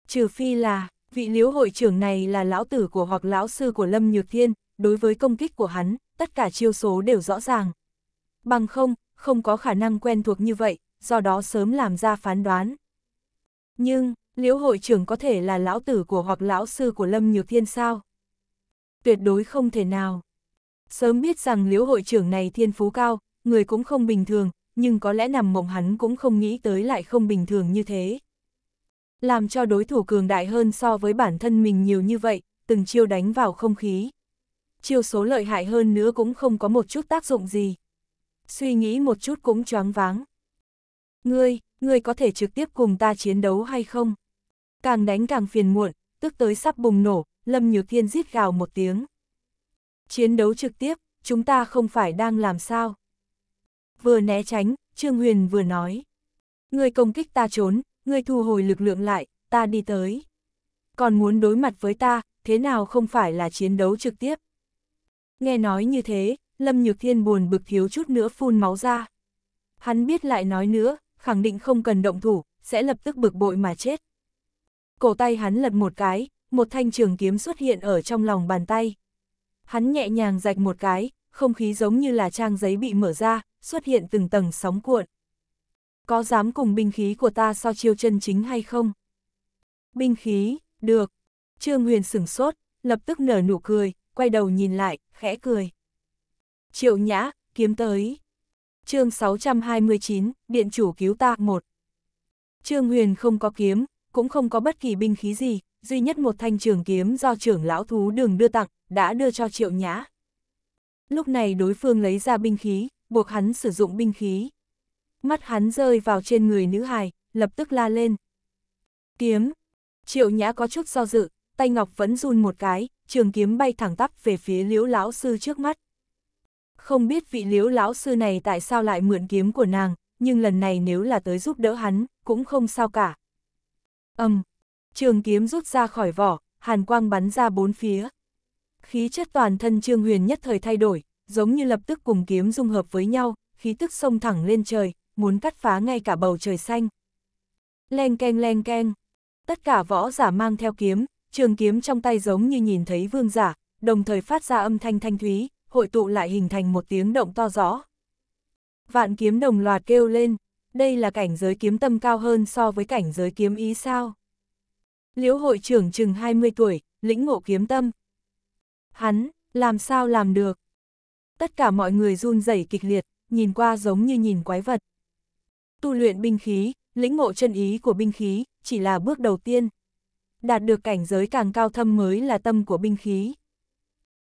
Trừ phi là, vị liếu hội trưởng này là lão tử của hoặc lão sư của Lâm Nhược Thiên, đối với công kích của hắn, tất cả chiêu số đều rõ ràng. Bằng không, không có khả năng quen thuộc như vậy, do đó sớm làm ra phán đoán. Nhưng, liễu hội trưởng có thể là lão tử của hoặc lão sư của Lâm Nhược Thiên sao? Tuyệt đối không thể nào. Sớm biết rằng liễu hội trưởng này thiên phú cao, người cũng không bình thường, nhưng có lẽ nằm mộng hắn cũng không nghĩ tới lại không bình thường như thế. Làm cho đối thủ cường đại hơn so với bản thân mình nhiều như vậy, từng chiêu đánh vào không khí. Chiêu số lợi hại hơn nữa cũng không có một chút tác dụng gì. Suy nghĩ một chút cũng choáng váng ngươi, ngươi có thể trực tiếp cùng ta chiến đấu hay không? Càng đánh càng phiền muộn, tức tới sắp bùng nổ, Lâm Nhược Thiên rít gào một tiếng. Chiến đấu trực tiếp, chúng ta không phải đang làm sao? Vừa né tránh, Trương Huyền vừa nói. Ngươi công kích ta trốn, ngươi thu hồi lực lượng lại, ta đi tới. Còn muốn đối mặt với ta, thế nào không phải là chiến đấu trực tiếp? Nghe nói như thế, Lâm Nhược Thiên buồn bực thiếu chút nữa phun máu ra. Hắn biết lại nói nữa, khẳng định không cần động thủ, sẽ lập tức bực bội mà chết. Cổ tay hắn lật một cái, một thanh trường kiếm xuất hiện ở trong lòng bàn tay. Hắn nhẹ nhàng rạch một cái, không khí giống như là trang giấy bị mở ra, xuất hiện từng tầng sóng cuộn. Có dám cùng binh khí của ta so chiêu chân chính hay không? Binh khí, được. Trương Huyền sửng sốt, lập tức nở nụ cười, quay đầu nhìn lại, khẽ cười. Triệu nhã, kiếm tới chương 629, Điện chủ cứu ta một Trương Huyền không có kiếm, cũng không có bất kỳ binh khí gì, duy nhất một thanh trường kiếm do trưởng lão thú đường đưa tặng, đã đưa cho triệu nhã. Lúc này đối phương lấy ra binh khí, buộc hắn sử dụng binh khí. Mắt hắn rơi vào trên người nữ hài, lập tức la lên. Kiếm! Triệu nhã có chút do dự, tay ngọc vẫn run một cái, trường kiếm bay thẳng tắp về phía liễu lão sư trước mắt. Không biết vị liếu lão sư này tại sao lại mượn kiếm của nàng, nhưng lần này nếu là tới giúp đỡ hắn, cũng không sao cả. Âm, um, trường kiếm rút ra khỏi vỏ, hàn quang bắn ra bốn phía. Khí chất toàn thân Trương Huyền nhất thời thay đổi, giống như lập tức cùng kiếm dung hợp với nhau, khí tức sông thẳng lên trời, muốn cắt phá ngay cả bầu trời xanh. Leng keng leng keng, tất cả võ giả mang theo kiếm, trường kiếm trong tay giống như nhìn thấy vương giả, đồng thời phát ra âm thanh thanh thúy, hội tụ lại hình thành một tiếng động to rõ. Vạn kiếm đồng loạt kêu lên, đây là cảnh giới kiếm tâm cao hơn so với cảnh giới kiếm ý sao. Liễu hội trưởng chừng 20 tuổi, lĩnh ngộ kiếm tâm. Hắn, làm sao làm được? Tất cả mọi người run rẩy kịch liệt, nhìn qua giống như nhìn quái vật. Tu luyện binh khí, lĩnh ngộ chân ý của binh khí, chỉ là bước đầu tiên. Đạt được cảnh giới càng cao thâm mới là tâm của binh khí.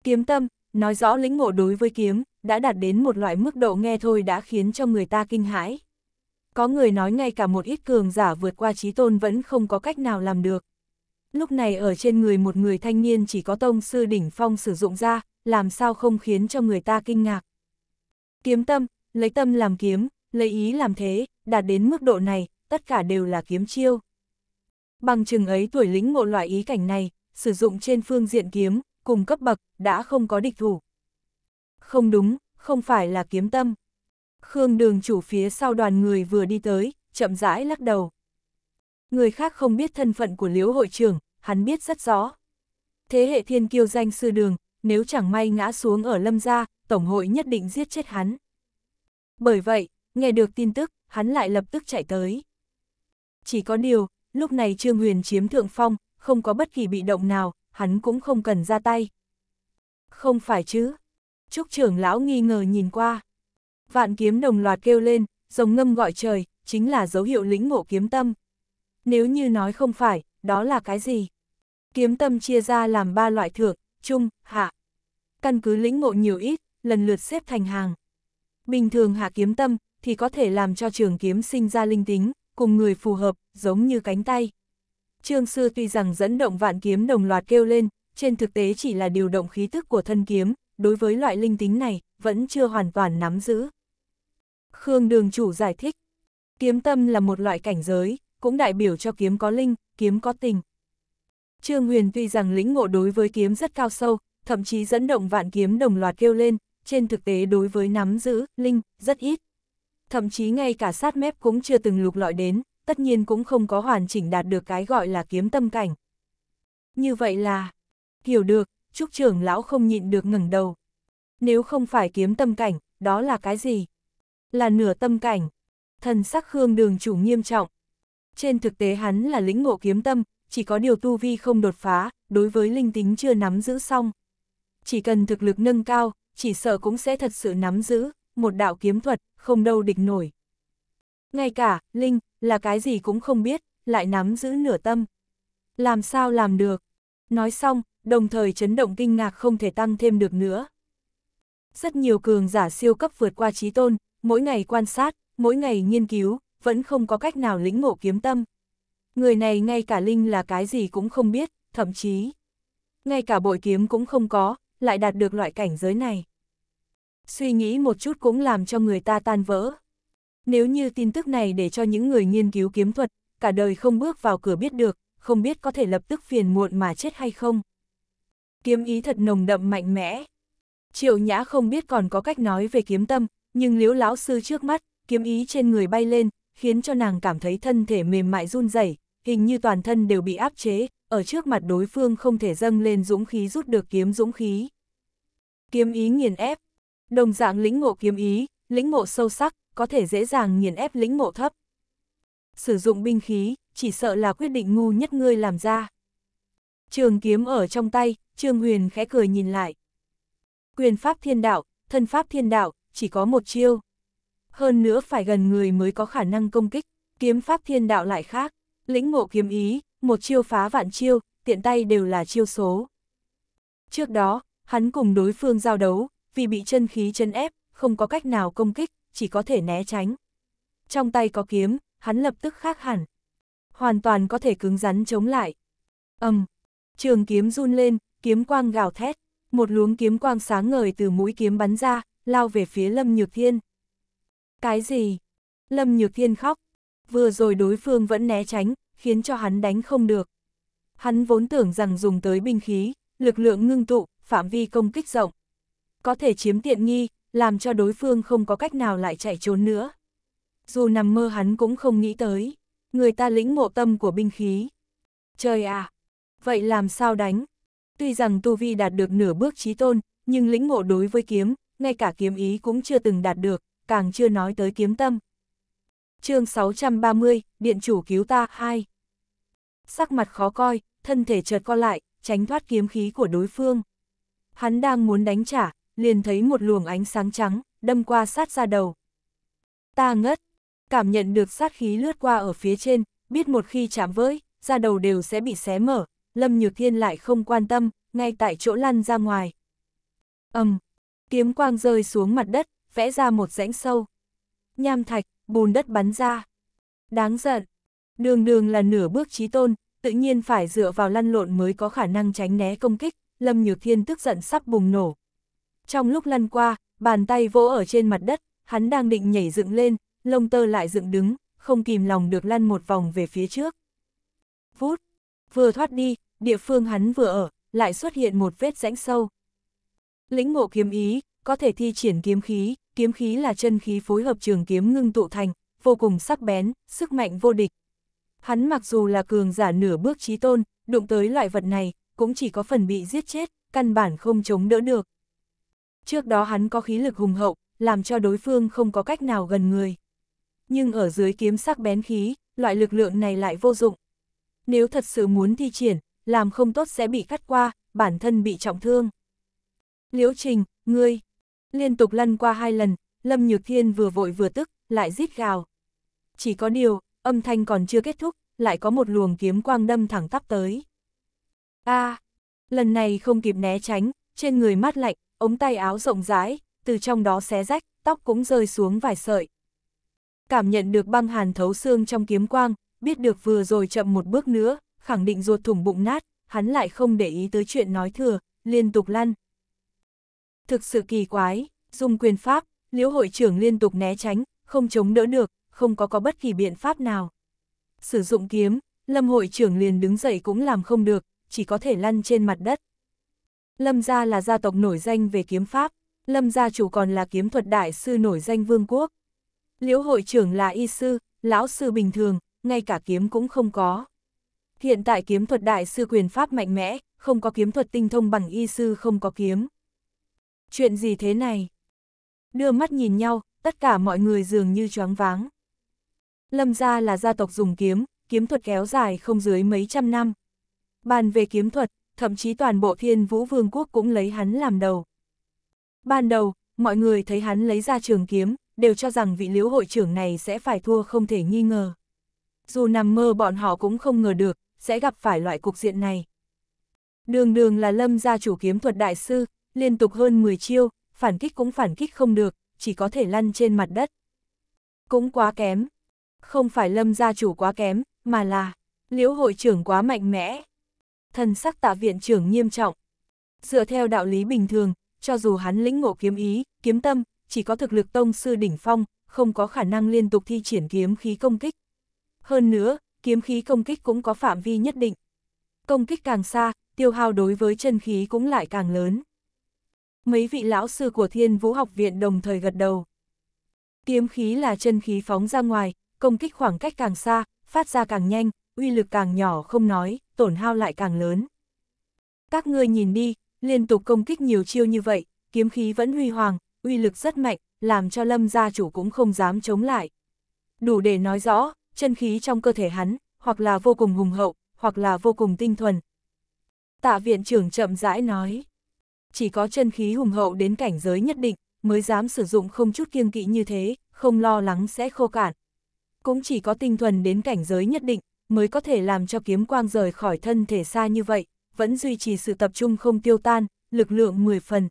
Kiếm tâm, nói rõ lĩnh ngộ đối với kiếm, đã đạt đến một loại mức độ nghe thôi đã khiến cho người ta kinh hãi. Có người nói ngay cả một ít cường giả vượt qua trí tôn vẫn không có cách nào làm được. Lúc này ở trên người một người thanh niên chỉ có tông sư đỉnh phong sử dụng ra, làm sao không khiến cho người ta kinh ngạc. Kiếm tâm, lấy tâm làm kiếm, lấy ý làm thế, đạt đến mức độ này, tất cả đều là kiếm chiêu. Bằng chừng ấy tuổi lĩnh ngộ loại ý cảnh này, sử dụng trên phương diện kiếm, cùng cấp bậc, đã không có địch thủ. Không đúng, không phải là kiếm tâm. Khương đường chủ phía sau đoàn người vừa đi tới, chậm rãi lắc đầu. Người khác không biết thân phận của liễu hội trưởng, hắn biết rất rõ. Thế hệ thiên kiêu danh sư đường, nếu chẳng may ngã xuống ở lâm gia, Tổng hội nhất định giết chết hắn. Bởi vậy, nghe được tin tức, hắn lại lập tức chạy tới. Chỉ có điều, lúc này Trương Huyền chiếm thượng phong, không có bất kỳ bị động nào, hắn cũng không cần ra tay. Không phải chứ? Trúc trưởng lão nghi ngờ nhìn qua. Vạn kiếm đồng loạt kêu lên, giống ngâm gọi trời, chính là dấu hiệu lĩnh ngộ kiếm tâm. Nếu như nói không phải, đó là cái gì? Kiếm tâm chia ra làm ba loại thượng, trung, hạ. Căn cứ lĩnh ngộ nhiều ít, lần lượt xếp thành hàng. Bình thường hạ kiếm tâm, thì có thể làm cho trường kiếm sinh ra linh tính, cùng người phù hợp, giống như cánh tay. Trương Sư tuy rằng dẫn động vạn kiếm đồng loạt kêu lên, trên thực tế chỉ là điều động khí thức của thân kiếm, đối với loại linh tính này, vẫn chưa hoàn toàn nắm giữ. Khương Đường Chủ giải thích, kiếm tâm là một loại cảnh giới, cũng đại biểu cho kiếm có linh, kiếm có tình. Trương Huyền tuy rằng lĩnh ngộ đối với kiếm rất cao sâu, thậm chí dẫn động vạn kiếm đồng loạt kêu lên, trên thực tế đối với nắm giữ, linh, rất ít. Thậm chí ngay cả sát mép cũng chưa từng lục lọi đến, tất nhiên cũng không có hoàn chỉnh đạt được cái gọi là kiếm tâm cảnh. Như vậy là, hiểu được, trúc trưởng lão không nhịn được ngẩng đầu. Nếu không phải kiếm tâm cảnh, đó là cái gì? Là nửa tâm cảnh. Thần sắc Khương đường chủ nghiêm trọng. Trên thực tế hắn là lĩnh ngộ kiếm tâm, chỉ có điều tu vi không đột phá, đối với linh tính chưa nắm giữ xong. Chỉ cần thực lực nâng cao, chỉ sợ cũng sẽ thật sự nắm giữ, một đạo kiếm thuật, không đâu địch nổi. Ngay cả, linh, là cái gì cũng không biết, lại nắm giữ nửa tâm. Làm sao làm được? Nói xong, đồng thời chấn động kinh ngạc không thể tăng thêm được nữa. Rất nhiều cường giả siêu cấp vượt qua trí tôn, mỗi ngày quan sát, mỗi ngày nghiên cứu, vẫn không có cách nào lĩnh ngộ kiếm tâm. Người này ngay cả linh là cái gì cũng không biết, thậm chí, ngay cả bội kiếm cũng không có, lại đạt được loại cảnh giới này. Suy nghĩ một chút cũng làm cho người ta tan vỡ. Nếu như tin tức này để cho những người nghiên cứu kiếm thuật, cả đời không bước vào cửa biết được, không biết có thể lập tức phiền muộn mà chết hay không. Kiếm ý thật nồng đậm mạnh mẽ. Triệu Nhã không biết còn có cách nói về kiếm tâm, nhưng liếu lão sư trước mắt, kiếm ý trên người bay lên, khiến cho nàng cảm thấy thân thể mềm mại run rẩy, hình như toàn thân đều bị áp chế, ở trước mặt đối phương không thể dâng lên dũng khí rút được kiếm dũng khí. Kiếm ý nghiền ép, đồng dạng lĩnh ngộ kiếm ý, lĩnh ngộ sâu sắc, có thể dễ dàng nghiền ép lĩnh ngộ thấp. Sử dụng binh khí, chỉ sợ là quyết định ngu nhất ngươi làm ra. Trường kiếm ở trong tay, Trương Huyền khẽ cười nhìn lại. Quyền pháp thiên đạo, thân pháp thiên đạo, chỉ có một chiêu. Hơn nữa phải gần người mới có khả năng công kích, kiếm pháp thiên đạo lại khác. Lĩnh ngộ kiếm ý, một chiêu phá vạn chiêu, tiện tay đều là chiêu số. Trước đó, hắn cùng đối phương giao đấu, vì bị chân khí chân ép, không có cách nào công kích, chỉ có thể né tránh. Trong tay có kiếm, hắn lập tức khác hẳn. Hoàn toàn có thể cứng rắn chống lại. Âm, trường kiếm run lên, kiếm quang gào thét. Một luống kiếm quang sáng ngời từ mũi kiếm bắn ra, lao về phía Lâm Nhược Thiên. Cái gì? Lâm Nhược Thiên khóc. Vừa rồi đối phương vẫn né tránh, khiến cho hắn đánh không được. Hắn vốn tưởng rằng dùng tới binh khí, lực lượng ngưng tụ, phạm vi công kích rộng. Có thể chiếm tiện nghi, làm cho đối phương không có cách nào lại chạy trốn nữa. Dù nằm mơ hắn cũng không nghĩ tới, người ta lĩnh ngộ tâm của binh khí. Trời à, vậy làm sao đánh? Tuy rằng Tu Vi đạt được nửa bước trí tôn, nhưng lĩnh ngộ đối với kiếm, ngay cả kiếm ý cũng chưa từng đạt được, càng chưa nói tới kiếm tâm. chương 630, Điện chủ cứu ta 2 Sắc mặt khó coi, thân thể chợt co lại, tránh thoát kiếm khí của đối phương. Hắn đang muốn đánh trả, liền thấy một luồng ánh sáng trắng, đâm qua sát ra đầu. Ta ngất, cảm nhận được sát khí lướt qua ở phía trên, biết một khi chạm với, ra đầu đều sẽ bị xé mở, Lâm Nhược Thiên lại không quan tâm, ngay tại chỗ lăn ra ngoài. ầm, kiếm quang rơi xuống mặt đất, vẽ ra một rãnh sâu. Nham thạch, bùn đất bắn ra. Đáng giận, đường đường là nửa bước trí tôn, tự nhiên phải dựa vào lăn lộn mới có khả năng tránh né công kích, Lâm Nhược Thiên tức giận sắp bùng nổ, trong lúc lăn qua, bàn tay vỗ ở trên mặt đất, hắn đang định nhảy dựng lên, lông tơ lại dựng đứng, không kìm lòng được lăn một vòng về phía trước. Vút, vừa thoát đi, địa phương hắn vừa ở, lại xuất hiện một vết rãnh sâu. Lĩnh ngộ kiếm ý, có thể thi triển kiếm khí, kiếm khí là chân khí phối hợp trường kiếm ngưng tụ thành, vô cùng sắc bén, sức mạnh vô địch. Hắn mặc dù là cường giả nửa bước trí tôn, đụng tới loại vật này, cũng chỉ có phần bị giết chết, căn bản không chống đỡ được. Trước đó hắn có khí lực hùng hậu, làm cho đối phương không có cách nào gần người. Nhưng ở dưới kiếm sắc bén khí, loại lực lượng này lại vô dụng. Nếu thật sự muốn thi triển, làm không tốt sẽ bị cắt qua, bản thân bị trọng thương. Liễu Trình, ngươi, liên tục lăn qua hai lần, Lâm Nhược Thiên vừa vội vừa tức, lại rít gào. Chỉ có điều, âm thanh còn chưa kết thúc, lại có một luồng kiếm quang đâm thẳng tắp tới. A, lần này không kịp né tránh, trên người mát lạnh, ống tay áo rộng rãi, từ trong đó xé rách, tóc cũng rơi xuống vài sợi. Cảm nhận được băng hàn thấu xương trong kiếm quang, biết được vừa rồi chậm một bước nữa, khẳng định ruột thủng bụng nát, hắn lại không để ý tới chuyện nói thừa, liên tục lăn. Thực sự kỳ quái, dùng quyền pháp, liễu hội trưởng liên tục né tránh, không chống đỡ được, không có có bất kỳ biện pháp nào. Sử dụng kiếm, lâm hội trưởng liền đứng dậy cũng làm không được, chỉ có thể lăn trên mặt đất. Lâm gia là gia tộc nổi danh về kiếm pháp, Lâm gia chủ còn là kiếm thuật đại sư nổi danh vương quốc. Liễu hội trưởng là y sư, lão sư bình thường, ngay cả kiếm cũng không có. Hiện tại kiếm thuật đại sư quyền pháp mạnh mẽ, không có kiếm thuật tinh thông bằng y sư không có kiếm. Chuyện gì thế này? Đưa mắt nhìn nhau, tất cả mọi người dường như choáng váng. Lâm gia là gia tộc dùng kiếm, kiếm thuật kéo dài không dưới mấy trăm năm. Bàn về kiếm thuật, thậm chí toàn bộ thiên vũ vương quốc cũng lấy hắn làm đầu. Ban đầu, mọi người thấy hắn lấy ra trường kiếm, đều cho rằng vị liễu hội trưởng này sẽ phải thua không thể nghi ngờ. Dù nằm mơ bọn họ cũng không ngờ được, sẽ gặp phải loại cục diện này. Đường đường là lâm gia chủ kiếm thuật đại sư, liên tục hơn 10 chiêu, phản kích cũng phản kích không được, chỉ có thể lăn trên mặt đất. Cũng quá kém. Không phải lâm gia chủ quá kém, mà là liễu hội trưởng quá mạnh mẽ thân sắc tạ viện trưởng nghiêm trọng. Dựa theo đạo lý bình thường, cho dù hắn lĩnh ngộ kiếm ý, kiếm tâm, chỉ có thực lực tông sư đỉnh phong, không có khả năng liên tục thi triển kiếm khí công kích. Hơn nữa, kiếm khí công kích cũng có phạm vi nhất định. Công kích càng xa, tiêu hao đối với chân khí cũng lại càng lớn. Mấy vị lão sư của Thiên Vũ học viện đồng thời gật đầu. Kiếm khí là chân khí phóng ra ngoài, công kích khoảng cách càng xa, phát ra càng nhanh, uy lực càng nhỏ không nói, tổn hao lại càng lớn. Các ngươi nhìn đi, liên tục công kích nhiều chiêu như vậy, kiếm khí vẫn huy hoàng, uy lực rất mạnh, làm cho lâm gia chủ cũng không dám chống lại. Đủ để nói rõ, chân khí trong cơ thể hắn, hoặc là vô cùng hùng hậu, hoặc là vô cùng tinh thuần. Tạ viện trưởng chậm rãi nói, chỉ có chân khí hùng hậu đến cảnh giới nhất định, mới dám sử dụng không chút kiêng kỵ như thế, không lo lắng sẽ khô cạn. Cũng chỉ có tinh thuần đến cảnh giới nhất định, mới có thể làm cho kiếm quang rời khỏi thân thể xa như vậy, vẫn duy trì sự tập trung không tiêu tan, lực lượng 10 phần.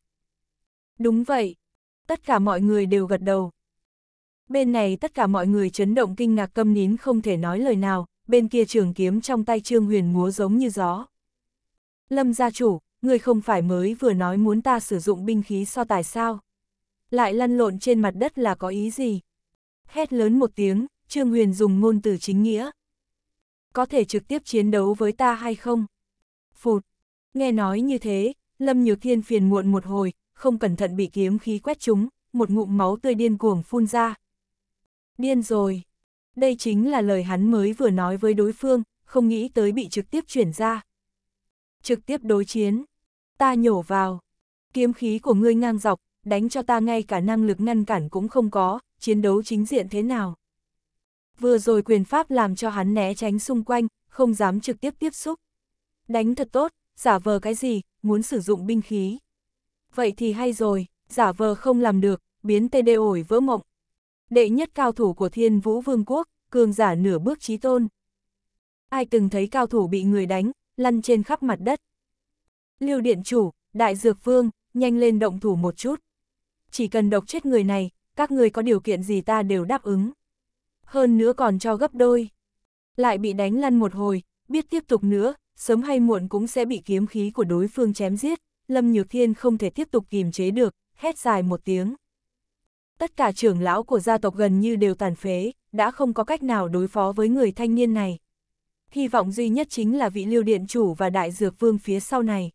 Đúng vậy, tất cả mọi người đều gật đầu. Bên này tất cả mọi người chấn động kinh ngạc câm nín không thể nói lời nào, bên kia trường kiếm trong tay Trương Huyền múa giống như gió. Lâm gia chủ, người không phải mới vừa nói muốn ta sử dụng binh khí so tài sao? Lại lăn lộn trên mặt đất là có ý gì? Hét lớn một tiếng, Trương Huyền dùng ngôn từ chính nghĩa, có thể trực tiếp chiến đấu với ta hay không? Phụt! Nghe nói như thế, Lâm Nhược Thiên phiền muộn một hồi, không cẩn thận bị kiếm khí quét trúng, một ngụm máu tươi điên cuồng phun ra. Điên rồi! Đây chính là lời hắn mới vừa nói với đối phương, không nghĩ tới bị trực tiếp chuyển ra. Trực tiếp đối chiến. Ta nhổ vào. Kiếm khí của ngươi ngang dọc, đánh cho ta ngay cả năng lực ngăn cản cũng không có, chiến đấu chính diện thế nào. Vừa rồi quyền pháp làm cho hắn né tránh xung quanh, không dám trực tiếp tiếp xúc. Đánh thật tốt, giả vờ cái gì, muốn sử dụng binh khí. Vậy thì hay rồi, giả vờ không làm được, biến tê đê ổi vỡ mộng. Đệ nhất cao thủ của thiên vũ vương quốc, cường giả nửa bước trí tôn. Ai từng thấy cao thủ bị người đánh, lăn trên khắp mặt đất. lưu điện chủ, đại dược vương, nhanh lên động thủ một chút. Chỉ cần độc chết người này, các người có điều kiện gì ta đều đáp ứng hơn nữa còn cho gấp đôi. Lại bị đánh lăn một hồi, biết tiếp tục nữa, sớm hay muộn cũng sẽ bị kiếm khí của đối phương chém giết, Lâm Nhược Thiên không thể tiếp tục kìm chế được, hét dài một tiếng. Tất cả trưởng lão của gia tộc gần như đều tàn phế, đã không có cách nào đối phó với người thanh niên này. Hy vọng duy nhất chính là vị lưu điện chủ và đại dược vương phía sau này.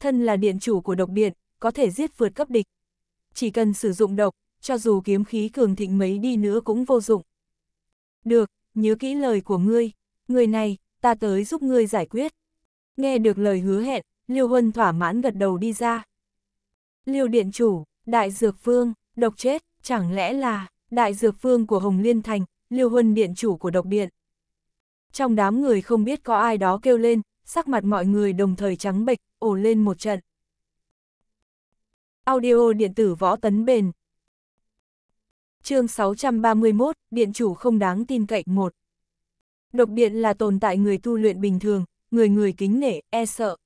Thân là điện chủ của độc điện, có thể giết vượt cấp địch. Chỉ cần sử dụng độc, cho dù kiếm khí cường thịnh mấy đi nữa cũng vô dụng. Được, nhớ kỹ lời của ngươi, người này, ta tới giúp ngươi giải quyết. Nghe được lời hứa hẹn, Liêu Huân thỏa mãn gật đầu đi ra. Liêu Điện Chủ, Đại Dược Vương, độc chết, chẳng lẽ là Đại Dược Vương của Hồng Liên Thành, Liêu Huân Điện Chủ của độc điện. Trong đám người không biết có ai đó kêu lên, sắc mặt mọi người đồng thời trắng bệch, ổ lên một trận. Audio điện tử võ tấn bền, chương 631, điện chủ không đáng tin cậy một Độc điện là tồn tại người tu luyện bình thường, người người kính nể, e sợ.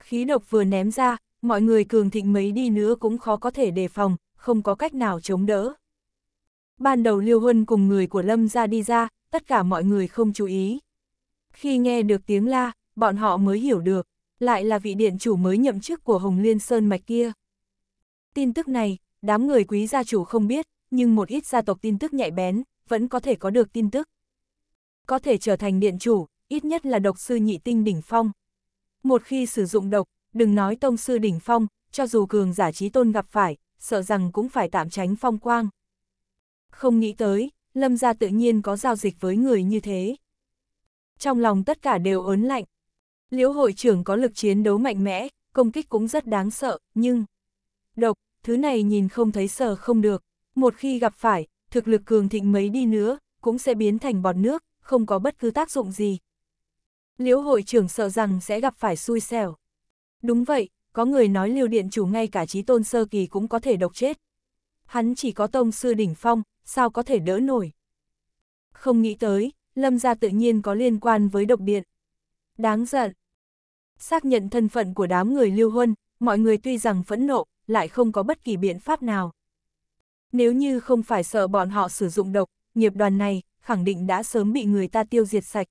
Khí độc vừa ném ra, mọi người cường thịnh mấy đi nữa cũng khó có thể đề phòng, không có cách nào chống đỡ. Ban đầu Liêu Huân cùng người của Lâm ra đi ra, tất cả mọi người không chú ý. Khi nghe được tiếng la, bọn họ mới hiểu được, lại là vị điện chủ mới nhậm chức của Hồng Liên Sơn Mạch kia. Tin tức này, đám người quý gia chủ không biết, nhưng một ít gia tộc tin tức nhạy bén, vẫn có thể có được tin tức. Có thể trở thành điện chủ, ít nhất là độc sư nhị tinh đỉnh phong. Một khi sử dụng độc, đừng nói tông sư đỉnh phong, cho dù cường giả trí tôn gặp phải, sợ rằng cũng phải tạm tránh phong quang. Không nghĩ tới, Lâm gia tự nhiên có giao dịch với người như thế. Trong lòng tất cả đều ớn lạnh. Liễu hội trưởng có lực chiến đấu mạnh mẽ, công kích cũng rất đáng sợ, nhưng... Độc, thứ này nhìn không thấy sờ không được. Một khi gặp phải, thực lực cường thịnh mấy đi nữa, cũng sẽ biến thành bọt nước, không có bất cứ tác dụng gì. Liễu hội trưởng sợ rằng sẽ gặp phải xui xẻo. Đúng vậy, có người nói liều điện chủ ngay cả trí tôn sơ kỳ cũng có thể độc chết. Hắn chỉ có tông sư đỉnh phong, sao có thể đỡ nổi. Không nghĩ tới, lâm gia tự nhiên có liên quan với độc điện. Đáng giận. Xác nhận thân phận của đám người lưu huân, mọi người tuy rằng phẫn nộ, lại không có bất kỳ biện pháp nào. Nếu như không phải sợ bọn họ sử dụng độc, nghiệp đoàn này khẳng định đã sớm bị người ta tiêu diệt sạch.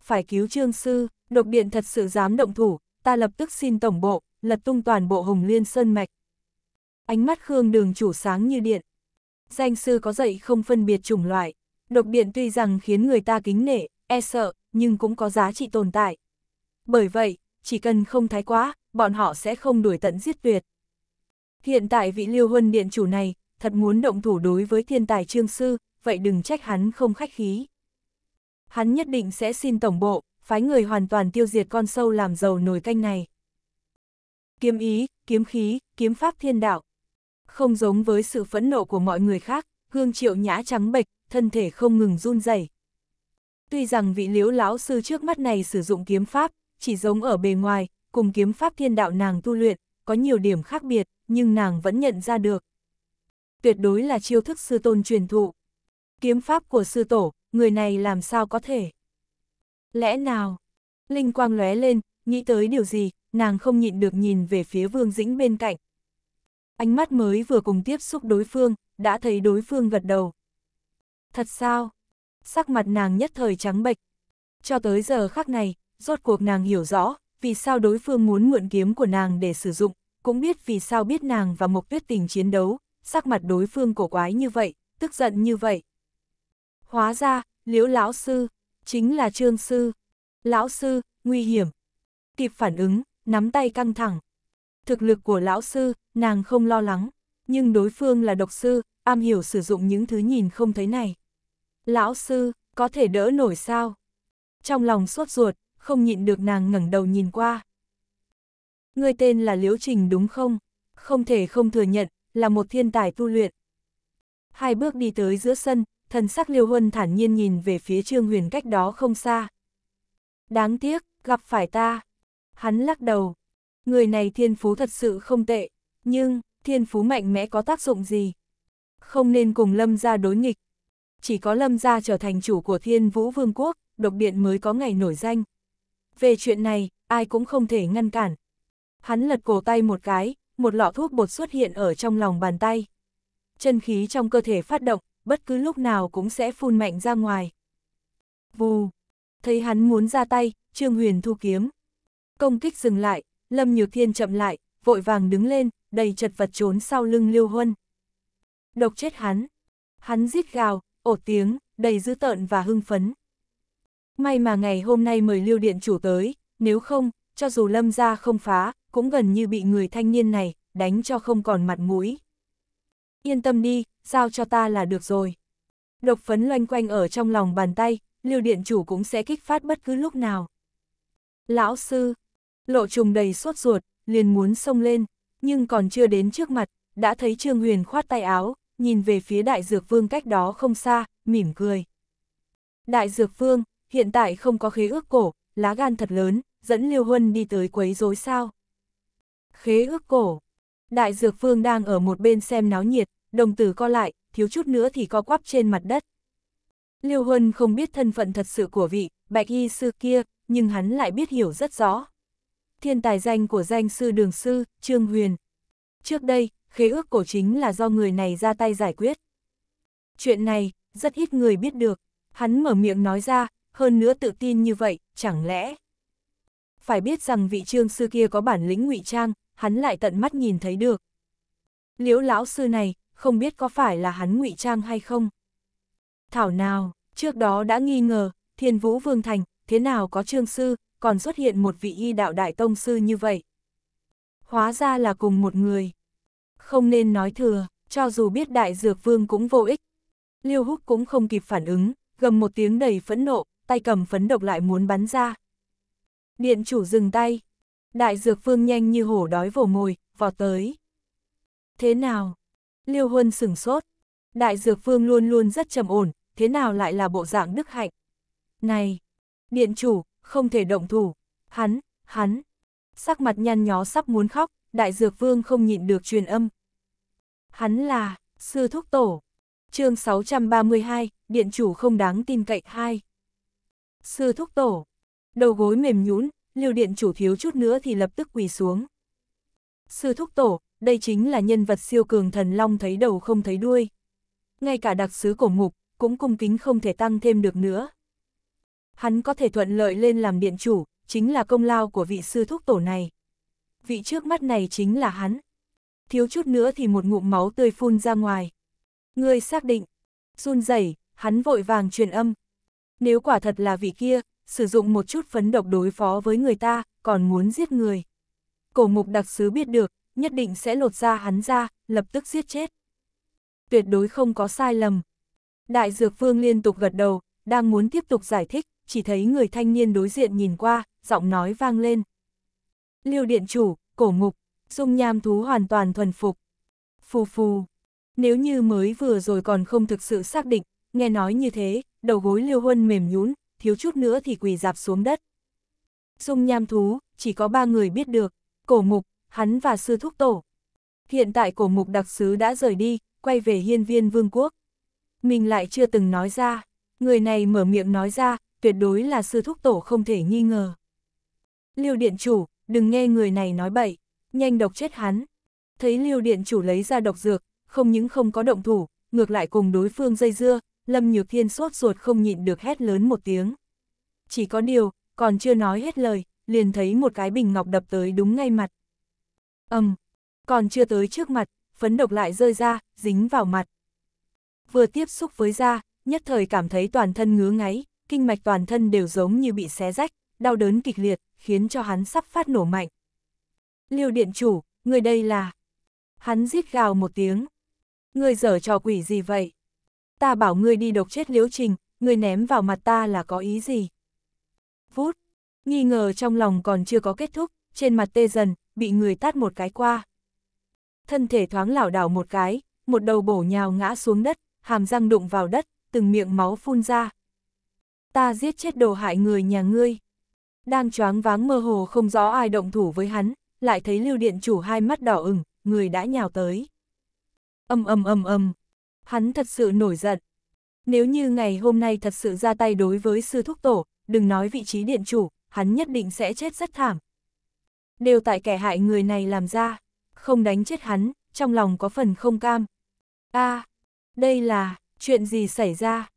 Phải cứu trương sư, độc điện thật sự dám động thủ, ta lập tức xin tổng bộ, lật tung toàn bộ hồng liên sơn mạch. Ánh mắt Khương đường chủ sáng như điện. Danh sư có dạy không phân biệt chủng loại, độc điện tuy rằng khiến người ta kính nể, e sợ, nhưng cũng có giá trị tồn tại. Bởi vậy, chỉ cần không thái quá, bọn họ sẽ không đuổi tận giết tuyệt. Hiện tại vị liêu huân điện chủ này, thật muốn động thủ đối với thiên tài trương sư, vậy đừng trách hắn không khách khí. Hắn nhất định sẽ xin tổng bộ, phái người hoàn toàn tiêu diệt con sâu làm giàu nồi canh này. Kiếm ý, kiếm khí, kiếm pháp thiên đạo. Không giống với sự phẫn nộ của mọi người khác, hương triệu nhã trắng bệch, thân thể không ngừng run rẩy. Tuy rằng vị liếu lão sư trước mắt này sử dụng kiếm pháp, chỉ giống ở bề ngoài, cùng kiếm pháp thiên đạo nàng tu luyện, có nhiều điểm khác biệt, nhưng nàng vẫn nhận ra được tuyệt đối là chiêu thức sư tôn truyền thụ. Kiếm pháp của sư tổ, người này làm sao có thể? Lẽ nào? Linh quang lóe lên, nghĩ tới điều gì, nàng không nhịn được nhìn về phía Vương Dĩnh bên cạnh. Ánh mắt mới vừa cùng tiếp xúc đối phương, đã thấy đối phương gật đầu. Thật sao? Sắc mặt nàng nhất thời trắng bệch. Cho tới giờ khắc này, rốt cuộc nàng hiểu rõ, vì sao đối phương muốn mượn kiếm của nàng để sử dụng, cũng biết vì sao biết nàng và mục Tuyết Tình chiến đấu, sắc mặt đối phương cổ quái như vậy, tức giận như vậy. Hóa ra, liễu lão sư, chính là trương sư. Lão sư, nguy hiểm. Kịp phản ứng, nắm tay căng thẳng. Thực lực của lão sư, nàng không lo lắng, nhưng đối phương là độc sư, am hiểu sử dụng những thứ nhìn không thấy này. Lão sư, có thể đỡ nổi sao? Trong lòng sốt ruột, không nhịn được nàng ngẩng đầu nhìn qua. Người tên là Liễu Trình đúng không? Không thể không thừa nhận, là một thiên tài tu luyện. Hai bước đi tới giữa sân, thần sắc Liêu Huân thản nhiên nhìn về phía Trương Huyền cách đó không xa. Đáng tiếc, gặp phải ta. Hắn lắc đầu. Người này thiên phú thật sự không tệ, nhưng thiên phú mạnh mẽ có tác dụng gì? Không nên cùng Lâm gia đối nghịch. Chỉ có Lâm gia trở thành chủ của Thiên Vũ Vương quốc, độc biện mới có ngày nổi danh. Về chuyện này, ai cũng không thể ngăn cản. Hắn lật cổ tay một cái, một lọ thuốc bột xuất hiện ở trong lòng bàn tay. Chân khí trong cơ thể phát động, bất cứ lúc nào cũng sẽ phun mạnh ra ngoài. Vù! Thấy hắn muốn ra tay, Trương Huyền thu kiếm. Công kích dừng lại, Lâm Nhược Thiên chậm lại, vội vàng đứng lên, đầy chật vật trốn sau lưng Liêu Huân. Độc chết hắn! Hắn giết gào, ổ tiếng, đầy dữ tợn và hưng phấn. May mà ngày hôm nay mời Liêu Điện chủ tới, nếu không, cho dù Lâm ra không phá, cũng gần như bị người thanh niên này, đánh cho không còn mặt mũi. Yên tâm đi, giao cho ta là được rồi. Độc phấn loanh quanh ở trong lòng bàn tay, lưu điện chủ cũng sẽ kích phát bất cứ lúc nào. Lão sư, lộ trùng đầy suốt ruột, liền muốn xông lên, nhưng còn chưa đến trước mặt, đã thấy Trương Huyền khoát tay áo, nhìn về phía đại dược vương cách đó không xa, mỉm cười. Đại dược vương, hiện tại không có khí ước cổ, lá gan thật lớn, dẫn Liêu Huân đi tới quấy rối sao. Khế ước cổ. Đại dược vương đang ở một bên xem náo nhiệt, đồng tử co lại, thiếu chút nữa thì co quắp trên mặt đất. Liêu Huân không biết thân phận thật sự của vị bạch y sư kia, nhưng hắn lại biết hiểu rất rõ. Thiên tài danh của danh sư đường sư, Trương Huyền. Trước đây, khế ước cổ chính là do người này ra tay giải quyết. Chuyện này, rất ít người biết được, hắn mở miệng nói ra, hơn nữa tự tin như vậy, chẳng lẽ. Phải biết rằng vị trương sư kia có bản lĩnh ngụy trang, hắn lại tận mắt nhìn thấy được. Liễu lão sư này, không biết có phải là hắn ngụy trang hay không? Thảo nào, trước đó đã nghi ngờ, thiên vũ vương thành, thế nào có trương sư, còn xuất hiện một vị y đạo đại tông sư như vậy? Hóa ra là cùng một người. Không nên nói thừa, cho dù biết đại dược vương cũng vô ích. Liêu húc cũng không kịp phản ứng, gầm một tiếng đầy phẫn nộ, tay cầm phấn độc lại muốn bắn ra. Điện chủ dừng tay, Đại dược vương nhanh như hổ đói vồ mồi, vọt tới. Thế nào? Liêu Huân sửng sốt. Đại dược vương luôn luôn rất trầm ổn, thế nào lại là bộ dạng đức hạnh? Này! Điện chủ, không thể động thủ. Hắn, hắn! Sắc mặt nhăn nhó sắp muốn khóc, đại dược vương không nhịn được truyền âm. Hắn là, sư thúc tổ. chương 632, điện chủ không đáng tin cậy hai. Sư thúc tổ. Đầu gối mềm nhũn, liều điện chủ thiếu chút nữa thì lập tức quỳ xuống. Sư thúc tổ, đây chính là nhân vật siêu cường thần long thấy đầu không thấy đuôi. Ngay cả đặc sứ cổ mục, cũng cung kính không thể tăng thêm được nữa. Hắn có thể thuận lợi lên làm điện chủ, chính là công lao của vị sư thúc tổ này. Vị trước mắt này chính là hắn. Thiếu chút nữa thì một ngụm máu tươi phun ra ngoài. Ngươi xác định. run rẩy, hắn vội vàng truyền âm. Nếu quả thật là vị kia, sử dụng một chút phấn độc đối phó với người ta, còn muốn giết người. Cổ mục đặc sứ biết được, nhất định sẽ lột ra hắn ra, lập tức giết chết. Tuyệt đối không có sai lầm. Đại Dược phương liên tục gật đầu, đang muốn tiếp tục giải thích, chỉ thấy người thanh niên đối diện nhìn qua, giọng nói vang lên. Liêu điện chủ, cổ mục dung nham thú hoàn toàn thuần phục. Phù phù, nếu như mới vừa rồi còn không thực sự xác định, nghe nói như thế, đầu gối liêu huân mềm nhún, thiếu chút nữa thì quỳ dạp xuống đất. Dung nham thú, chỉ có ba người biết được, cổ mục, hắn và sư thúc tổ. Hiện tại cổ mục đặc sứ đã rời đi, quay về hiên viên vương quốc. Mình lại chưa từng nói ra, người này mở miệng nói ra, tuyệt đối là sư thúc tổ không thể nghi ngờ. Liêu điện chủ, đừng nghe người này nói bậy, nhanh độc chết hắn. Thấy liêu điện chủ lấy ra độc dược, không những không có động thủ, ngược lại cùng đối phương dây dưa, Lâm Nhược Thiên sốt ruột không nhịn được hét lớn một tiếng. Chỉ có điều, còn chưa nói hết lời, liền thấy một cái bình ngọc đập tới đúng ngay mặt. Ầm, um, còn chưa tới trước mặt, phấn độc lại rơi ra, dính vào mặt. Vừa tiếp xúc với da, nhất thời cảm thấy toàn thân ngứa ngáy, kinh mạch toàn thân đều giống như bị xé rách, đau đớn kịch liệt, khiến cho hắn sắp phát nổ mạnh. Liêu điện chủ, người đây là... Hắn giết gào một tiếng. Người dở trò quỷ gì vậy? ta bảo ngươi đi độc chết liễu trình, ngươi ném vào mặt ta là có ý gì? Vút, nghi ngờ trong lòng còn chưa có kết thúc, trên mặt tê dần, bị người tát một cái qua. Thân thể thoáng lảo đảo một cái, một đầu bổ nhào ngã xuống đất, hàm răng đụng vào đất, từng miệng máu phun ra. Ta giết chết đồ hại người nhà ngươi. Đang choáng váng mơ hồ không rõ ai động thủ với hắn, lại thấy lưu điện chủ hai mắt đỏ ửng, người đã nhào tới. Âm âm âm âm, Hắn thật sự nổi giận. Nếu như ngày hôm nay thật sự ra tay đối với sư thúc tổ, đừng nói vị trí điện chủ, hắn nhất định sẽ chết rất thảm. Đều tại kẻ hại người này làm ra, không đánh chết hắn, trong lòng có phần không cam. a à, đây là, chuyện gì xảy ra?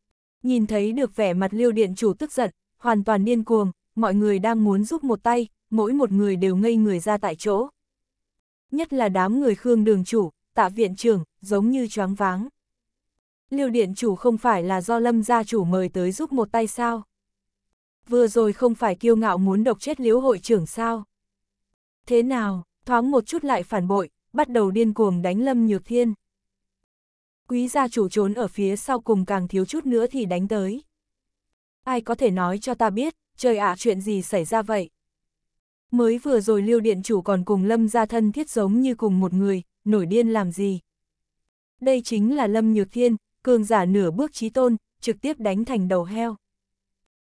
Nhìn thấy được vẻ mặt liêu điện chủ tức giận, hoàn toàn điên cuồng, mọi người đang muốn giúp một tay, mỗi một người đều ngây người ra tại chỗ. Nhất là đám người Khương đường chủ, tạ viện trưởng, giống như choáng váng liêu điện chủ không phải là do lâm gia chủ mời tới giúp một tay sao? Vừa rồi không phải kiêu ngạo muốn độc chết liễu hội trưởng sao? Thế nào, thoáng một chút lại phản bội, bắt đầu điên cuồng đánh lâm nhược thiên. Quý gia chủ trốn ở phía sau cùng càng thiếu chút nữa thì đánh tới. Ai có thể nói cho ta biết, trời ạ chuyện gì xảy ra vậy? Mới vừa rồi liêu điện chủ còn cùng lâm gia thân thiết giống như cùng một người, nổi điên làm gì? Đây chính là lâm nhược thiên, cường giả nửa bước chí tôn, trực tiếp đánh thành đầu heo.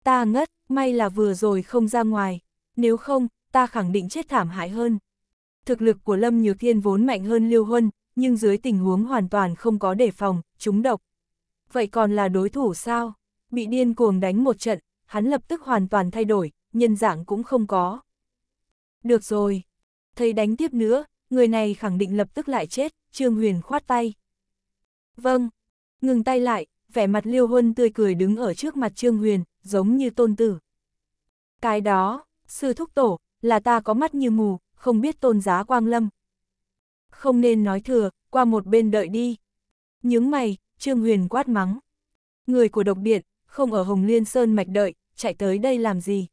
Ta ngất, may là vừa rồi không ra ngoài, nếu không, ta khẳng định chết thảm hại hơn. Thực lực của Lâm Nhược Thiên vốn mạnh hơn Liêu Huân, nhưng dưới tình huống hoàn toàn không có đề phòng, trúng độc. Vậy còn là đối thủ sao? Bị điên cuồng đánh một trận, hắn lập tức hoàn toàn thay đổi, nhân dạng cũng không có. Được rồi, thầy đánh tiếp nữa, người này khẳng định lập tức lại chết, Trương Huyền khoát tay. Vâng, Ngừng tay lại, vẻ mặt Liêu Huân tươi cười đứng ở trước mặt Trương Huyền, giống như tôn tử. Cái đó, sư thúc tổ, là ta có mắt như mù, không biết tôn giá quang lâm. Không nên nói thừa, qua một bên đợi đi. những mày, Trương Huyền quát mắng. Người của độc điện, không ở Hồng Liên Sơn mạch đợi, chạy tới đây làm gì?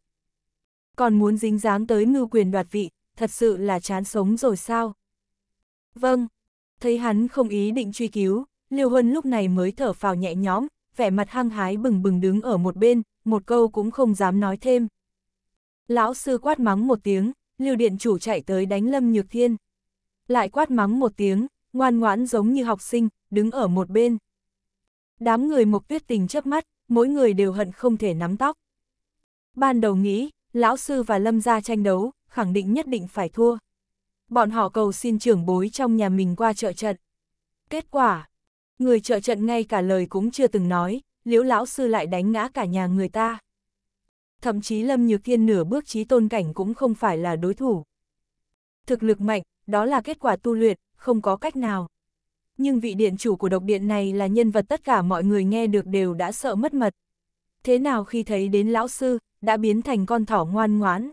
Còn muốn dính dáng tới ngưu quyền đoạt vị, thật sự là chán sống rồi sao? Vâng, thấy hắn không ý định truy cứu, Liêu Huân lúc này mới thở phào nhẹ nhõm, vẻ mặt hăng hái bừng bừng đứng ở một bên, một câu cũng không dám nói thêm. Lão sư quát mắng một tiếng, Liêu Điện chủ chạy tới đánh Lâm Nhược Thiên. Lại quát mắng một tiếng, ngoan ngoãn giống như học sinh, đứng ở một bên. Đám người mộc tuyết tình chớp mắt, mỗi người đều hận không thể nắm tóc. Ban đầu nghĩ, lão sư và lâm gia tranh đấu, khẳng định nhất định phải thua. Bọn họ cầu xin trưởng bối trong nhà mình qua trợ trận. Kết quả, Người trợ trận ngay cả lời cũng chưa từng nói, liễu lão sư lại đánh ngã cả nhà người ta. Thậm chí Lâm Nhược Thiên nửa bước trí tôn cảnh cũng không phải là đối thủ. Thực lực mạnh, đó là kết quả tu luyện, không có cách nào. Nhưng vị điện chủ của độc điện này là nhân vật tất cả mọi người nghe được đều đã sợ mất mật. Thế nào khi thấy đến lão sư, đã biến thành con thỏ ngoan ngoãn.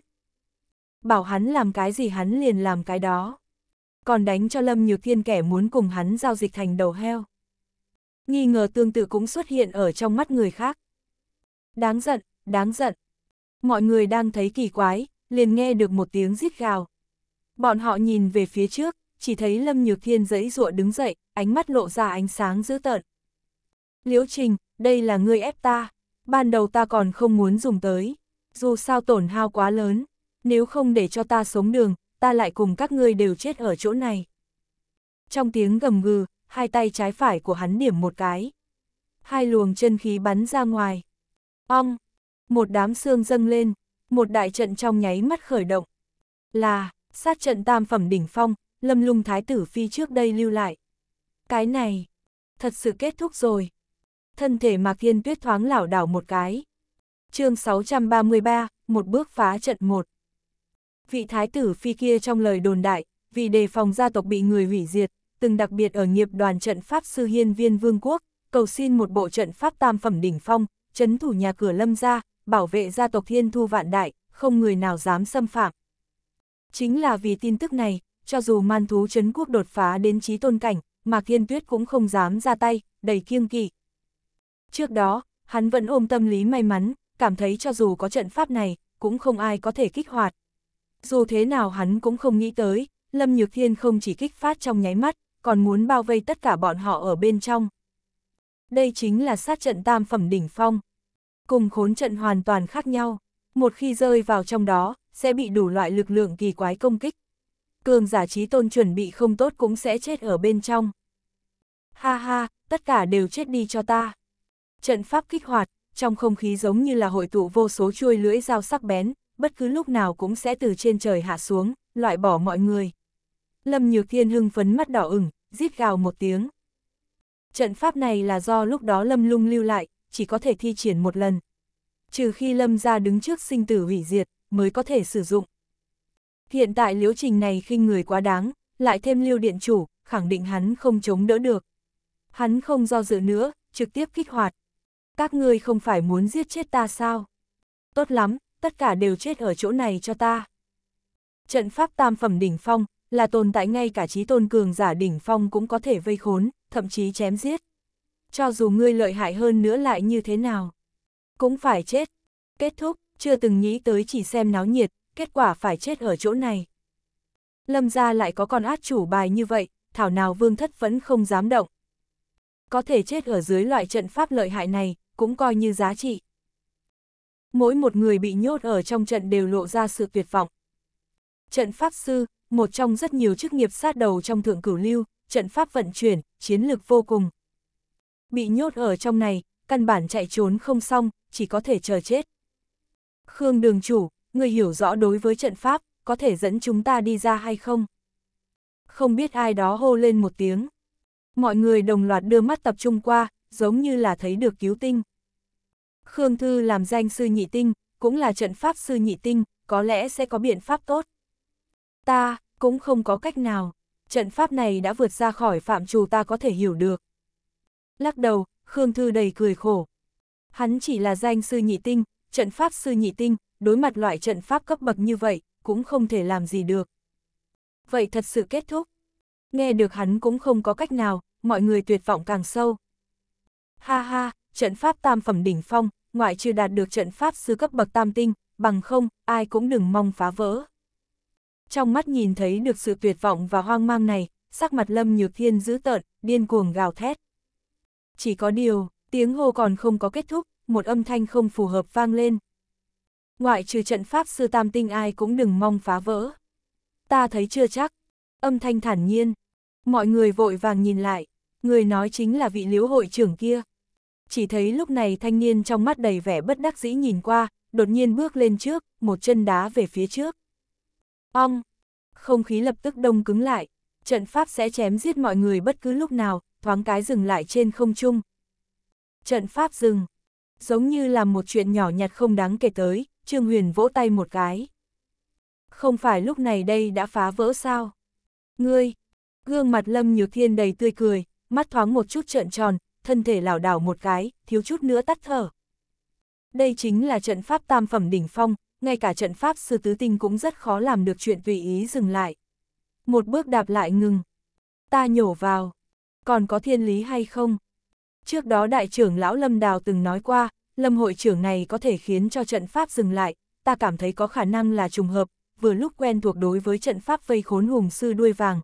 Bảo hắn làm cái gì hắn liền làm cái đó. Còn đánh cho Lâm Nhược Thiên kẻ muốn cùng hắn giao dịch thành đầu heo nghi ngờ tương tự cũng xuất hiện ở trong mắt người khác. Đáng giận, đáng giận. Mọi người đang thấy kỳ quái, liền nghe được một tiếng rít gào. Bọn họ nhìn về phía trước, chỉ thấy Lâm Nhược Thiên giãy giụa đứng dậy, ánh mắt lộ ra ánh sáng dữ tợn. Liễu Trình, đây là ngươi ép ta, ban đầu ta còn không muốn dùng tới, dù sao tổn hao quá lớn, nếu không để cho ta sống đường, ta lại cùng các ngươi đều chết ở chỗ này. Trong tiếng gầm gừ, hai tay trái phải của hắn điểm một cái. Hai luồng chân khí bắn ra ngoài. Ong, một đám xương dâng lên, một đại trận trong nháy mắt khởi động. Là, sát trận tam phẩm đỉnh phong, lâm lung thái tử phi trước đây lưu lại. Cái này, thật sự kết thúc rồi. Thân thể Mạc Thiên Tuyết thoáng lảo đảo một cái. chương 633, một bước phá trận một. Vị thái tử phi kia trong lời đồn đại, vì đề phòng gia tộc bị người hủy diệt, từng đặc biệt ở nghiệp đoàn trận pháp sư hiên viên vương quốc, cầu xin một bộ trận pháp tam phẩm đỉnh phong, chấn thủ nhà cửa lâm gia, bảo vệ gia tộc thiên thu vạn đại, không người nào dám xâm phạm. Chính là vì tin tức này, cho dù man thú chấn quốc đột phá đến trí tôn cảnh, mà Thiên Tuyết cũng không dám ra tay, đầy kiêng kỵ. Trước đó, hắn vẫn ôm tâm lý may mắn, cảm thấy cho dù có trận pháp này, cũng không ai có thể kích hoạt. Dù thế nào hắn cũng không nghĩ tới, Lâm Nhược Thiên không chỉ kích phát trong nháy mắt, còn muốn bao vây tất cả bọn họ ở bên trong. Đây chính là sát trận tam phẩm đỉnh phong. Cùng khốn trận hoàn toàn khác nhau, một khi rơi vào trong đó, sẽ bị đủ loại lực lượng kỳ quái công kích. Cường giả trí tôn chuẩn bị không tốt cũng sẽ chết ở bên trong. Ha ha, tất cả đều chết đi cho ta. Trận pháp kích hoạt, trong không khí giống như là hội tụ vô số chuôi lưỡi dao sắc bén, bất cứ lúc nào cũng sẽ từ trên trời hạ xuống, loại bỏ mọi người. Lâm Nhược Thiên hưng phấn mắt đỏ ửng, rít gào một tiếng. Trận pháp này là do lúc đó Lâm Lung lưu lại, chỉ có thể thi triển một lần. Trừ khi Lâm ra đứng trước sinh tử hủy diệt, mới có thể sử dụng. Hiện tại liễu trình này khinh người quá đáng, lại thêm lưu điện chủ, khẳng định hắn không chống đỡ được. Hắn không do dự nữa, trực tiếp kích hoạt. Các ngươi không phải muốn giết chết ta sao? Tốt lắm, tất cả đều chết ở chỗ này cho ta. Trận pháp tam phẩm đỉnh phong, là tồn tại ngay cả trí tôn cường giả đỉnh phong cũng có thể vây khốn, thậm chí chém giết. Cho dù ngươi lợi hại hơn nữa lại như thế nào, cũng phải chết. Kết thúc, chưa từng nghĩ tới chỉ xem náo nhiệt, kết quả phải chết ở chỗ này. Lâm ra lại có con át chủ bài như vậy, thảo nào vương thất vẫn không dám động. Có thể chết ở dưới loại trận pháp lợi hại này, cũng coi như giá trị. Mỗi một người bị nhốt ở trong trận đều lộ ra sự tuyệt vọng. Trận pháp sư, một trong rất nhiều chức nghiệp sát đầu trong thượng cửu lưu, trận pháp vận chuyển, chiến lược vô cùng. Bị nhốt ở trong này, căn bản chạy trốn không xong, chỉ có thể chờ chết. Khương đường chủ, người hiểu rõ đối với trận pháp, có thể dẫn chúng ta đi ra hay không? Không biết ai đó hô lên một tiếng. Mọi người đồng loạt đưa mắt tập trung qua, giống như là thấy được cứu tinh. Khương Thư làm danh sư nhị tinh, cũng là trận pháp sư nhị tinh, có lẽ sẽ có biện pháp tốt ta cũng không có cách nào, trận pháp này đã vượt ra khỏi phạm trù ta có thể hiểu được. Lắc đầu, Khương Thư đầy cười khổ. Hắn chỉ là danh sư nhị tinh, trận pháp sư nhị tinh, đối mặt loại trận pháp cấp bậc như vậy, cũng không thể làm gì được. Vậy thật sự kết thúc. Nghe được hắn cũng không có cách nào, mọi người tuyệt vọng càng sâu. Ha ha, trận pháp tam phẩm đỉnh phong, ngoại trừ đạt được trận pháp sư cấp bậc tam tinh, bằng không, ai cũng đừng mong phá vỡ trong mắt nhìn thấy được sự tuyệt vọng và hoang mang này, sắc mặt Lâm Nhược Thiên dữ tợn, điên cuồng gào thét. Chỉ có điều, tiếng hô còn không có kết thúc, một âm thanh không phù hợp vang lên. Ngoại trừ trận pháp sư tam tinh ai cũng đừng mong phá vỡ. Ta thấy chưa chắc. Âm thanh thản nhiên. Mọi người vội vàng nhìn lại. Người nói chính là vị liễu hội trưởng kia. Chỉ thấy lúc này thanh niên trong mắt đầy vẻ bất đắc dĩ nhìn qua, đột nhiên bước lên trước, một chân đá về phía trước. Ong! Không khí lập tức đông cứng lại, trận pháp sẽ chém giết mọi người bất cứ lúc nào, thoáng cái dừng lại trên không trung. Trận pháp dừng. Giống như là một chuyện nhỏ nhặt không đáng kể tới, Trương Huyền vỗ tay một cái. Không phải lúc này đây đã phá vỡ sao? Ngươi! Gương mặt Lâm Nhược Thiên đầy tươi cười, mắt thoáng một chút trợn tròn, thân thể lảo đảo một cái, thiếu chút nữa tắt thở. Đây chính là trận pháp tam phẩm đỉnh phong, ngay cả trận pháp sư tứ tinh cũng rất khó làm được chuyện tùy ý dừng lại. Một bước đạp lại ngừng. Ta nhổ vào. Còn có thiên lý hay không? Trước đó đại trưởng lão Lâm Đào từng nói qua, Lâm hội trưởng này có thể khiến cho trận pháp dừng lại, ta cảm thấy có khả năng là trùng hợp, vừa lúc quen thuộc đối với trận pháp vây khốn hùng sư đuôi vàng.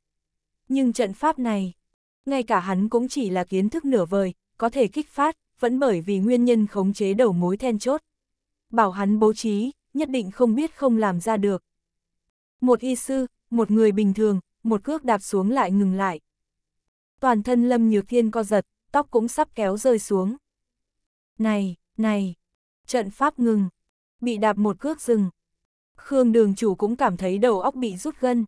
Nhưng trận pháp này, ngay cả hắn cũng chỉ là kiến thức nửa vời, có thể kích phát, vẫn bởi vì nguyên nhân khống chế đầu mối then chốt. Bảo hắn bố trí, nhất định không biết không làm ra được. Một y sư, một người bình thường, một cước đạp xuống lại ngừng lại. Toàn thân Lâm Nhược Thiên co giật, tóc cũng sắp kéo rơi xuống. Này, này, trận pháp ngừng, bị đạp một cước dừng Khương đường chủ cũng cảm thấy đầu óc bị rút gân.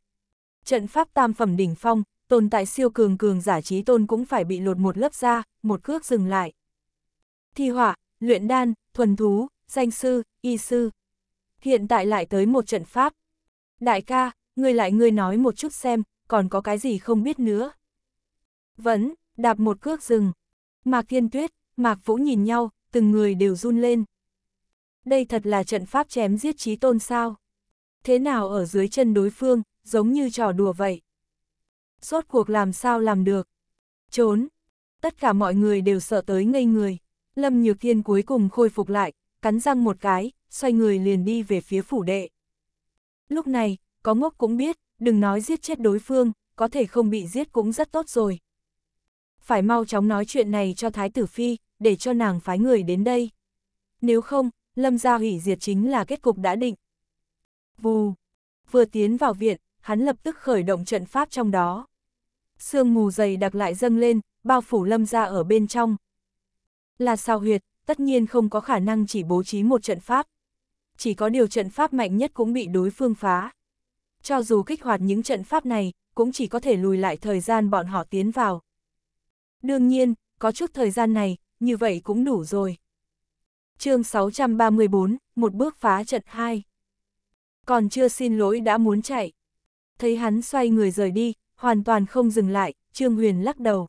Trận pháp tam phẩm đỉnh phong, tồn tại siêu cường cường giả trí tôn cũng phải bị lột một lớp ra, một cước dừng lại. Thi hỏa, luyện đan, thuần thú, danh sư, y sư hiện tại lại tới một trận pháp. Đại ca, ngươi lại ngươi nói một chút xem, còn có cái gì không biết nữa. Vẫn, đạp một cước rừng. Mạc Thiên Tuyết, Mạc Vũ nhìn nhau, từng người đều run lên. Đây thật là trận pháp chém giết trí tôn sao. Thế nào ở dưới chân đối phương, giống như trò đùa vậy. Rốt cuộc làm sao làm được. Trốn. Tất cả mọi người đều sợ tới ngây người. Lâm Nhược Thiên cuối cùng khôi phục lại, cắn răng một cái, xoay người liền đi về phía phủ đệ. Lúc này, có ngốc cũng biết, đừng nói giết chết đối phương, có thể không bị giết cũng rất tốt rồi. Phải mau chóng nói chuyện này cho Thái Tử Phi, để cho nàng phái người đến đây. Nếu không, Lâm Gia hủy diệt chính là kết cục đã định. Vù, vừa tiến vào viện, hắn lập tức khởi động trận pháp trong đó. Sương mù dày đặc lại dâng lên, bao phủ Lâm Gia ở bên trong. Là sao huyệt, tất nhiên không có khả năng chỉ bố trí một trận pháp chỉ có điều trận pháp mạnh nhất cũng bị đối phương phá. Cho dù kích hoạt những trận pháp này, cũng chỉ có thể lùi lại thời gian bọn họ tiến vào. Đương nhiên, có chút thời gian này, như vậy cũng đủ rồi. chương 634, một bước phá trận 2. Còn chưa xin lỗi đã muốn chạy. Thấy hắn xoay người rời đi, hoàn toàn không dừng lại, Trương Huyền lắc đầu.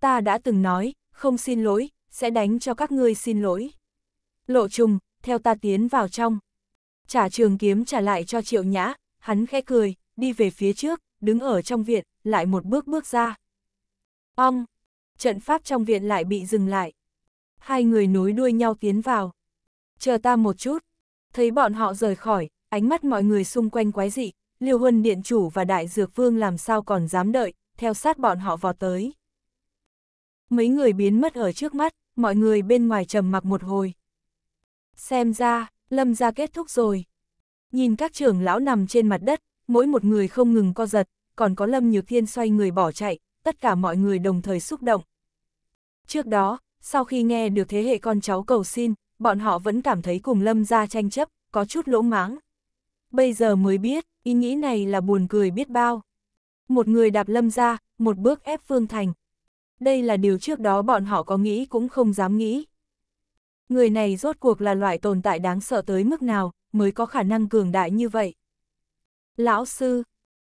Ta đã từng nói, không xin lỗi, sẽ đánh cho các ngươi xin lỗi. Lộ trùng, theo ta tiến vào trong. Trả trường kiếm trả lại cho triệu nhã, hắn khẽ cười, đi về phía trước, đứng ở trong viện, lại một bước bước ra. Ong! Trận pháp trong viện lại bị dừng lại. Hai người nối đuôi nhau tiến vào. Chờ ta một chút. Thấy bọn họ rời khỏi, ánh mắt mọi người xung quanh quái dị, Liêu Huân Điện Chủ và Đại Dược Vương làm sao còn dám đợi, theo sát bọn họ vào tới. Mấy người biến mất ở trước mắt, mọi người bên ngoài trầm mặc một hồi. Xem ra, lâm ra kết thúc rồi. Nhìn các trưởng lão nằm trên mặt đất, mỗi một người không ngừng co giật, còn có lâm nhược thiên xoay người bỏ chạy, tất cả mọi người đồng thời xúc động. Trước đó, sau khi nghe được thế hệ con cháu cầu xin, bọn họ vẫn cảm thấy cùng lâm ra tranh chấp, có chút lỗ máng. Bây giờ mới biết, ý nghĩ này là buồn cười biết bao. Một người đạp lâm ra, một bước ép Phương Thành. Đây là điều trước đó bọn họ có nghĩ cũng không dám nghĩ. Người này rốt cuộc là loại tồn tại đáng sợ tới mức nào, mới có khả năng cường đại như vậy. Lão sư,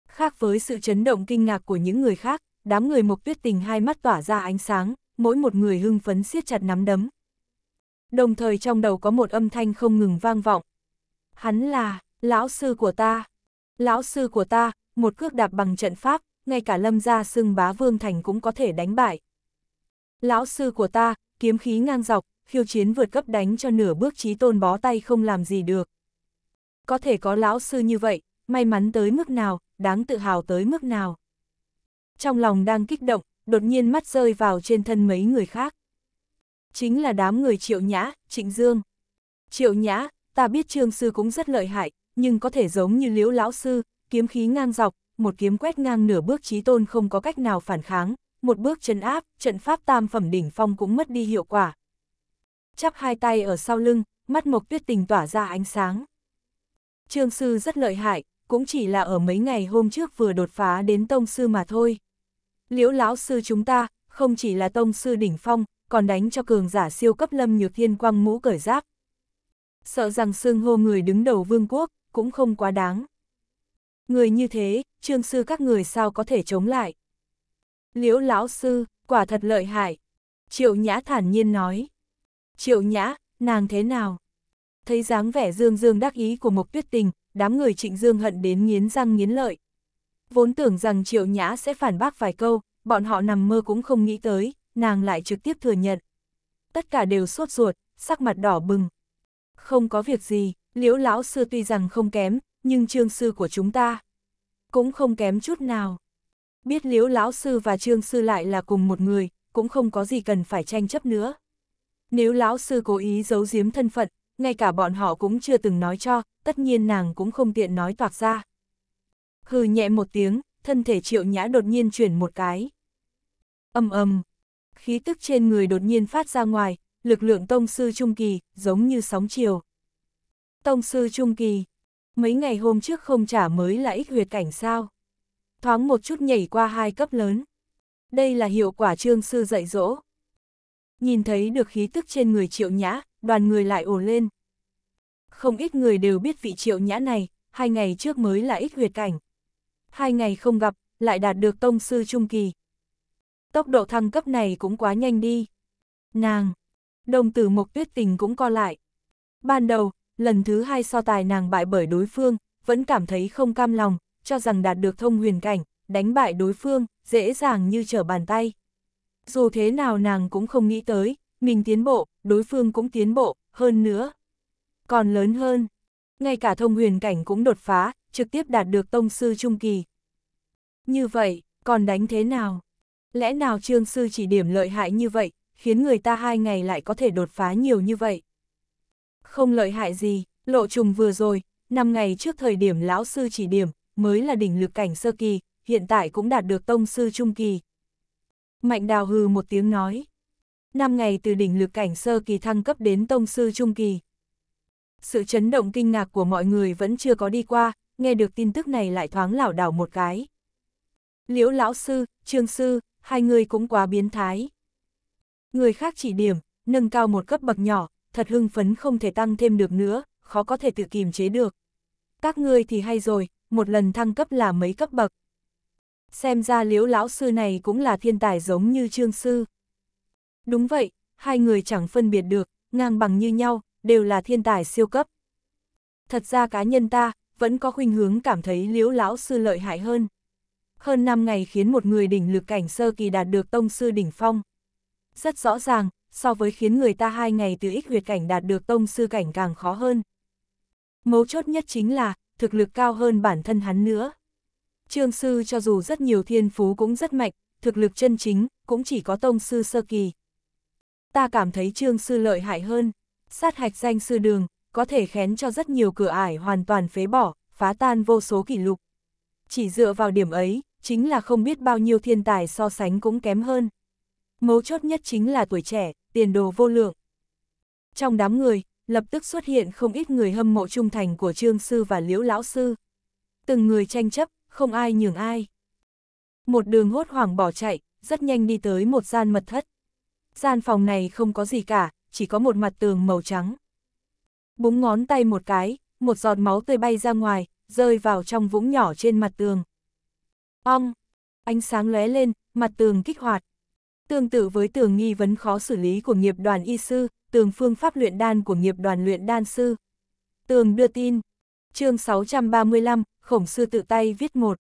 khác với sự chấn động kinh ngạc của những người khác, đám người mục tuyết tình hai mắt tỏa ra ánh sáng, mỗi một người hưng phấn siết chặt nắm đấm. Đồng thời trong đầu có một âm thanh không ngừng vang vọng. Hắn là, lão sư của ta. Lão sư của ta, một cước đạp bằng trận pháp, ngay cả lâm gia xưng bá vương thành cũng có thể đánh bại. Lão sư của ta, kiếm khí ngang dọc, khiêu chiến vượt cấp đánh cho nửa bước trí tôn bó tay không làm gì được. Có thể có lão sư như vậy, may mắn tới mức nào, đáng tự hào tới mức nào. Trong lòng đang kích động, đột nhiên mắt rơi vào trên thân mấy người khác. Chính là đám người Triệu Nhã, Trịnh Dương. Triệu Nhã, ta biết Trương Sư cũng rất lợi hại, nhưng có thể giống như Liễu Lão Sư, kiếm khí ngang dọc, một kiếm quét ngang nửa bước trí tôn không có cách nào phản kháng, một bước chân áp, trận pháp tam phẩm đỉnh phong cũng mất đi hiệu quả, chắp hai tay ở sau lưng, mắt Mộc Tuyết Tình tỏa ra ánh sáng. Trương sư rất lợi hại, cũng chỉ là ở mấy ngày hôm trước vừa đột phá đến tông sư mà thôi. Liễu lão sư chúng ta, không chỉ là tông sư đỉnh phong, còn đánh cho cường giả siêu cấp lâm nhược thiên quang mũ cởi giáp. Sợ rằng xương hô người đứng đầu vương quốc, cũng không quá đáng. Người như thế, trương sư các người sao có thể chống lại. Liễu lão sư, quả thật lợi hại. Triệu nhã thản nhiên nói. Triệu nhã, nàng thế nào? Thấy dáng vẻ dương dương đắc ý của Mộc Tuyết Tình, đám người trịnh dương hận đến nghiến răng nghiến lợi. Vốn tưởng rằng Triệu nhã sẽ phản bác vài câu, bọn họ nằm mơ cũng không nghĩ tới, nàng lại trực tiếp thừa nhận. Tất cả đều sốt ruột, sắc mặt đỏ bừng. Không có việc gì, liễu lão sư tuy rằng không kém, nhưng trương sư của chúng ta cũng không kém chút nào. Biết liễu lão sư và trương sư lại là cùng một người, cũng không có gì cần phải tranh chấp nữa. Nếu lão sư cố ý giấu giếm thân phận, ngay cả bọn họ cũng chưa từng nói cho, tất nhiên nàng cũng không tiện nói toạc ra. Hừ nhẹ một tiếng, thân thể triệu nhã đột nhiên chuyển một cái. Âm âm, khí tức trên người đột nhiên phát ra ngoài, lực lượng tông sư trung kỳ, giống như sóng chiều. Tông sư trung kỳ, mấy ngày hôm trước không trả mới là ích huyệt cảnh sao. Thoáng một chút nhảy qua hai cấp lớn. Đây là hiệu quả trương sư dạy dỗ nhìn thấy được khí tức trên người triệu nhã, đoàn người lại ồ lên. Không ít người đều biết vị triệu nhã này, hai ngày trước mới là ít huyệt cảnh. Hai ngày không gặp, lại đạt được tông sư trung kỳ. Tốc độ thăng cấp này cũng quá nhanh đi. Nàng, đồng tử mộc tuyết tình cũng co lại. Ban đầu, lần thứ hai so tài nàng bại bởi đối phương, vẫn cảm thấy không cam lòng, cho rằng đạt được thông huyền cảnh, đánh bại đối phương, dễ dàng như trở bàn tay. Dù thế nào nàng cũng không nghĩ tới, mình tiến bộ, đối phương cũng tiến bộ, hơn nữa. Còn lớn hơn, ngay cả thông huyền cảnh cũng đột phá, trực tiếp đạt được tông sư trung kỳ. Như vậy, còn đánh thế nào? Lẽ nào trương sư chỉ điểm lợi hại như vậy, khiến người ta hai ngày lại có thể đột phá nhiều như vậy? Không lợi hại gì, lộ trùng vừa rồi, năm ngày trước thời điểm lão sư chỉ điểm, mới là đỉnh lực cảnh sơ kỳ, hiện tại cũng đạt được tông sư trung kỳ. Mạnh đào hừ một tiếng nói. Năm ngày từ đỉnh lực cảnh sơ kỳ thăng cấp đến tông sư trung kỳ. Sự chấn động kinh ngạc của mọi người vẫn chưa có đi qua, nghe được tin tức này lại thoáng lảo đảo một cái. Liễu lão sư, trương sư, hai người cũng quá biến thái. Người khác chỉ điểm, nâng cao một cấp bậc nhỏ, thật hưng phấn không thể tăng thêm được nữa, khó có thể tự kìm chế được. Các ngươi thì hay rồi, một lần thăng cấp là mấy cấp bậc xem ra liễu lão sư này cũng là thiên tài giống như trương sư. Đúng vậy, hai người chẳng phân biệt được, ngang bằng như nhau, đều là thiên tài siêu cấp. Thật ra cá nhân ta, vẫn có khuynh hướng cảm thấy liễu lão sư lợi hại hơn. Hơn 5 ngày khiến một người đỉnh lực cảnh sơ kỳ đạt được tông sư đỉnh phong. Rất rõ ràng, so với khiến người ta hai ngày từ ích huyệt cảnh đạt được tông sư cảnh càng khó hơn. Mấu chốt nhất chính là, thực lực cao hơn bản thân hắn nữa. Trương Sư cho dù rất nhiều thiên phú cũng rất mạnh, thực lực chân chính, cũng chỉ có tông sư sơ kỳ. Ta cảm thấy Trương Sư lợi hại hơn, sát hạch danh sư đường, có thể khén cho rất nhiều cửa ải hoàn toàn phế bỏ, phá tan vô số kỷ lục. Chỉ dựa vào điểm ấy, chính là không biết bao nhiêu thiên tài so sánh cũng kém hơn. Mấu chốt nhất chính là tuổi trẻ, tiền đồ vô lượng. Trong đám người, lập tức xuất hiện không ít người hâm mộ trung thành của Trương Sư và Liễu Lão Sư. Từng người tranh chấp, không ai nhường ai. Một đường hốt hoảng bỏ chạy, rất nhanh đi tới một gian mật thất. Gian phòng này không có gì cả, chỉ có một mặt tường màu trắng. Búng ngón tay một cái, một giọt máu tươi bay ra ngoài, rơi vào trong vũng nhỏ trên mặt tường. Ong! Ánh sáng lóe lên, mặt tường kích hoạt. Tương tự với tường nghi vấn khó xử lý của nghiệp đoàn y sư, tường phương pháp luyện đan của nghiệp đoàn luyện đan sư. Tường đưa tin, chương 635, khổng sư tự tay viết một.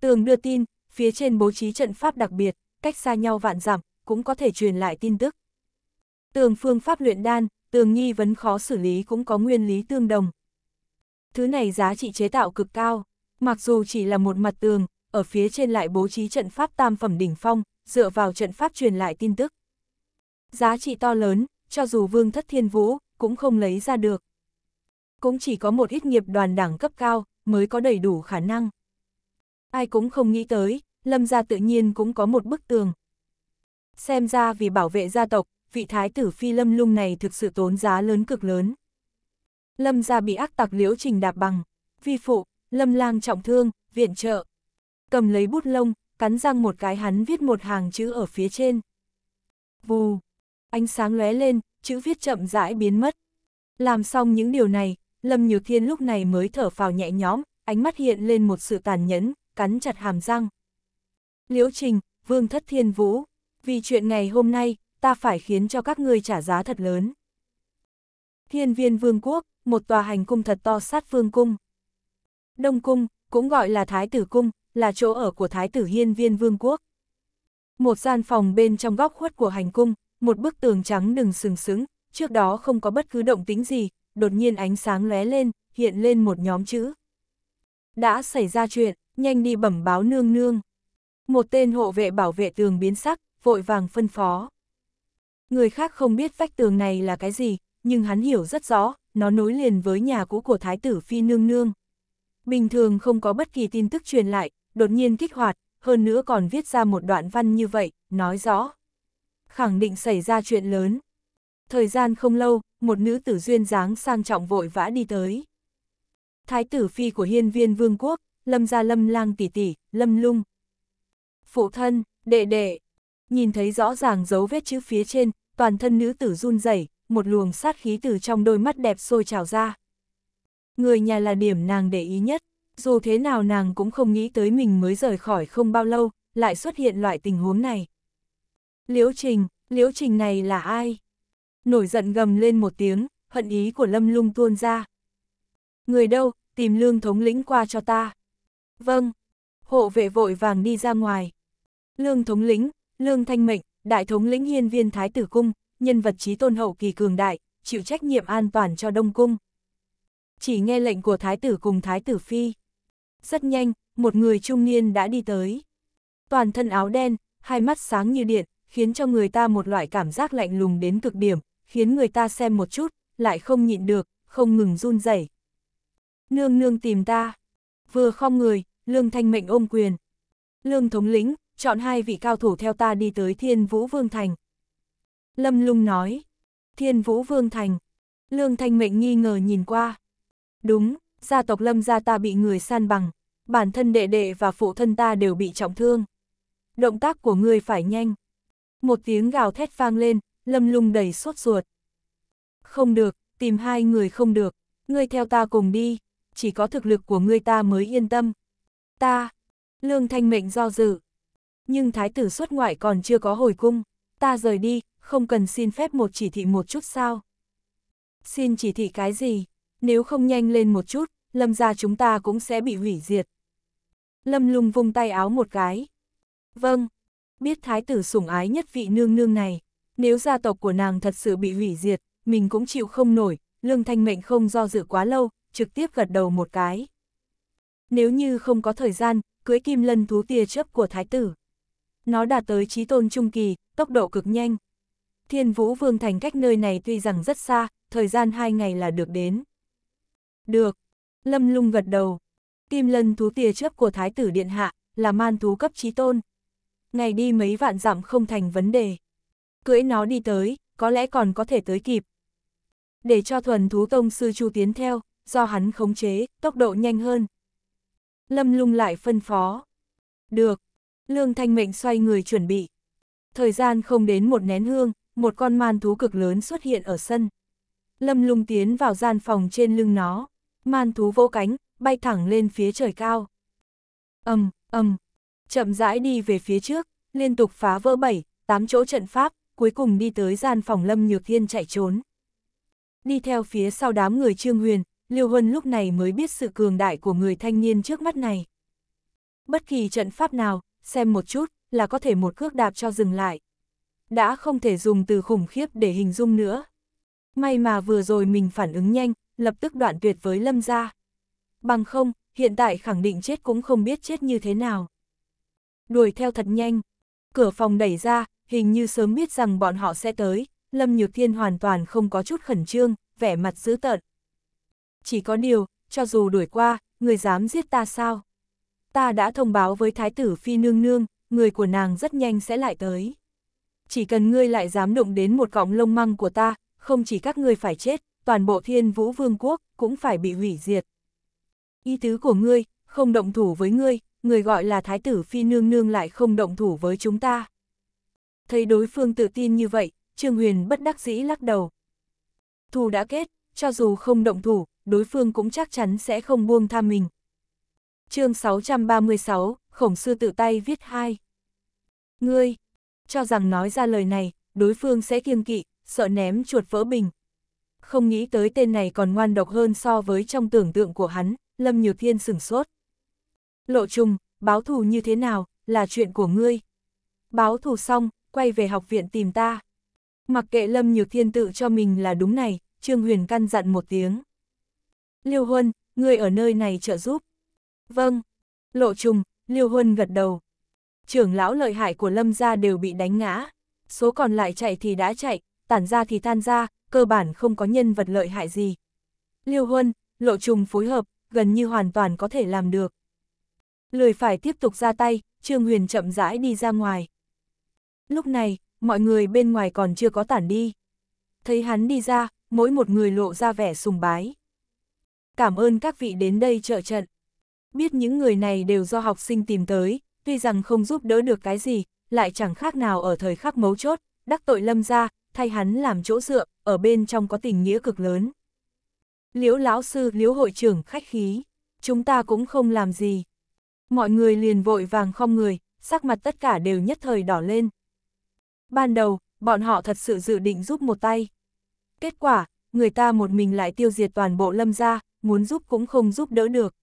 Tường đưa tin, phía trên bố trí trận pháp đặc biệt, cách xa nhau vạn dặm cũng có thể truyền lại tin tức. Tường phương pháp luyện đan, tường nghi vấn khó xử lý cũng có nguyên lý tương đồng. Thứ này giá trị chế tạo cực cao, mặc dù chỉ là một mặt tường, ở phía trên lại bố trí trận pháp tam phẩm đỉnh phong, dựa vào trận pháp truyền lại tin tức. Giá trị to lớn, cho dù vương thất thiên vũ, cũng không lấy ra được cũng chỉ có một ít nghiệp đoàn đảng cấp cao mới có đầy đủ khả năng. Ai cũng không nghĩ tới, lâm gia tự nhiên cũng có một bức tường. Xem ra vì bảo vệ gia tộc, vị thái tử phi lâm lung này thực sự tốn giá lớn cực lớn. Lâm gia bị ác tặc liễu trình đạp bằng, vi phụ, lâm lang trọng thương, viện trợ. Cầm lấy bút lông, cắn răng một cái hắn viết một hàng chữ ở phía trên. Vù, ánh sáng lóe lên, chữ viết chậm rãi biến mất. Làm xong những điều này, Lâm Như Thiên lúc này mới thở phào nhẹ nhõm, ánh mắt hiện lên một sự tàn nhẫn, cắn chặt hàm răng. Liễu Trình, Vương Thất Thiên Vũ, vì chuyện ngày hôm nay, ta phải khiến cho các ngươi trả giá thật lớn. Thiên viên Vương Quốc, một tòa hành cung thật to sát Vương Cung. Đông Cung, cũng gọi là Thái Tử Cung, là chỗ ở của Thái Tử Hiên viên Vương Quốc. Một gian phòng bên trong góc khuất của hành cung, một bức tường trắng đừng sừng sững, trước đó không có bất cứ động tính gì, đột nhiên ánh sáng lóe lên, hiện lên một nhóm chữ. Đã xảy ra chuyện, nhanh đi bẩm báo nương nương. Một tên hộ vệ bảo vệ tường biến sắc, vội vàng phân phó. Người khác không biết vách tường này là cái gì, nhưng hắn hiểu rất rõ, nó nối liền với nhà cũ của thái tử phi nương nương. Bình thường không có bất kỳ tin tức truyền lại, đột nhiên kích hoạt, hơn nữa còn viết ra một đoạn văn như vậy, nói rõ. Khẳng định xảy ra chuyện lớn thời gian không lâu, một nữ tử duyên dáng sang trọng vội vã đi tới. Thái tử phi của hiên viên vương quốc, lâm gia lâm lang tỷ tỷ, lâm lung. Phụ thân, đệ đệ, nhìn thấy rõ ràng dấu vết chữ phía trên, toàn thân nữ tử run rẩy, một luồng sát khí từ trong đôi mắt đẹp sôi trào ra. Người nhà là điểm nàng để ý nhất, dù thế nào nàng cũng không nghĩ tới mình mới rời khỏi không bao lâu, lại xuất hiện loại tình huống này. Liễu Trình, Liễu Trình này là ai? nổi giận gầm lên một tiếng, hận ý của lâm lung tuôn ra. Người đâu, tìm lương thống lĩnh qua cho ta. Vâng, hộ vệ vội vàng đi ra ngoài. Lương thống lĩnh, lương thanh mệnh, đại thống lĩnh hiên viên thái tử cung, nhân vật trí tôn hậu kỳ cường đại, chịu trách nhiệm an toàn cho đông cung. Chỉ nghe lệnh của thái tử cùng thái tử phi. Rất nhanh, một người trung niên đã đi tới. Toàn thân áo đen, hai mắt sáng như điện, khiến cho người ta một loại cảm giác lạnh lùng đến cực điểm, khiến người ta xem một chút, lại không nhịn được, không ngừng run rẩy. Nương nương tìm ta. Vừa không người, Lương Thanh mệnh ôm quyền. Lương thống lĩnh, chọn hai vị cao thủ theo ta đi tới Thiên Vũ Vương Thành. Lâm Lung nói. Thiên Vũ Vương Thành. Lương Thanh mệnh nghi ngờ nhìn qua. Đúng, gia tộc Lâm gia ta bị người san bằng. Bản thân đệ đệ và phụ thân ta đều bị trọng thương. Động tác của người phải nhanh. Một tiếng gào thét vang lên, Lâm lung đầy sốt ruột. Không được, tìm hai người không được, ngươi theo ta cùng đi, chỉ có thực lực của ngươi ta mới yên tâm. Ta, lương thanh mệnh do dự. Nhưng thái tử xuất ngoại còn chưa có hồi cung, ta rời đi, không cần xin phép một chỉ thị một chút sao. Xin chỉ thị cái gì, nếu không nhanh lên một chút, lâm ra chúng ta cũng sẽ bị hủy diệt. Lâm lung vung tay áo một cái. Vâng, biết thái tử sủng ái nhất vị nương nương này, nếu gia tộc của nàng thật sự bị hủy diệt, mình cũng chịu không nổi, Lương Thanh Mệnh không do dự quá lâu, trực tiếp gật đầu một cái. Nếu như không có thời gian, cưới kim lân thú tia chớp của thái tử. Nó đạt tới trí tôn trung kỳ, tốc độ cực nhanh. Thiên Vũ Vương Thành cách nơi này tuy rằng rất xa, thời gian hai ngày là được đến. Được. Lâm lung gật đầu. Kim lân thú tia chớp của thái tử điện hạ, là man thú cấp trí tôn. Ngày đi mấy vạn dặm không thành vấn đề cưỡi nó đi tới, có lẽ còn có thể tới kịp. Để cho thuần thú tông sư Chu tiến theo, do hắn khống chế, tốc độ nhanh hơn. Lâm lung lại phân phó. Được. Lương Thanh Mệnh xoay người chuẩn bị. Thời gian không đến một nén hương, một con man thú cực lớn xuất hiện ở sân. Lâm lung tiến vào gian phòng trên lưng nó. Man thú vỗ cánh, bay thẳng lên phía trời cao. Âm, um, âm, chậm rãi đi về phía trước, liên tục phá vỡ bảy, tám chỗ trận pháp, cuối cùng đi tới gian phòng Lâm Nhược Thiên chạy trốn. Đi theo phía sau đám người Trương Huyền, Liêu Huân lúc này mới biết sự cường đại của người thanh niên trước mắt này. Bất kỳ trận pháp nào, xem một chút, là có thể một cước đạp cho dừng lại. Đã không thể dùng từ khủng khiếp để hình dung nữa. May mà vừa rồi mình phản ứng nhanh, lập tức đoạn tuyệt với Lâm gia. Bằng không, hiện tại khẳng định chết cũng không biết chết như thế nào. Đuổi theo thật nhanh. Cửa phòng đẩy ra, Hình như sớm biết rằng bọn họ sẽ tới, Lâm Nhược Thiên hoàn toàn không có chút khẩn trương, vẻ mặt dữ tợn. Chỉ có điều, cho dù đuổi qua, người dám giết ta sao? Ta đã thông báo với Thái tử Phi Nương Nương, người của nàng rất nhanh sẽ lại tới. Chỉ cần ngươi lại dám đụng đến một cọng lông măng của ta, không chỉ các ngươi phải chết, toàn bộ thiên vũ vương quốc cũng phải bị hủy diệt. Ý tứ của ngươi, không động thủ với ngươi, người gọi là Thái tử Phi Nương Nương lại không động thủ với chúng ta. Thấy đối phương tự tin như vậy, Trương Huyền bất đắc dĩ lắc đầu. Thù đã kết, cho dù không động thủ, đối phương cũng chắc chắn sẽ không buông tha mình. chương 636, Khổng Sư tự tay viết hai. Ngươi, cho rằng nói ra lời này, đối phương sẽ kiêng kỵ, sợ ném chuột vỡ bình. Không nghĩ tới tên này còn ngoan độc hơn so với trong tưởng tượng của hắn, Lâm Nhược Thiên sửng sốt. Lộ trùng, báo thù như thế nào, là chuyện của ngươi. Báo thù xong, quay về học viện tìm ta. Mặc kệ Lâm Nhược Thiên tự cho mình là đúng này, Trương Huyền căn dặn một tiếng. Liêu Huân, ngươi ở nơi này trợ giúp. Vâng. Lộ trùng, Liêu Huân gật đầu. Trưởng lão lợi hại của Lâm gia đều bị đánh ngã. Số còn lại chạy thì đã chạy, tản ra thì tan ra, cơ bản không có nhân vật lợi hại gì. Liêu Huân, lộ trùng phối hợp, gần như hoàn toàn có thể làm được. Lười phải tiếp tục ra tay, Trương Huyền chậm rãi đi ra ngoài. Lúc này, mọi người bên ngoài còn chưa có tản đi. Thấy hắn đi ra, mỗi một người lộ ra vẻ sùng bái. Cảm ơn các vị đến đây trợ trận. Biết những người này đều do học sinh tìm tới, tuy rằng không giúp đỡ được cái gì, lại chẳng khác nào ở thời khắc mấu chốt, đắc tội lâm ra, thay hắn làm chỗ dựa, ở bên trong có tình nghĩa cực lớn. Liễu lão sư, liễu hội trưởng khách khí, chúng ta cũng không làm gì. Mọi người liền vội vàng không người, sắc mặt tất cả đều nhất thời đỏ lên, Ban đầu, bọn họ thật sự dự định giúp một tay. Kết quả, người ta một mình lại tiêu diệt toàn bộ lâm gia, muốn giúp cũng không giúp đỡ được.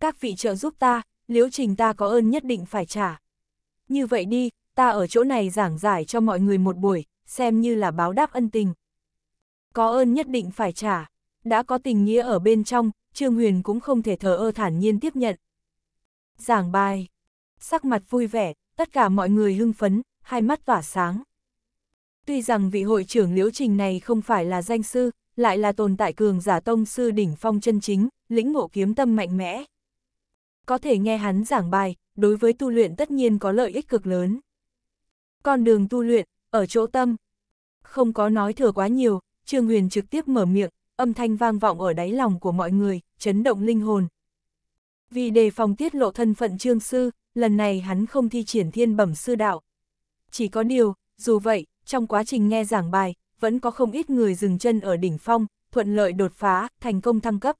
Các vị trợ giúp ta, liễu trình ta có ơn nhất định phải trả. Như vậy đi, ta ở chỗ này giảng giải cho mọi người một buổi, xem như là báo đáp ân tình. Có ơn nhất định phải trả, đã có tình nghĩa ở bên trong, Trương Huyền cũng không thể thờ ơ thản nhiên tiếp nhận. Giảng bài, sắc mặt vui vẻ, tất cả mọi người hưng phấn, hai mắt tỏa sáng. Tuy rằng vị hội trưởng liễu trình này không phải là danh sư, lại là tồn tại cường giả tông sư đỉnh phong chân chính, lĩnh ngộ kiếm tâm mạnh mẽ. Có thể nghe hắn giảng bài, đối với tu luyện tất nhiên có lợi ích cực lớn. Con đường tu luyện, ở chỗ tâm. Không có nói thừa quá nhiều, Trương Huyền trực tiếp mở miệng, âm thanh vang vọng ở đáy lòng của mọi người, chấn động linh hồn. Vì đề phòng tiết lộ thân phận Trương Sư, lần này hắn không thi triển thiên bẩm sư đạo, chỉ có điều, dù vậy, trong quá trình nghe giảng bài, vẫn có không ít người dừng chân ở đỉnh phong, thuận lợi đột phá, thành công thăng cấp.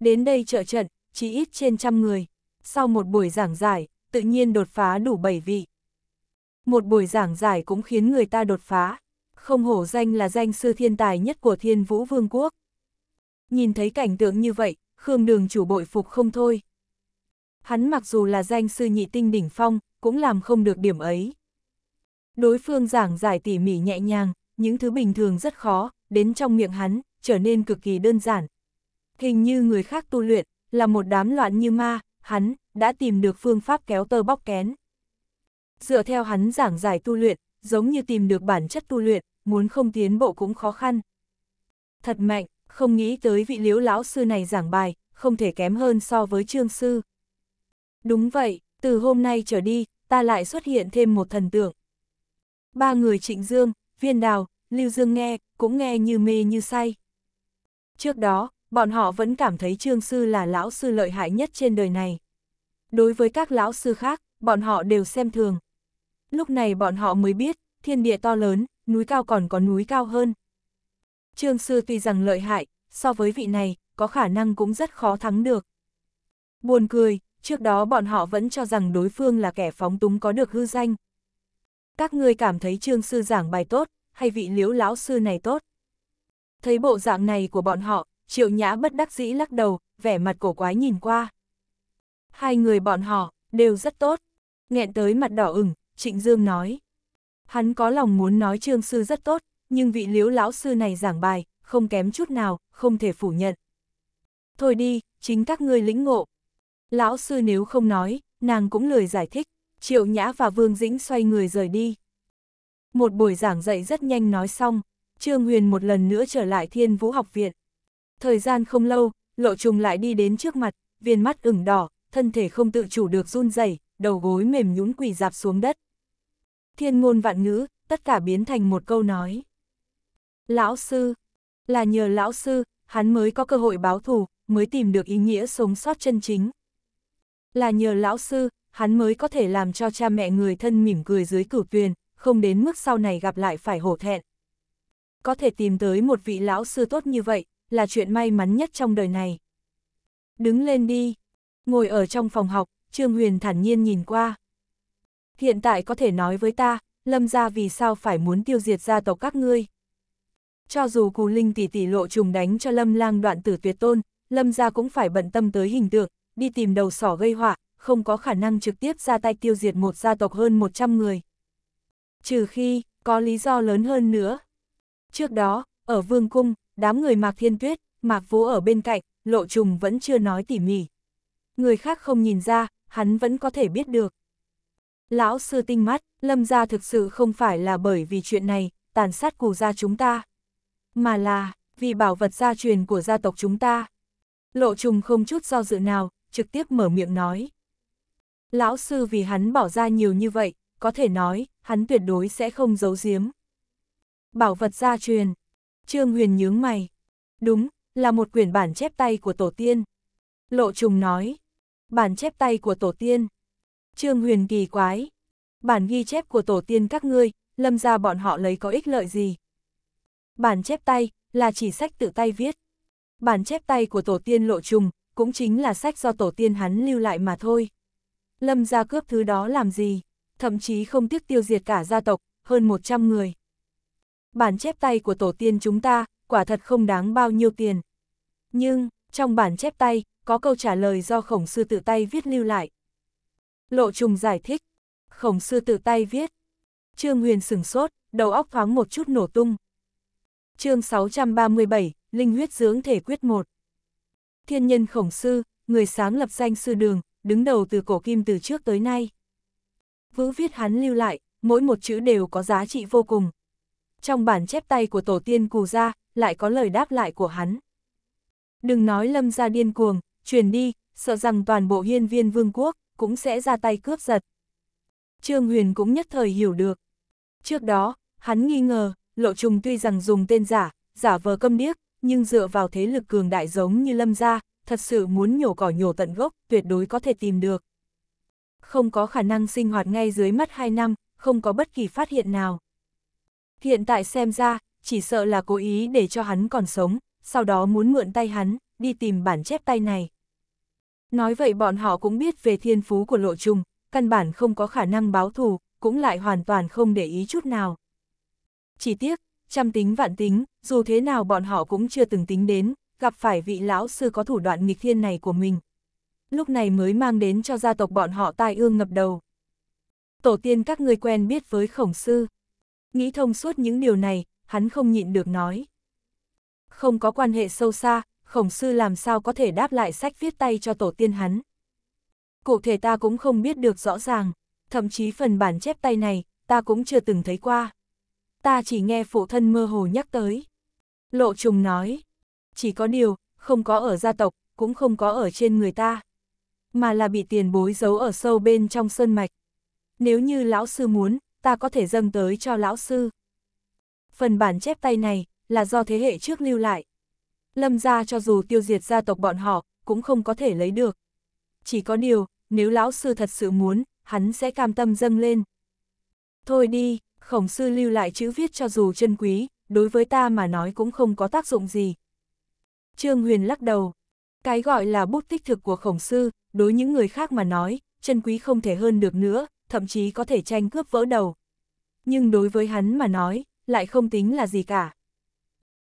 Đến đây trợ trận, chỉ ít trên trăm người. Sau một buổi giảng giải, tự nhiên đột phá đủ bảy vị. Một buổi giảng giải cũng khiến người ta đột phá, không hổ danh là danh sư thiên tài nhất của thiên vũ vương quốc. Nhìn thấy cảnh tượng như vậy, Khương Đường chủ bội phục không thôi. Hắn mặc dù là danh sư nhị tinh đỉnh phong, cũng làm không được điểm ấy. Đối phương giảng giải tỉ mỉ nhẹ nhàng, những thứ bình thường rất khó, đến trong miệng hắn, trở nên cực kỳ đơn giản. Hình như người khác tu luyện, là một đám loạn như ma, hắn, đã tìm được phương pháp kéo tơ bóc kén. Dựa theo hắn giảng giải tu luyện, giống như tìm được bản chất tu luyện, muốn không tiến bộ cũng khó khăn. Thật mạnh, không nghĩ tới vị liếu lão sư này giảng bài, không thể kém hơn so với trương sư. Đúng vậy, từ hôm nay trở đi, ta lại xuất hiện thêm một thần tượng. Ba người Trịnh Dương, Viên Đào, Lưu Dương nghe, cũng nghe như mê như say. Trước đó, bọn họ vẫn cảm thấy Trương Sư là lão sư lợi hại nhất trên đời này. Đối với các lão sư khác, bọn họ đều xem thường. Lúc này bọn họ mới biết, thiên địa to lớn, núi cao còn có núi cao hơn. Trương Sư tuy rằng lợi hại, so với vị này, có khả năng cũng rất khó thắng được. Buồn cười, trước đó bọn họ vẫn cho rằng đối phương là kẻ phóng túng có được hư danh, các ngươi cảm thấy trương sư giảng bài tốt, hay vị liếu lão sư này tốt? Thấy bộ dạng này của bọn họ, triệu nhã bất đắc dĩ lắc đầu, vẻ mặt cổ quái nhìn qua. Hai người bọn họ, đều rất tốt. Nghẹn tới mặt đỏ ửng, trịnh dương nói. Hắn có lòng muốn nói trương sư rất tốt, nhưng vị liếu lão sư này giảng bài, không kém chút nào, không thể phủ nhận. Thôi đi, chính các ngươi lĩnh ngộ. Lão sư nếu không nói, nàng cũng lười giải thích. Triệu Nhã và Vương Dĩnh xoay người rời đi. Một buổi giảng dạy rất nhanh nói xong, Trương Huyền một lần nữa trở lại Thiên Vũ học viện. Thời gian không lâu, Lộ Trùng lại đi đến trước mặt, viên mắt ửng đỏ, thân thể không tự chủ được run rẩy, đầu gối mềm nhũn quỳ dạp xuống đất. Thiên ngôn vạn ngữ, tất cả biến thành một câu nói. Lão sư, là nhờ lão sư, hắn mới có cơ hội báo thù, mới tìm được ý nghĩa sống sót chân chính. Là nhờ lão sư, hắn mới có thể làm cho cha mẹ người thân mỉm cười dưới cửu tuyền, không đến mức sau này gặp lại phải hổ thẹn. Có thể tìm tới một vị lão sư tốt như vậy, là chuyện may mắn nhất trong đời này. Đứng lên đi, ngồi ở trong phòng học, Trương Huyền thản nhiên nhìn qua. Hiện tại có thể nói với ta, lâm gia vì sao phải muốn tiêu diệt gia tộc các ngươi. Cho dù cù linh tỷ tỷ lộ trùng đánh cho lâm lang đoạn tử tuyệt tôn, lâm gia cũng phải bận tâm tới hình tượng, đi tìm đầu sỏ gây họa, không có khả năng trực tiếp ra tay tiêu diệt một gia tộc hơn 100 người. Trừ khi, có lý do lớn hơn nữa. Trước đó, ở Vương Cung, đám người Mạc Thiên Tuyết, Mạc Vũ ở bên cạnh, Lộ Trùng vẫn chưa nói tỉ mỉ. Người khác không nhìn ra, hắn vẫn có thể biết được. Lão sư tinh mắt, lâm gia thực sự không phải là bởi vì chuyện này, tàn sát cù gia chúng ta. Mà là, vì bảo vật gia truyền của gia tộc chúng ta. Lộ trùng không chút do dự nào, trực tiếp mở miệng nói. Lão sư vì hắn bỏ ra nhiều như vậy, có thể nói, hắn tuyệt đối sẽ không giấu giếm. Bảo vật gia truyền. Trương Huyền nhướng mày. Đúng, là một quyển bản chép tay của tổ tiên. Lộ trùng nói. Bản chép tay của tổ tiên. Trương Huyền kỳ quái. Bản ghi chép của tổ tiên các ngươi, lâm ra bọn họ lấy có ích lợi gì. Bản chép tay, là chỉ sách tự tay viết. Bản chép tay của tổ tiên lộ trùng, cũng chính là sách do tổ tiên hắn lưu lại mà thôi. Lâm gia cướp thứ đó làm gì, thậm chí không tiếc tiêu diệt cả gia tộc, hơn 100 người. Bản chép tay của tổ tiên chúng ta, quả thật không đáng bao nhiêu tiền. Nhưng, trong bản chép tay, có câu trả lời do khổng sư tự tay viết lưu lại. Lộ trùng giải thích, khổng sư tự tay viết. Trương Huyền sửng sốt, đầu óc thoáng một chút nổ tung. chương 637, Linh huyết dưỡng thể quyết 1. Thiên nhân khổng sư, người sáng lập danh sư đường, đứng đầu từ cổ kim từ trước tới nay. Vữ viết hắn lưu lại, mỗi một chữ đều có giá trị vô cùng. Trong bản chép tay của tổ tiên cù ra, lại có lời đáp lại của hắn. Đừng nói lâm ra điên cuồng, truyền đi, sợ rằng toàn bộ hiên viên vương quốc cũng sẽ ra tay cướp giật. Trương Huyền cũng nhất thời hiểu được. Trước đó, hắn nghi ngờ, lộ trùng tuy rằng dùng tên giả, giả vờ câm điếc, nhưng dựa vào thế lực cường đại giống như lâm gia, thật sự muốn nhổ cỏ nhổ tận gốc, tuyệt đối có thể tìm được. Không có khả năng sinh hoạt ngay dưới mắt 2 năm, không có bất kỳ phát hiện nào. Hiện tại xem ra, chỉ sợ là cố ý để cho hắn còn sống, sau đó muốn mượn tay hắn, đi tìm bản chép tay này. Nói vậy bọn họ cũng biết về thiên phú của lộ trùng, căn bản không có khả năng báo thù, cũng lại hoàn toàn không để ý chút nào. Chỉ tiếc, trăm tính vạn tính, dù thế nào bọn họ cũng chưa từng tính đến, gặp phải vị lão sư có thủ đoạn nghịch thiên này của mình. Lúc này mới mang đến cho gia tộc bọn họ tai ương ngập đầu. Tổ tiên các người quen biết với khổng sư. Nghĩ thông suốt những điều này, hắn không nhịn được nói. Không có quan hệ sâu xa, khổng sư làm sao có thể đáp lại sách viết tay cho tổ tiên hắn. Cụ thể ta cũng không biết được rõ ràng, thậm chí phần bản chép tay này, ta cũng chưa từng thấy qua. Ta chỉ nghe phụ thân mơ hồ nhắc tới. Lộ trùng nói, chỉ có điều, không có ở gia tộc, cũng không có ở trên người ta, mà là bị tiền bối giấu ở sâu bên trong sơn mạch. Nếu như lão sư muốn, ta có thể dâng tới cho lão sư. Phần bản chép tay này là do thế hệ trước lưu lại. Lâm gia cho dù tiêu diệt gia tộc bọn họ, cũng không có thể lấy được. Chỉ có điều, nếu lão sư thật sự muốn, hắn sẽ cam tâm dâng lên. Thôi đi, khổng sư lưu lại chữ viết cho dù chân quý, đối với ta mà nói cũng không có tác dụng gì. Trương Huyền lắc đầu. Cái gọi là bút tích thực của khổng sư, đối những người khác mà nói, chân quý không thể hơn được nữa, thậm chí có thể tranh cướp vỡ đầu. Nhưng đối với hắn mà nói, lại không tính là gì cả.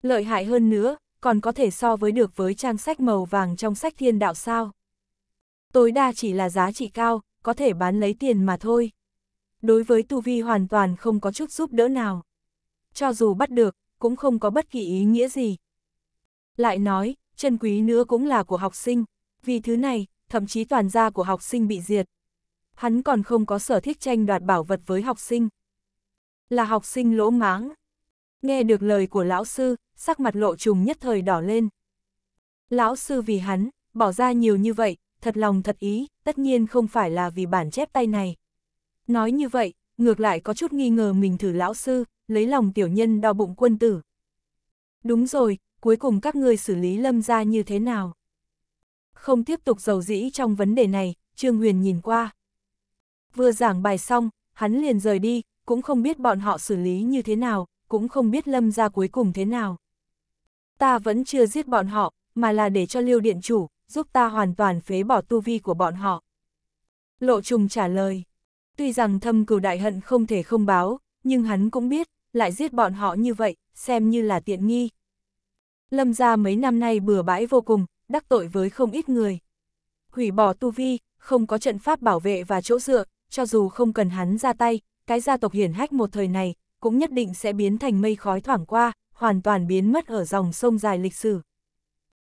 Lợi hại hơn nữa, còn có thể so với được với trang sách màu vàng trong sách thiên đạo sao. Tối đa chỉ là giá trị cao, có thể bán lấy tiền mà thôi. Đối với tu vi hoàn toàn không có chút giúp đỡ nào. Cho dù bắt được, cũng không có bất kỳ ý nghĩa gì. Lại nói, chân quý nữa cũng là của học sinh, vì thứ này, thậm chí toàn gia của học sinh bị diệt. Hắn còn không có sở thích tranh đoạt bảo vật với học sinh. Là học sinh lỗ máng. Nghe được lời của lão sư, sắc mặt lộ trùng nhất thời đỏ lên. Lão sư vì hắn, bỏ ra nhiều như vậy, thật lòng thật ý, tất nhiên không phải là vì bản chép tay này. Nói như vậy, ngược lại có chút nghi ngờ mình thử lão sư, lấy lòng tiểu nhân đo bụng quân tử. Đúng rồi, cuối cùng các ngươi xử lý lâm ra như thế nào? Không tiếp tục dầu dĩ trong vấn đề này, Trương Huyền nhìn qua. Vừa giảng bài xong, hắn liền rời đi, cũng không biết bọn họ xử lý như thế nào, cũng không biết lâm ra cuối cùng thế nào. Ta vẫn chưa giết bọn họ, mà là để cho liêu điện chủ, giúp ta hoàn toàn phế bỏ tu vi của bọn họ. Lộ trùng trả lời, tuy rằng thâm cửu đại hận không thể không báo, nhưng hắn cũng biết, lại giết bọn họ như vậy, xem như là tiện nghi, lâm gia mấy năm nay bừa bãi vô cùng, đắc tội với không ít người. Hủy bỏ tu vi, không có trận pháp bảo vệ và chỗ dựa, cho dù không cần hắn ra tay, cái gia tộc hiển hách một thời này, cũng nhất định sẽ biến thành mây khói thoảng qua, hoàn toàn biến mất ở dòng sông dài lịch sử.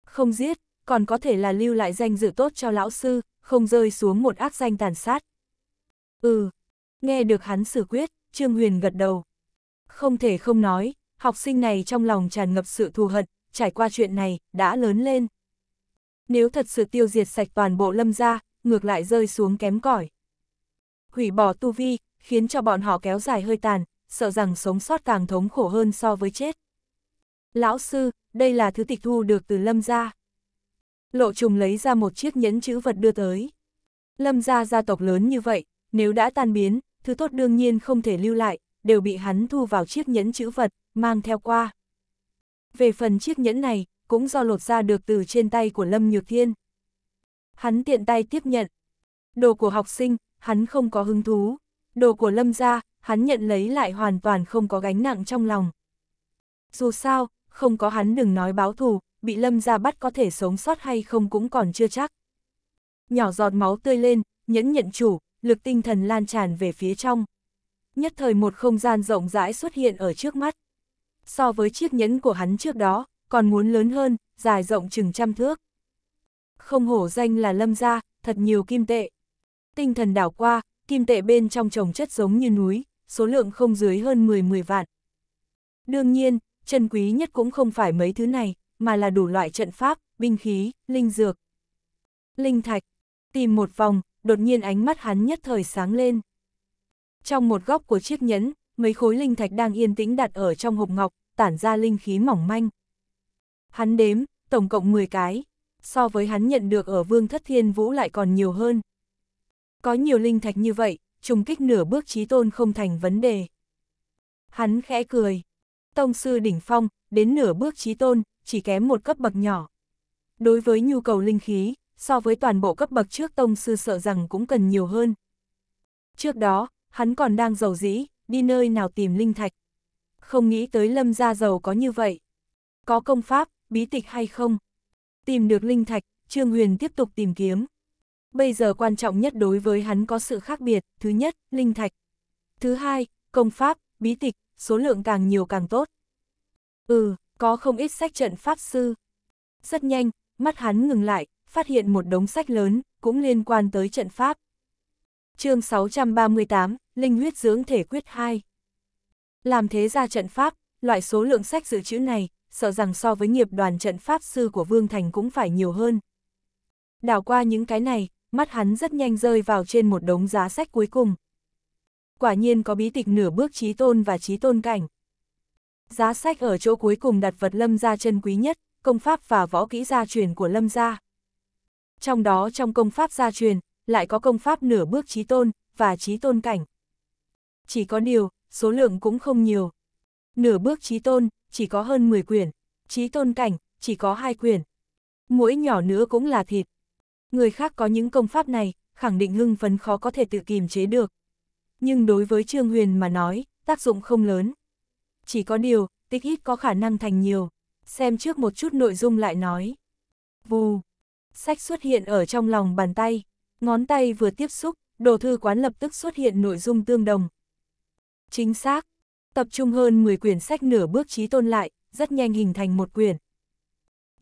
Không giết, còn có thể là lưu lại danh dự tốt cho lão sư, không rơi xuống một ác danh tàn sát. Ừ, nghe được hắn xử quyết, Trương Huyền gật đầu. Không thể không nói, học sinh này trong lòng tràn ngập sự thù hận, trải qua chuyện này, đã lớn lên. Nếu thật sự tiêu diệt sạch toàn bộ lâm gia, ngược lại rơi xuống kém cỏi. Hủy bỏ tu vi, khiến cho bọn họ kéo dài hơi tàn, sợ rằng sống sót càng thống khổ hơn so với chết. Lão sư, đây là thứ tịch thu được từ lâm gia. Lộ trùng lấy ra một chiếc nhẫn chữ vật đưa tới. Lâm gia gia tộc lớn như vậy, nếu đã tan biến, thứ tốt đương nhiên không thể lưu lại, đều bị hắn thu vào chiếc nhẫn chữ vật, mang theo qua về phần chiếc nhẫn này, cũng do lột ra được từ trên tay của Lâm Nhược Thiên. Hắn tiện tay tiếp nhận. Đồ của học sinh, hắn không có hứng thú. Đồ của Lâm ra, hắn nhận lấy lại hoàn toàn không có gánh nặng trong lòng. Dù sao, không có hắn đừng nói báo thù, bị Lâm ra bắt có thể sống sót hay không cũng còn chưa chắc. Nhỏ giọt máu tươi lên, nhẫn nhận chủ, lực tinh thần lan tràn về phía trong. Nhất thời một không gian rộng rãi xuất hiện ở trước mắt so với chiếc nhẫn của hắn trước đó, còn muốn lớn hơn, dài rộng chừng trăm thước. Không hổ danh là lâm gia, thật nhiều kim tệ. Tinh thần đảo qua, kim tệ bên trong trồng chất giống như núi, số lượng không dưới hơn 10-10 vạn. Đương nhiên, chân quý nhất cũng không phải mấy thứ này, mà là đủ loại trận pháp, binh khí, linh dược. Linh thạch, tìm một vòng, đột nhiên ánh mắt hắn nhất thời sáng lên. Trong một góc của chiếc nhẫn, mấy khối linh thạch đang yên tĩnh đặt ở trong hộp ngọc, tản ra linh khí mỏng manh. Hắn đếm, tổng cộng 10 cái, so với hắn nhận được ở vương thất thiên vũ lại còn nhiều hơn. Có nhiều linh thạch như vậy, trùng kích nửa bước trí tôn không thành vấn đề. Hắn khẽ cười. Tông sư đỉnh phong, đến nửa bước trí tôn, chỉ kém một cấp bậc nhỏ. Đối với nhu cầu linh khí, so với toàn bộ cấp bậc trước tông sư sợ rằng cũng cần nhiều hơn. Trước đó, hắn còn đang giàu dĩ, đi nơi nào tìm linh thạch. Không nghĩ tới lâm gia giàu có như vậy. Có công pháp, bí tịch hay không? Tìm được linh thạch, Trương Huyền tiếp tục tìm kiếm. Bây giờ quan trọng nhất đối với hắn có sự khác biệt, thứ nhất, linh thạch. Thứ hai, công pháp, bí tịch, số lượng càng nhiều càng tốt. Ừ, có không ít sách trận pháp sư. Rất nhanh, mắt hắn ngừng lại, phát hiện một đống sách lớn, cũng liên quan tới trận pháp chương 638, Linh huyết dưỡng thể quyết 2. Làm thế ra trận pháp, loại số lượng sách dự trữ này, sợ rằng so với nghiệp đoàn trận pháp sư của Vương Thành cũng phải nhiều hơn. Đảo qua những cái này, mắt hắn rất nhanh rơi vào trên một đống giá sách cuối cùng. Quả nhiên có bí tịch nửa bước trí tôn và trí tôn cảnh. Giá sách ở chỗ cuối cùng đặt vật lâm gia chân quý nhất, công pháp và võ kỹ gia truyền của lâm gia. Trong đó trong công pháp gia truyền, lại có công pháp nửa bước trí tôn, và trí tôn cảnh. Chỉ có điều, số lượng cũng không nhiều. Nửa bước trí tôn, chỉ có hơn 10 quyển, trí tôn cảnh, chỉ có hai quyển. Mỗi nhỏ nữa cũng là thịt. Người khác có những công pháp này, khẳng định hưng phấn khó có thể tự kìm chế được. Nhưng đối với Trương Huyền mà nói, tác dụng không lớn. Chỉ có điều, tích ít có khả năng thành nhiều. Xem trước một chút nội dung lại nói. Vù. Sách xuất hiện ở trong lòng bàn tay. Ngón tay vừa tiếp xúc, đồ thư quán lập tức xuất hiện nội dung tương đồng. Chính xác, tập trung hơn 10 quyển sách nửa bước trí tôn lại, rất nhanh hình thành một quyển.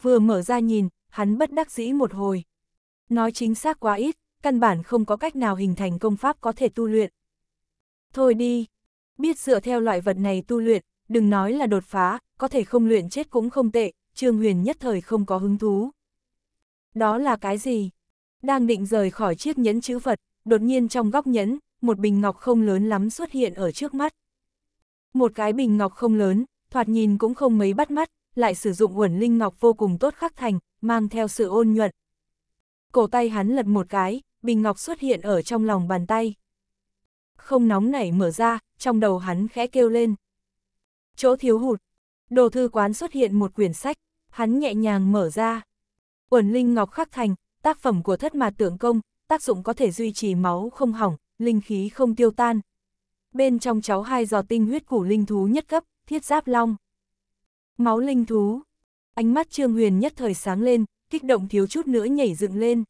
Vừa mở ra nhìn, hắn bất đắc dĩ một hồi. Nói chính xác quá ít, căn bản không có cách nào hình thành công pháp có thể tu luyện. Thôi đi, biết dựa theo loại vật này tu luyện, đừng nói là đột phá, có thể không luyện chết cũng không tệ, Trương Huyền nhất thời không có hứng thú. Đó là cái gì? đang định rời khỏi chiếc nhẫn chữ Phật, đột nhiên trong góc nhẫn, một bình ngọc không lớn lắm xuất hiện ở trước mắt. Một cái bình ngọc không lớn, thoạt nhìn cũng không mấy bắt mắt, lại sử dụng uẩn linh ngọc vô cùng tốt khắc thành, mang theo sự ôn nhuận. Cổ tay hắn lật một cái, bình ngọc xuất hiện ở trong lòng bàn tay. Không nóng nảy mở ra, trong đầu hắn khẽ kêu lên. Chỗ thiếu hụt, đồ thư quán xuất hiện một quyển sách, hắn nhẹ nhàng mở ra. Uẩn linh ngọc khắc thành, tác phẩm của thất mạt tượng công, tác dụng có thể duy trì máu không hỏng, linh khí không tiêu tan. Bên trong cháu hai giò tinh huyết củ linh thú nhất cấp, thiết giáp long. Máu linh thú. Ánh mắt Trương Huyền nhất thời sáng lên, kích động thiếu chút nữa nhảy dựng lên.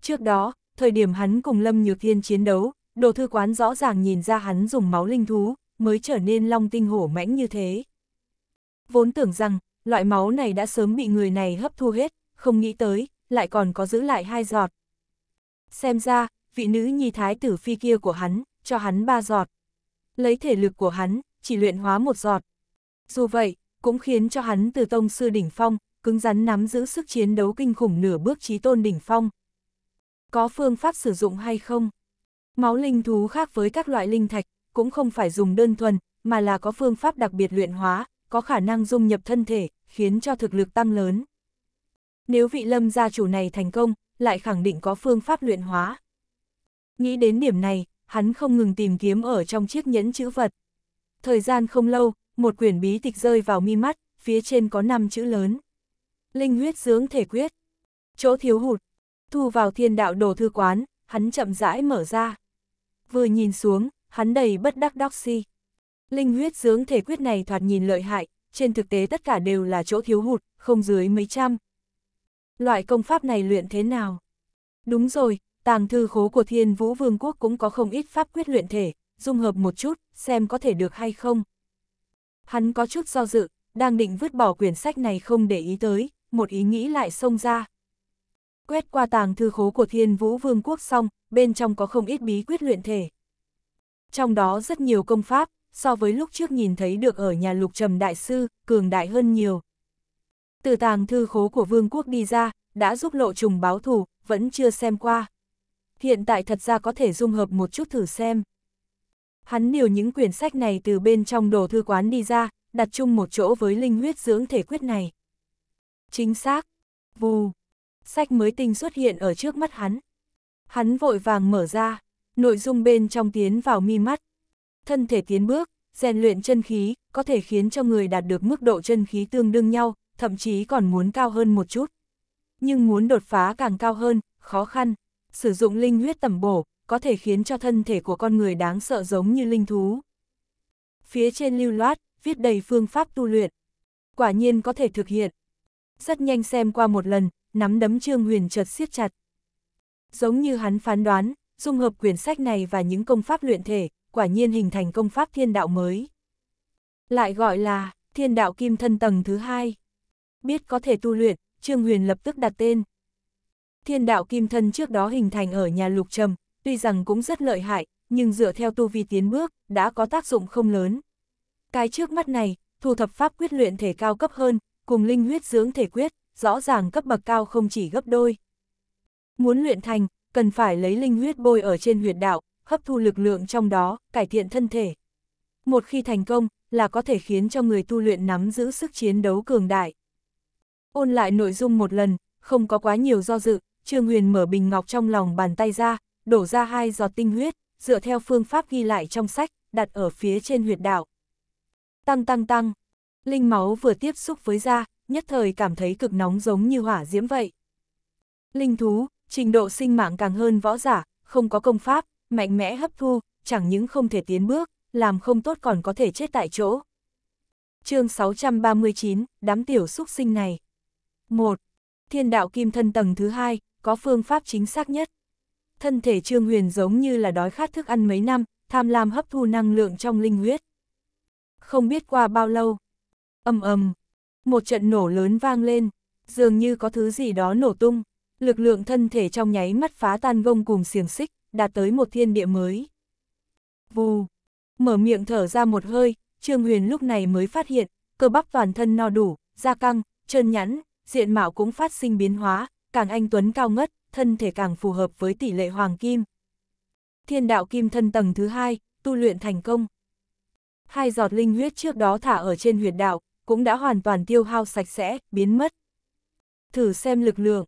Trước đó, thời điểm hắn cùng Lâm Nhược Thiên chiến đấu, đồ thư quán rõ ràng nhìn ra hắn dùng máu linh thú, mới trở nên long tinh hổ mãnh như thế. Vốn tưởng rằng, loại máu này đã sớm bị người này hấp thu hết, không nghĩ tới, lại còn có giữ lại hai giọt. Xem ra, vị nữ nhi thái tử phi kia của hắn, cho hắn ba giọt. Lấy thể lực của hắn, chỉ luyện hóa một giọt. Dù vậy, cũng khiến cho hắn từ tông sư đỉnh phong, cứng rắn nắm giữ sức chiến đấu kinh khủng nửa bước trí tôn đỉnh phong. Có phương pháp sử dụng hay không? Máu linh thú khác với các loại linh thạch, cũng không phải dùng đơn thuần, mà là có phương pháp đặc biệt luyện hóa, có khả năng dung nhập thân thể, khiến cho thực lực tăng lớn nếu vị lâm gia chủ này thành công, lại khẳng định có phương pháp luyện hóa. Nghĩ đến điểm này, hắn không ngừng tìm kiếm ở trong chiếc nhẫn chữ vật. Thời gian không lâu, một quyển bí tịch rơi vào mi mắt, phía trên có 5 chữ lớn. Linh huyết dưỡng thể quyết. Chỗ thiếu hụt. Thu vào thiên đạo đồ thư quán, hắn chậm rãi mở ra. Vừa nhìn xuống, hắn đầy bất đắc đắc si. Linh huyết dưỡng thể quyết này thoạt nhìn lợi hại, trên thực tế tất cả đều là chỗ thiếu hụt, không dưới mấy trăm, loại công pháp này luyện thế nào? Đúng rồi, tàng thư khố của thiên vũ vương quốc cũng có không ít pháp quyết luyện thể, dung hợp một chút, xem có thể được hay không. Hắn có chút do dự, đang định vứt bỏ quyển sách này không để ý tới, một ý nghĩ lại xông ra. Quét qua tàng thư khố của thiên vũ vương quốc xong, bên trong có không ít bí quyết luyện thể. Trong đó rất nhiều công pháp, so với lúc trước nhìn thấy được ở nhà lục trầm đại sư, cường đại hơn nhiều, từ tàng thư khố của vương quốc đi ra, đã giúp lộ trùng báo thù, vẫn chưa xem qua. Hiện tại thật ra có thể dung hợp một chút thử xem. Hắn điều những quyển sách này từ bên trong đồ thư quán đi ra, đặt chung một chỗ với linh huyết dưỡng thể quyết này. Chính xác. Vù. Sách mới tinh xuất hiện ở trước mắt hắn. Hắn vội vàng mở ra, nội dung bên trong tiến vào mi mắt. Thân thể tiến bước, rèn luyện chân khí, có thể khiến cho người đạt được mức độ chân khí tương đương nhau, thậm chí còn muốn cao hơn một chút. Nhưng muốn đột phá càng cao hơn, khó khăn. Sử dụng linh huyết tầm bổ, có thể khiến cho thân thể của con người đáng sợ giống như linh thú. Phía trên lưu loát, viết đầy phương pháp tu luyện. Quả nhiên có thể thực hiện. Rất nhanh xem qua một lần, nắm đấm Trương Huyền chợt siết chặt. Giống như hắn phán đoán, dung hợp quyển sách này và những công pháp luyện thể, quả nhiên hình thành công pháp thiên đạo mới. Lại gọi là thiên đạo kim thân tầng thứ hai biết có thể tu luyện, Trương Huyền lập tức đặt tên. Thiên đạo kim thân trước đó hình thành ở nhà lục trầm, tuy rằng cũng rất lợi hại, nhưng dựa theo tu vi tiến bước, đã có tác dụng không lớn. Cái trước mắt này, thu thập pháp quyết luyện thể cao cấp hơn, cùng linh huyết dưỡng thể quyết, rõ ràng cấp bậc cao không chỉ gấp đôi. Muốn luyện thành, cần phải lấy linh huyết bôi ở trên huyệt đạo, hấp thu lực lượng trong đó, cải thiện thân thể. Một khi thành công, là có thể khiến cho người tu luyện nắm giữ sức chiến đấu cường đại. Ôn lại nội dung một lần, không có quá nhiều do dự, Trương Huyền mở bình ngọc trong lòng bàn tay ra, đổ ra hai giọt tinh huyết, dựa theo phương pháp ghi lại trong sách, đặt ở phía trên huyệt đạo. Tăng tăng tăng, linh máu vừa tiếp xúc với da, nhất thời cảm thấy cực nóng giống như hỏa diễm vậy. Linh thú, trình độ sinh mạng càng hơn võ giả, không có công pháp, mạnh mẽ hấp thu, chẳng những không thể tiến bước, làm không tốt còn có thể chết tại chỗ. chương 639, đám tiểu xúc sinh này. 1. Thiên đạo kim thân tầng thứ hai có phương pháp chính xác nhất. Thân thể Trương Huyền giống như là đói khát thức ăn mấy năm, tham lam hấp thu năng lượng trong linh huyết. Không biết qua bao lâu, ầm ầm, một trận nổ lớn vang lên, dường như có thứ gì đó nổ tung, lực lượng thân thể trong nháy mắt phá tan gông cùng xiềng xích, đạt tới một thiên địa mới. Vù, mở miệng thở ra một hơi, Trương Huyền lúc này mới phát hiện, cơ bắp toàn thân no đủ, da căng, trơn nhẵn, diện mạo cũng phát sinh biến hóa, càng anh tuấn cao ngất, thân thể càng phù hợp với tỷ lệ hoàng kim. Thiên đạo kim thân tầng thứ hai, tu luyện thành công. Hai giọt linh huyết trước đó thả ở trên huyệt đạo, cũng đã hoàn toàn tiêu hao sạch sẽ, biến mất. Thử xem lực lượng.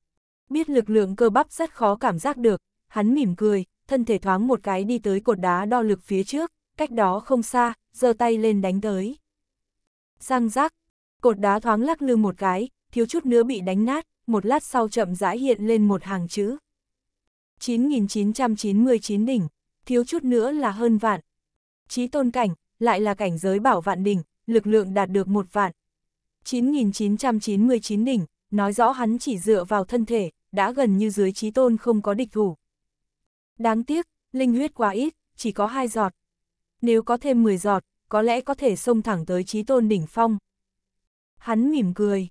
Biết lực lượng cơ bắp rất khó cảm giác được, hắn mỉm cười, thân thể thoáng một cái đi tới cột đá đo lực phía trước, cách đó không xa, giơ tay lên đánh tới. Răng rác, cột đá thoáng lắc lư một cái, thiếu chút nữa bị đánh nát, một lát sau chậm rãi hiện lên một hàng chữ. 9.999 đỉnh, thiếu chút nữa là hơn vạn. Chí tôn cảnh, lại là cảnh giới bảo vạn đỉnh, lực lượng đạt được một vạn. 9.999 đỉnh, nói rõ hắn chỉ dựa vào thân thể, đã gần như dưới chí tôn không có địch thủ. Đáng tiếc, linh huyết quá ít, chỉ có hai giọt. Nếu có thêm 10 giọt, có lẽ có thể xông thẳng tới chí tôn đỉnh phong. Hắn mỉm cười,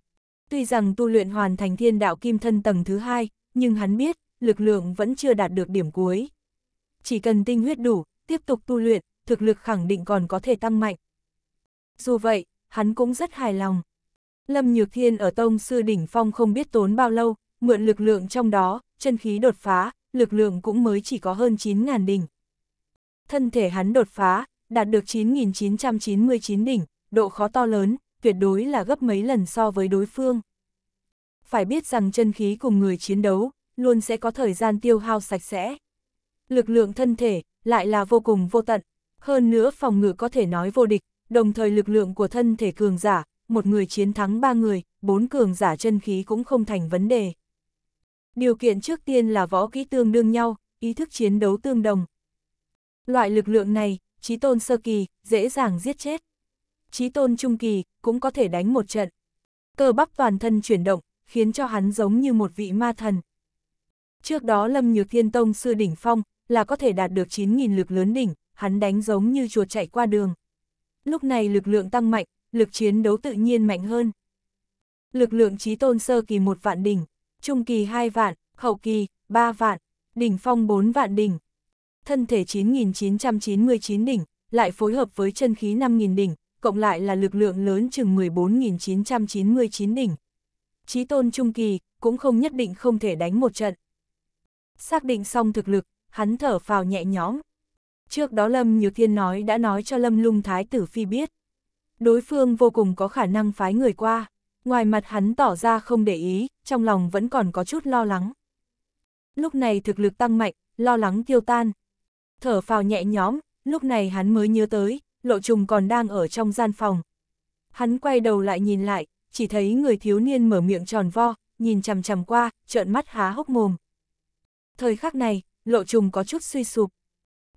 Tuy rằng tu luyện hoàn thành thiên đạo kim thân tầng thứ hai, nhưng hắn biết, lực lượng vẫn chưa đạt được điểm cuối. Chỉ cần tinh huyết đủ, tiếp tục tu luyện, thực lực khẳng định còn có thể tăng mạnh. Dù vậy, hắn cũng rất hài lòng. Lâm Nhược Thiên ở Tông Sư Đỉnh Phong không biết tốn bao lâu, mượn lực lượng trong đó, chân khí đột phá, lực lượng cũng mới chỉ có hơn 9.000 đỉnh. Thân thể hắn đột phá, đạt được 9.999 đỉnh, độ khó to lớn, tuyệt đối là gấp mấy lần so với đối phương. Phải biết rằng chân khí cùng người chiến đấu, luôn sẽ có thời gian tiêu hao sạch sẽ. Lực lượng thân thể, lại là vô cùng vô tận. Hơn nữa phòng ngự có thể nói vô địch, đồng thời lực lượng của thân thể cường giả, một người chiến thắng ba người, bốn cường giả chân khí cũng không thành vấn đề. Điều kiện trước tiên là võ kỹ tương đương nhau, ý thức chiến đấu tương đồng. Loại lực lượng này, trí tôn sơ kỳ, dễ dàng giết chết chí tôn trung kỳ, cũng có thể đánh một trận. Cơ bắp toàn thân chuyển động, khiến cho hắn giống như một vị ma thần. Trước đó Lâm Nhược Thiên Tông sư đỉnh phong, là có thể đạt được 9.000 lực lớn đỉnh, hắn đánh giống như chuột chạy qua đường. Lúc này lực lượng tăng mạnh, lực chiến đấu tự nhiên mạnh hơn. Lực lượng chí tôn sơ kỳ một vạn đỉnh, trung kỳ 2 vạn, hậu kỳ 3 vạn, đỉnh phong 4 vạn đỉnh. Thân thể 9.999 đỉnh, lại phối hợp với chân khí 5.000 đỉnh, cộng lại là lực lượng lớn chừng 14.999 đỉnh. Chí tôn trung kỳ, cũng không nhất định không thể đánh một trận. Xác định xong thực lực, hắn thở phào nhẹ nhõm. Trước đó Lâm Nhược Thiên nói đã nói cho Lâm Lung Thái Tử Phi biết. Đối phương vô cùng có khả năng phái người qua, ngoài mặt hắn tỏ ra không để ý, trong lòng vẫn còn có chút lo lắng. Lúc này thực lực tăng mạnh, lo lắng tiêu tan. Thở phào nhẹ nhõm, lúc này hắn mới nhớ tới, lộ trùng còn đang ở trong gian phòng. Hắn quay đầu lại nhìn lại, chỉ thấy người thiếu niên mở miệng tròn vo, nhìn chằm chằm qua, trợn mắt há hốc mồm. Thời khắc này, lộ trùng có chút suy sụp.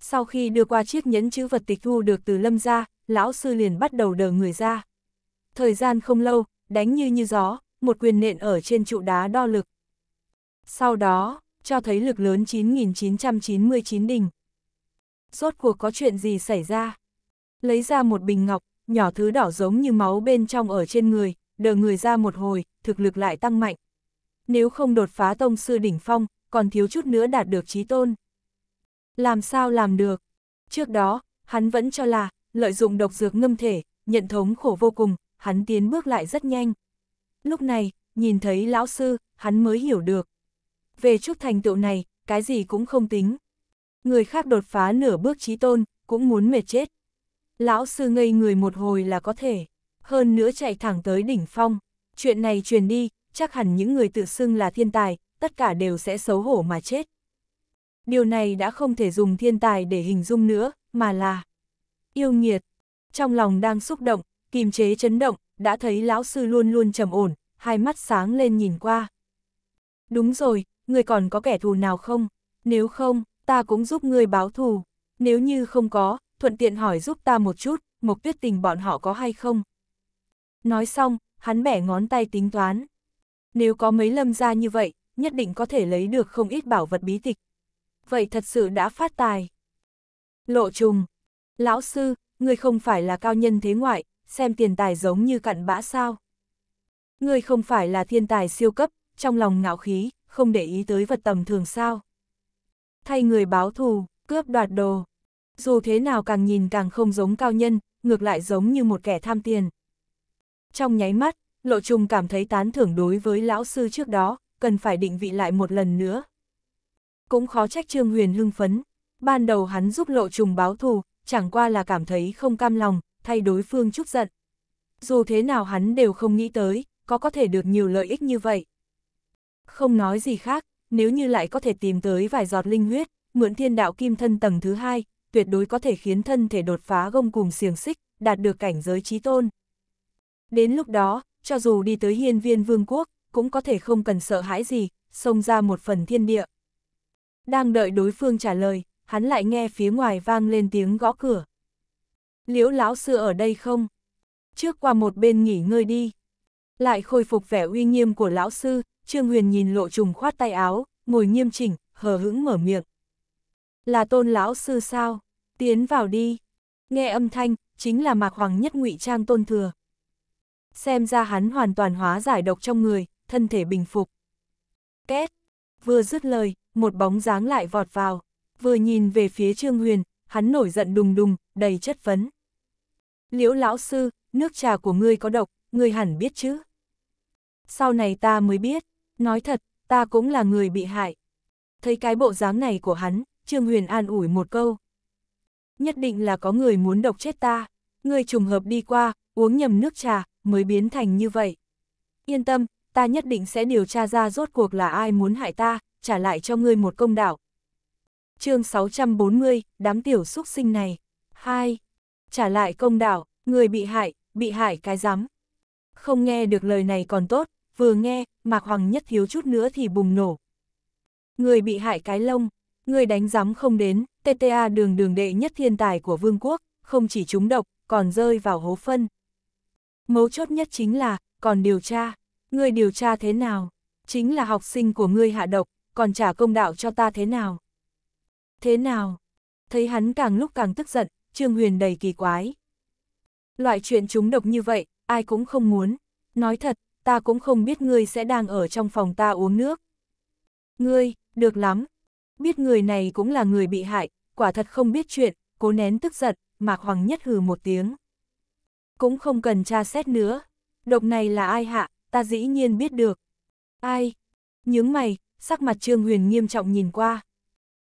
Sau khi đưa qua chiếc nhẫn chữ vật tịch thu được từ lâm ra, lão sư liền bắt đầu đờ người ra. Thời gian không lâu, đánh như như gió, một quyền nện ở trên trụ đá đo lực. Sau đó, cho thấy lực lớn 9.999 đỉnh. Rốt cuộc có chuyện gì xảy ra? lấy ra một bình ngọc, nhỏ thứ đỏ giống như máu bên trong ở trên người, đờ người ra một hồi, thực lực lại tăng mạnh. Nếu không đột phá tông sư đỉnh phong, còn thiếu chút nữa đạt được trí tôn. Làm sao làm được? Trước đó, hắn vẫn cho là, lợi dụng độc dược ngâm thể, nhận thống khổ vô cùng, hắn tiến bước lại rất nhanh. Lúc này, nhìn thấy lão sư, hắn mới hiểu được. Về chút thành tựu này, cái gì cũng không tính. Người khác đột phá nửa bước trí tôn, cũng muốn mệt chết lão sư ngây người một hồi là có thể, hơn nữa chạy thẳng tới đỉnh phong. Chuyện này truyền đi, chắc hẳn những người tự xưng là thiên tài, tất cả đều sẽ xấu hổ mà chết. Điều này đã không thể dùng thiên tài để hình dung nữa, mà là yêu nghiệt. Trong lòng đang xúc động, kìm chế chấn động, đã thấy lão sư luôn luôn trầm ổn, hai mắt sáng lên nhìn qua. Đúng rồi, người còn có kẻ thù nào không? Nếu không, ta cũng giúp người báo thù. Nếu như không có, thuận tiện hỏi giúp ta một chút, mục Tuyết Tình bọn họ có hay không? Nói xong, hắn bẻ ngón tay tính toán. Nếu có mấy lâm gia như vậy, nhất định có thể lấy được không ít bảo vật bí tịch. Vậy thật sự đã phát tài. Lộ trùng. Lão sư, người không phải là cao nhân thế ngoại, xem tiền tài giống như cặn bã sao. Người không phải là thiên tài siêu cấp, trong lòng ngạo khí, không để ý tới vật tầm thường sao. Thay người báo thù, cướp đoạt đồ, dù thế nào càng nhìn càng không giống cao nhân, ngược lại giống như một kẻ tham tiền. Trong nháy mắt, Lộ trùng cảm thấy tán thưởng đối với lão sư trước đó, cần phải định vị lại một lần nữa. Cũng khó trách Trương Huyền hưng phấn, ban đầu hắn giúp Lộ trùng báo thù, chẳng qua là cảm thấy không cam lòng, thay đối phương chút giận. Dù thế nào hắn đều không nghĩ tới, có có thể được nhiều lợi ích như vậy. Không nói gì khác, nếu như lại có thể tìm tới vài giọt linh huyết, mượn thiên đạo kim thân tầng thứ hai, tuyệt đối có thể khiến thân thể đột phá gông cùng xiềng xích, đạt được cảnh giới trí tôn. Đến lúc đó, cho dù đi tới hiên viên vương quốc, cũng có thể không cần sợ hãi gì, xông ra một phần thiên địa. Đang đợi đối phương trả lời, hắn lại nghe phía ngoài vang lên tiếng gõ cửa. Liễu lão sư ở đây không? Trước qua một bên nghỉ ngơi đi. Lại khôi phục vẻ uy nghiêm của lão sư, Trương Huyền nhìn lộ trùng khoát tay áo, ngồi nghiêm chỉnh, hờ hững mở miệng. Là tôn lão sư sao? Tiến vào đi. Nghe âm thanh, chính là mạc hoàng nhất ngụy trang tôn thừa. Xem ra hắn hoàn toàn hóa giải độc trong người, thân thể bình phục. Két. Vừa dứt lời, một bóng dáng lại vọt vào. Vừa nhìn về phía Trương Huyền, hắn nổi giận đùng đùng, đầy chất vấn. Liễu lão sư, nước trà của ngươi có độc, ngươi hẳn biết chứ. Sau này ta mới biết, nói thật, ta cũng là người bị hại. Thấy cái bộ dáng này của hắn, Trương Huyền an ủi một câu. Nhất định là có người muốn độc chết ta, người trùng hợp đi qua, uống nhầm nước trà, mới biến thành như vậy. Yên tâm, ta nhất định sẽ điều tra ra rốt cuộc là ai muốn hại ta, trả lại cho ngươi một công đạo. chương 640, đám tiểu xúc sinh này. 2. Trả lại công đạo, người bị hại, bị hại cái rắm Không nghe được lời này còn tốt, vừa nghe, Mạc Hoàng nhất thiếu chút nữa thì bùng nổ. Người bị hại cái lông, Người đánh giám không đến, TTA đường đường đệ nhất thiên tài của vương quốc, không chỉ trúng độc, còn rơi vào hố phân. Mấu chốt nhất chính là, còn điều tra. Ngươi điều tra thế nào? Chính là học sinh của ngươi hạ độc, còn trả công đạo cho ta thế nào? Thế nào? Thấy hắn càng lúc càng tức giận, Trương Huyền đầy kỳ quái. Loại chuyện trúng độc như vậy, ai cũng không muốn. Nói thật, ta cũng không biết ngươi sẽ đang ở trong phòng ta uống nước. Ngươi, được lắm, biết người này cũng là người bị hại, quả thật không biết chuyện, cố nén tức giận, Mạc Hoàng Nhất hừ một tiếng. Cũng không cần tra xét nữa, độc này là ai hạ, ta dĩ nhiên biết được. Ai? Nhướng mày, sắc mặt Trương Huyền nghiêm trọng nhìn qua.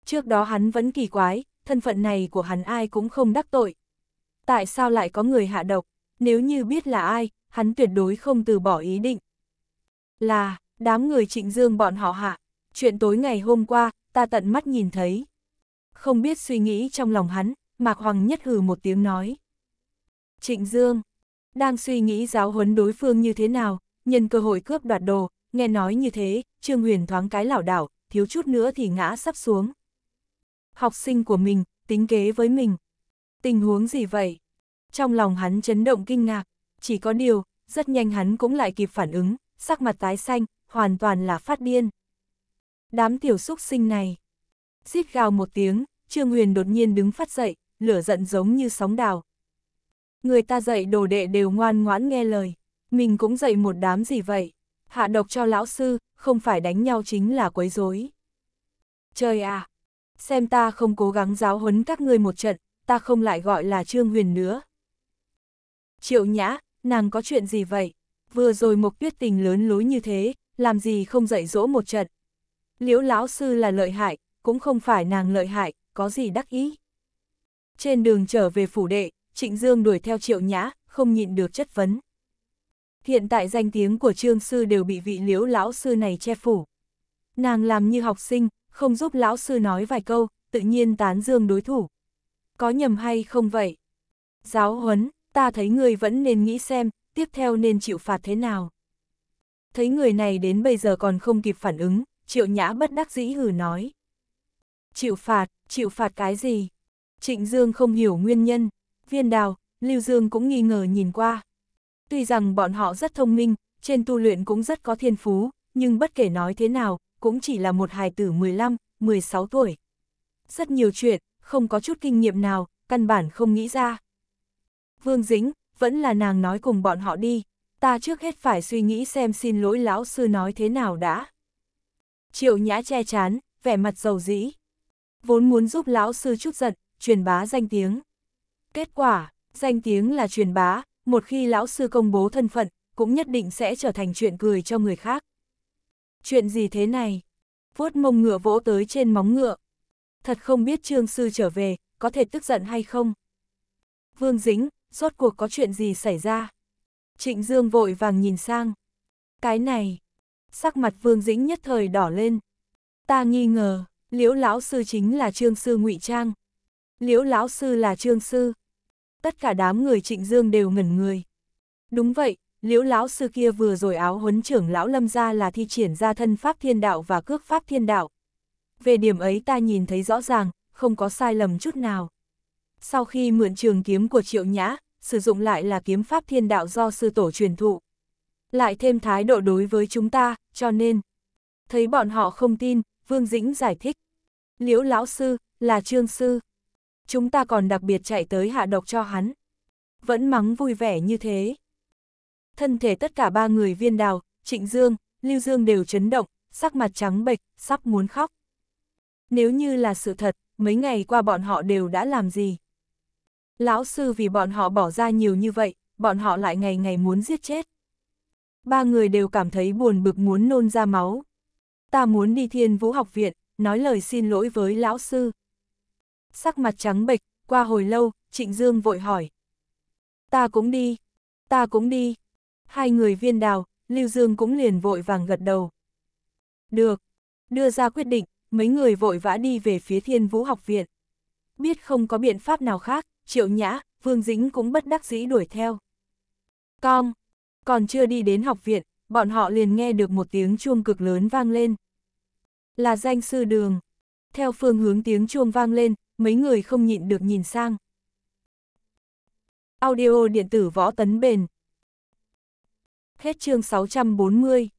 Trước đó hắn vẫn kỳ quái, thân phận này của hắn ai cũng không đắc tội. Tại sao lại có người hạ độc? Nếu như biết là ai, hắn tuyệt đối không từ bỏ ý định. Là, đám người trịnh dương bọn họ hạ. Chuyện tối ngày hôm qua, ta tận mắt nhìn thấy. Không biết suy nghĩ trong lòng hắn, Mạc Hoàng nhất hừ một tiếng nói. Trịnh Dương, đang suy nghĩ giáo huấn đối phương như thế nào, nhân cơ hội cướp đoạt đồ, nghe nói như thế, Trương Huyền thoáng cái lảo đảo, thiếu chút nữa thì ngã sắp xuống. Học sinh của mình, tính kế với mình. Tình huống gì vậy? Trong lòng hắn chấn động kinh ngạc, chỉ có điều, rất nhanh hắn cũng lại kịp phản ứng, sắc mặt tái xanh, hoàn toàn là phát điên. Đám tiểu xúc sinh này. Xít gào một tiếng, Trương Huyền đột nhiên đứng phát dậy, lửa giận giống như sóng đào. Người ta dạy đồ đệ đều ngoan ngoãn nghe lời, mình cũng dạy một đám gì vậy. Hạ độc cho lão sư, không phải đánh nhau chính là quấy rối. Trời à, xem ta không cố gắng giáo huấn các ngươi một trận, ta không lại gọi là Trương Huyền nữa. Triệu nhã, nàng có chuyện gì vậy? Vừa rồi Mộc Tuyết Tình lớn lối như thế, làm gì không dạy dỗ một trận? liễu lão sư là lợi hại, cũng không phải nàng lợi hại, có gì đắc ý. Trên đường trở về phủ đệ, Trịnh Dương đuổi theo triệu nhã, không nhịn được chất vấn. Hiện tại danh tiếng của trương sư đều bị vị liễu lão sư này che phủ. Nàng làm như học sinh, không giúp lão sư nói vài câu, tự nhiên tán dương đối thủ. Có nhầm hay không vậy? Giáo huấn, ta thấy người vẫn nên nghĩ xem, tiếp theo nên chịu phạt thế nào. Thấy người này đến bây giờ còn không kịp phản ứng, triệu nhã bất đắc dĩ hừ nói. Chịu phạt, chịu phạt cái gì? Trịnh Dương không hiểu nguyên nhân, viên đào, Lưu Dương cũng nghi ngờ nhìn qua. Tuy rằng bọn họ rất thông minh, trên tu luyện cũng rất có thiên phú, nhưng bất kể nói thế nào, cũng chỉ là một hài tử 15, 16 tuổi. Rất nhiều chuyện, không có chút kinh nghiệm nào, căn bản không nghĩ ra. Vương Dĩnh, vẫn là nàng nói cùng bọn họ đi, ta trước hết phải suy nghĩ xem xin lỗi lão sư nói thế nào đã. Triệu nhã che chán, vẻ mặt dầu dĩ. Vốn muốn giúp lão sư chút giận, truyền bá danh tiếng. Kết quả, danh tiếng là truyền bá, một khi lão sư công bố thân phận, cũng nhất định sẽ trở thành chuyện cười cho người khác. Chuyện gì thế này? Vuốt mông ngựa vỗ tới trên móng ngựa. Thật không biết trương sư trở về, có thể tức giận hay không? Vương Dính, rốt cuộc có chuyện gì xảy ra? Trịnh Dương vội vàng nhìn sang. Cái này, sắc mặt Vương Dĩnh nhất thời đỏ lên. Ta nghi ngờ, Liễu lão sư chính là Trương sư Ngụy Trang. Liễu lão sư là Trương sư. Tất cả đám người Trịnh Dương đều ngẩn người. Đúng vậy, Liễu lão sư kia vừa rồi áo huấn trưởng lão Lâm gia là thi triển ra thân pháp thiên đạo và cước pháp thiên đạo. Về điểm ấy ta nhìn thấy rõ ràng, không có sai lầm chút nào. Sau khi mượn trường kiếm của Triệu Nhã, sử dụng lại là kiếm pháp thiên đạo do sư tổ truyền thụ lại thêm thái độ đối với chúng ta, cho nên. Thấy bọn họ không tin, Vương Dĩnh giải thích. Liễu lão sư, là trương sư. Chúng ta còn đặc biệt chạy tới hạ độc cho hắn. Vẫn mắng vui vẻ như thế. Thân thể tất cả ba người viên đào, trịnh dương, lưu dương đều chấn động, sắc mặt trắng bệch, sắp muốn khóc. Nếu như là sự thật, mấy ngày qua bọn họ đều đã làm gì? Lão sư vì bọn họ bỏ ra nhiều như vậy, bọn họ lại ngày ngày muốn giết chết ba người đều cảm thấy buồn bực muốn nôn ra máu. Ta muốn đi thiên vũ học viện, nói lời xin lỗi với lão sư. Sắc mặt trắng bệch, qua hồi lâu, Trịnh Dương vội hỏi. Ta cũng đi, ta cũng đi. Hai người viên đào, Lưu Dương cũng liền vội vàng gật đầu. Được, đưa ra quyết định, mấy người vội vã đi về phía thiên vũ học viện. Biết không có biện pháp nào khác, Triệu Nhã, Vương Dĩnh cũng bất đắc dĩ đuổi theo. Con, còn chưa đi đến học viện, bọn họ liền nghe được một tiếng chuông cực lớn vang lên. Là danh sư đường. Theo phương hướng tiếng chuông vang lên, mấy người không nhịn được nhìn sang. Audio điện tử võ tấn bền. Hết chương 640.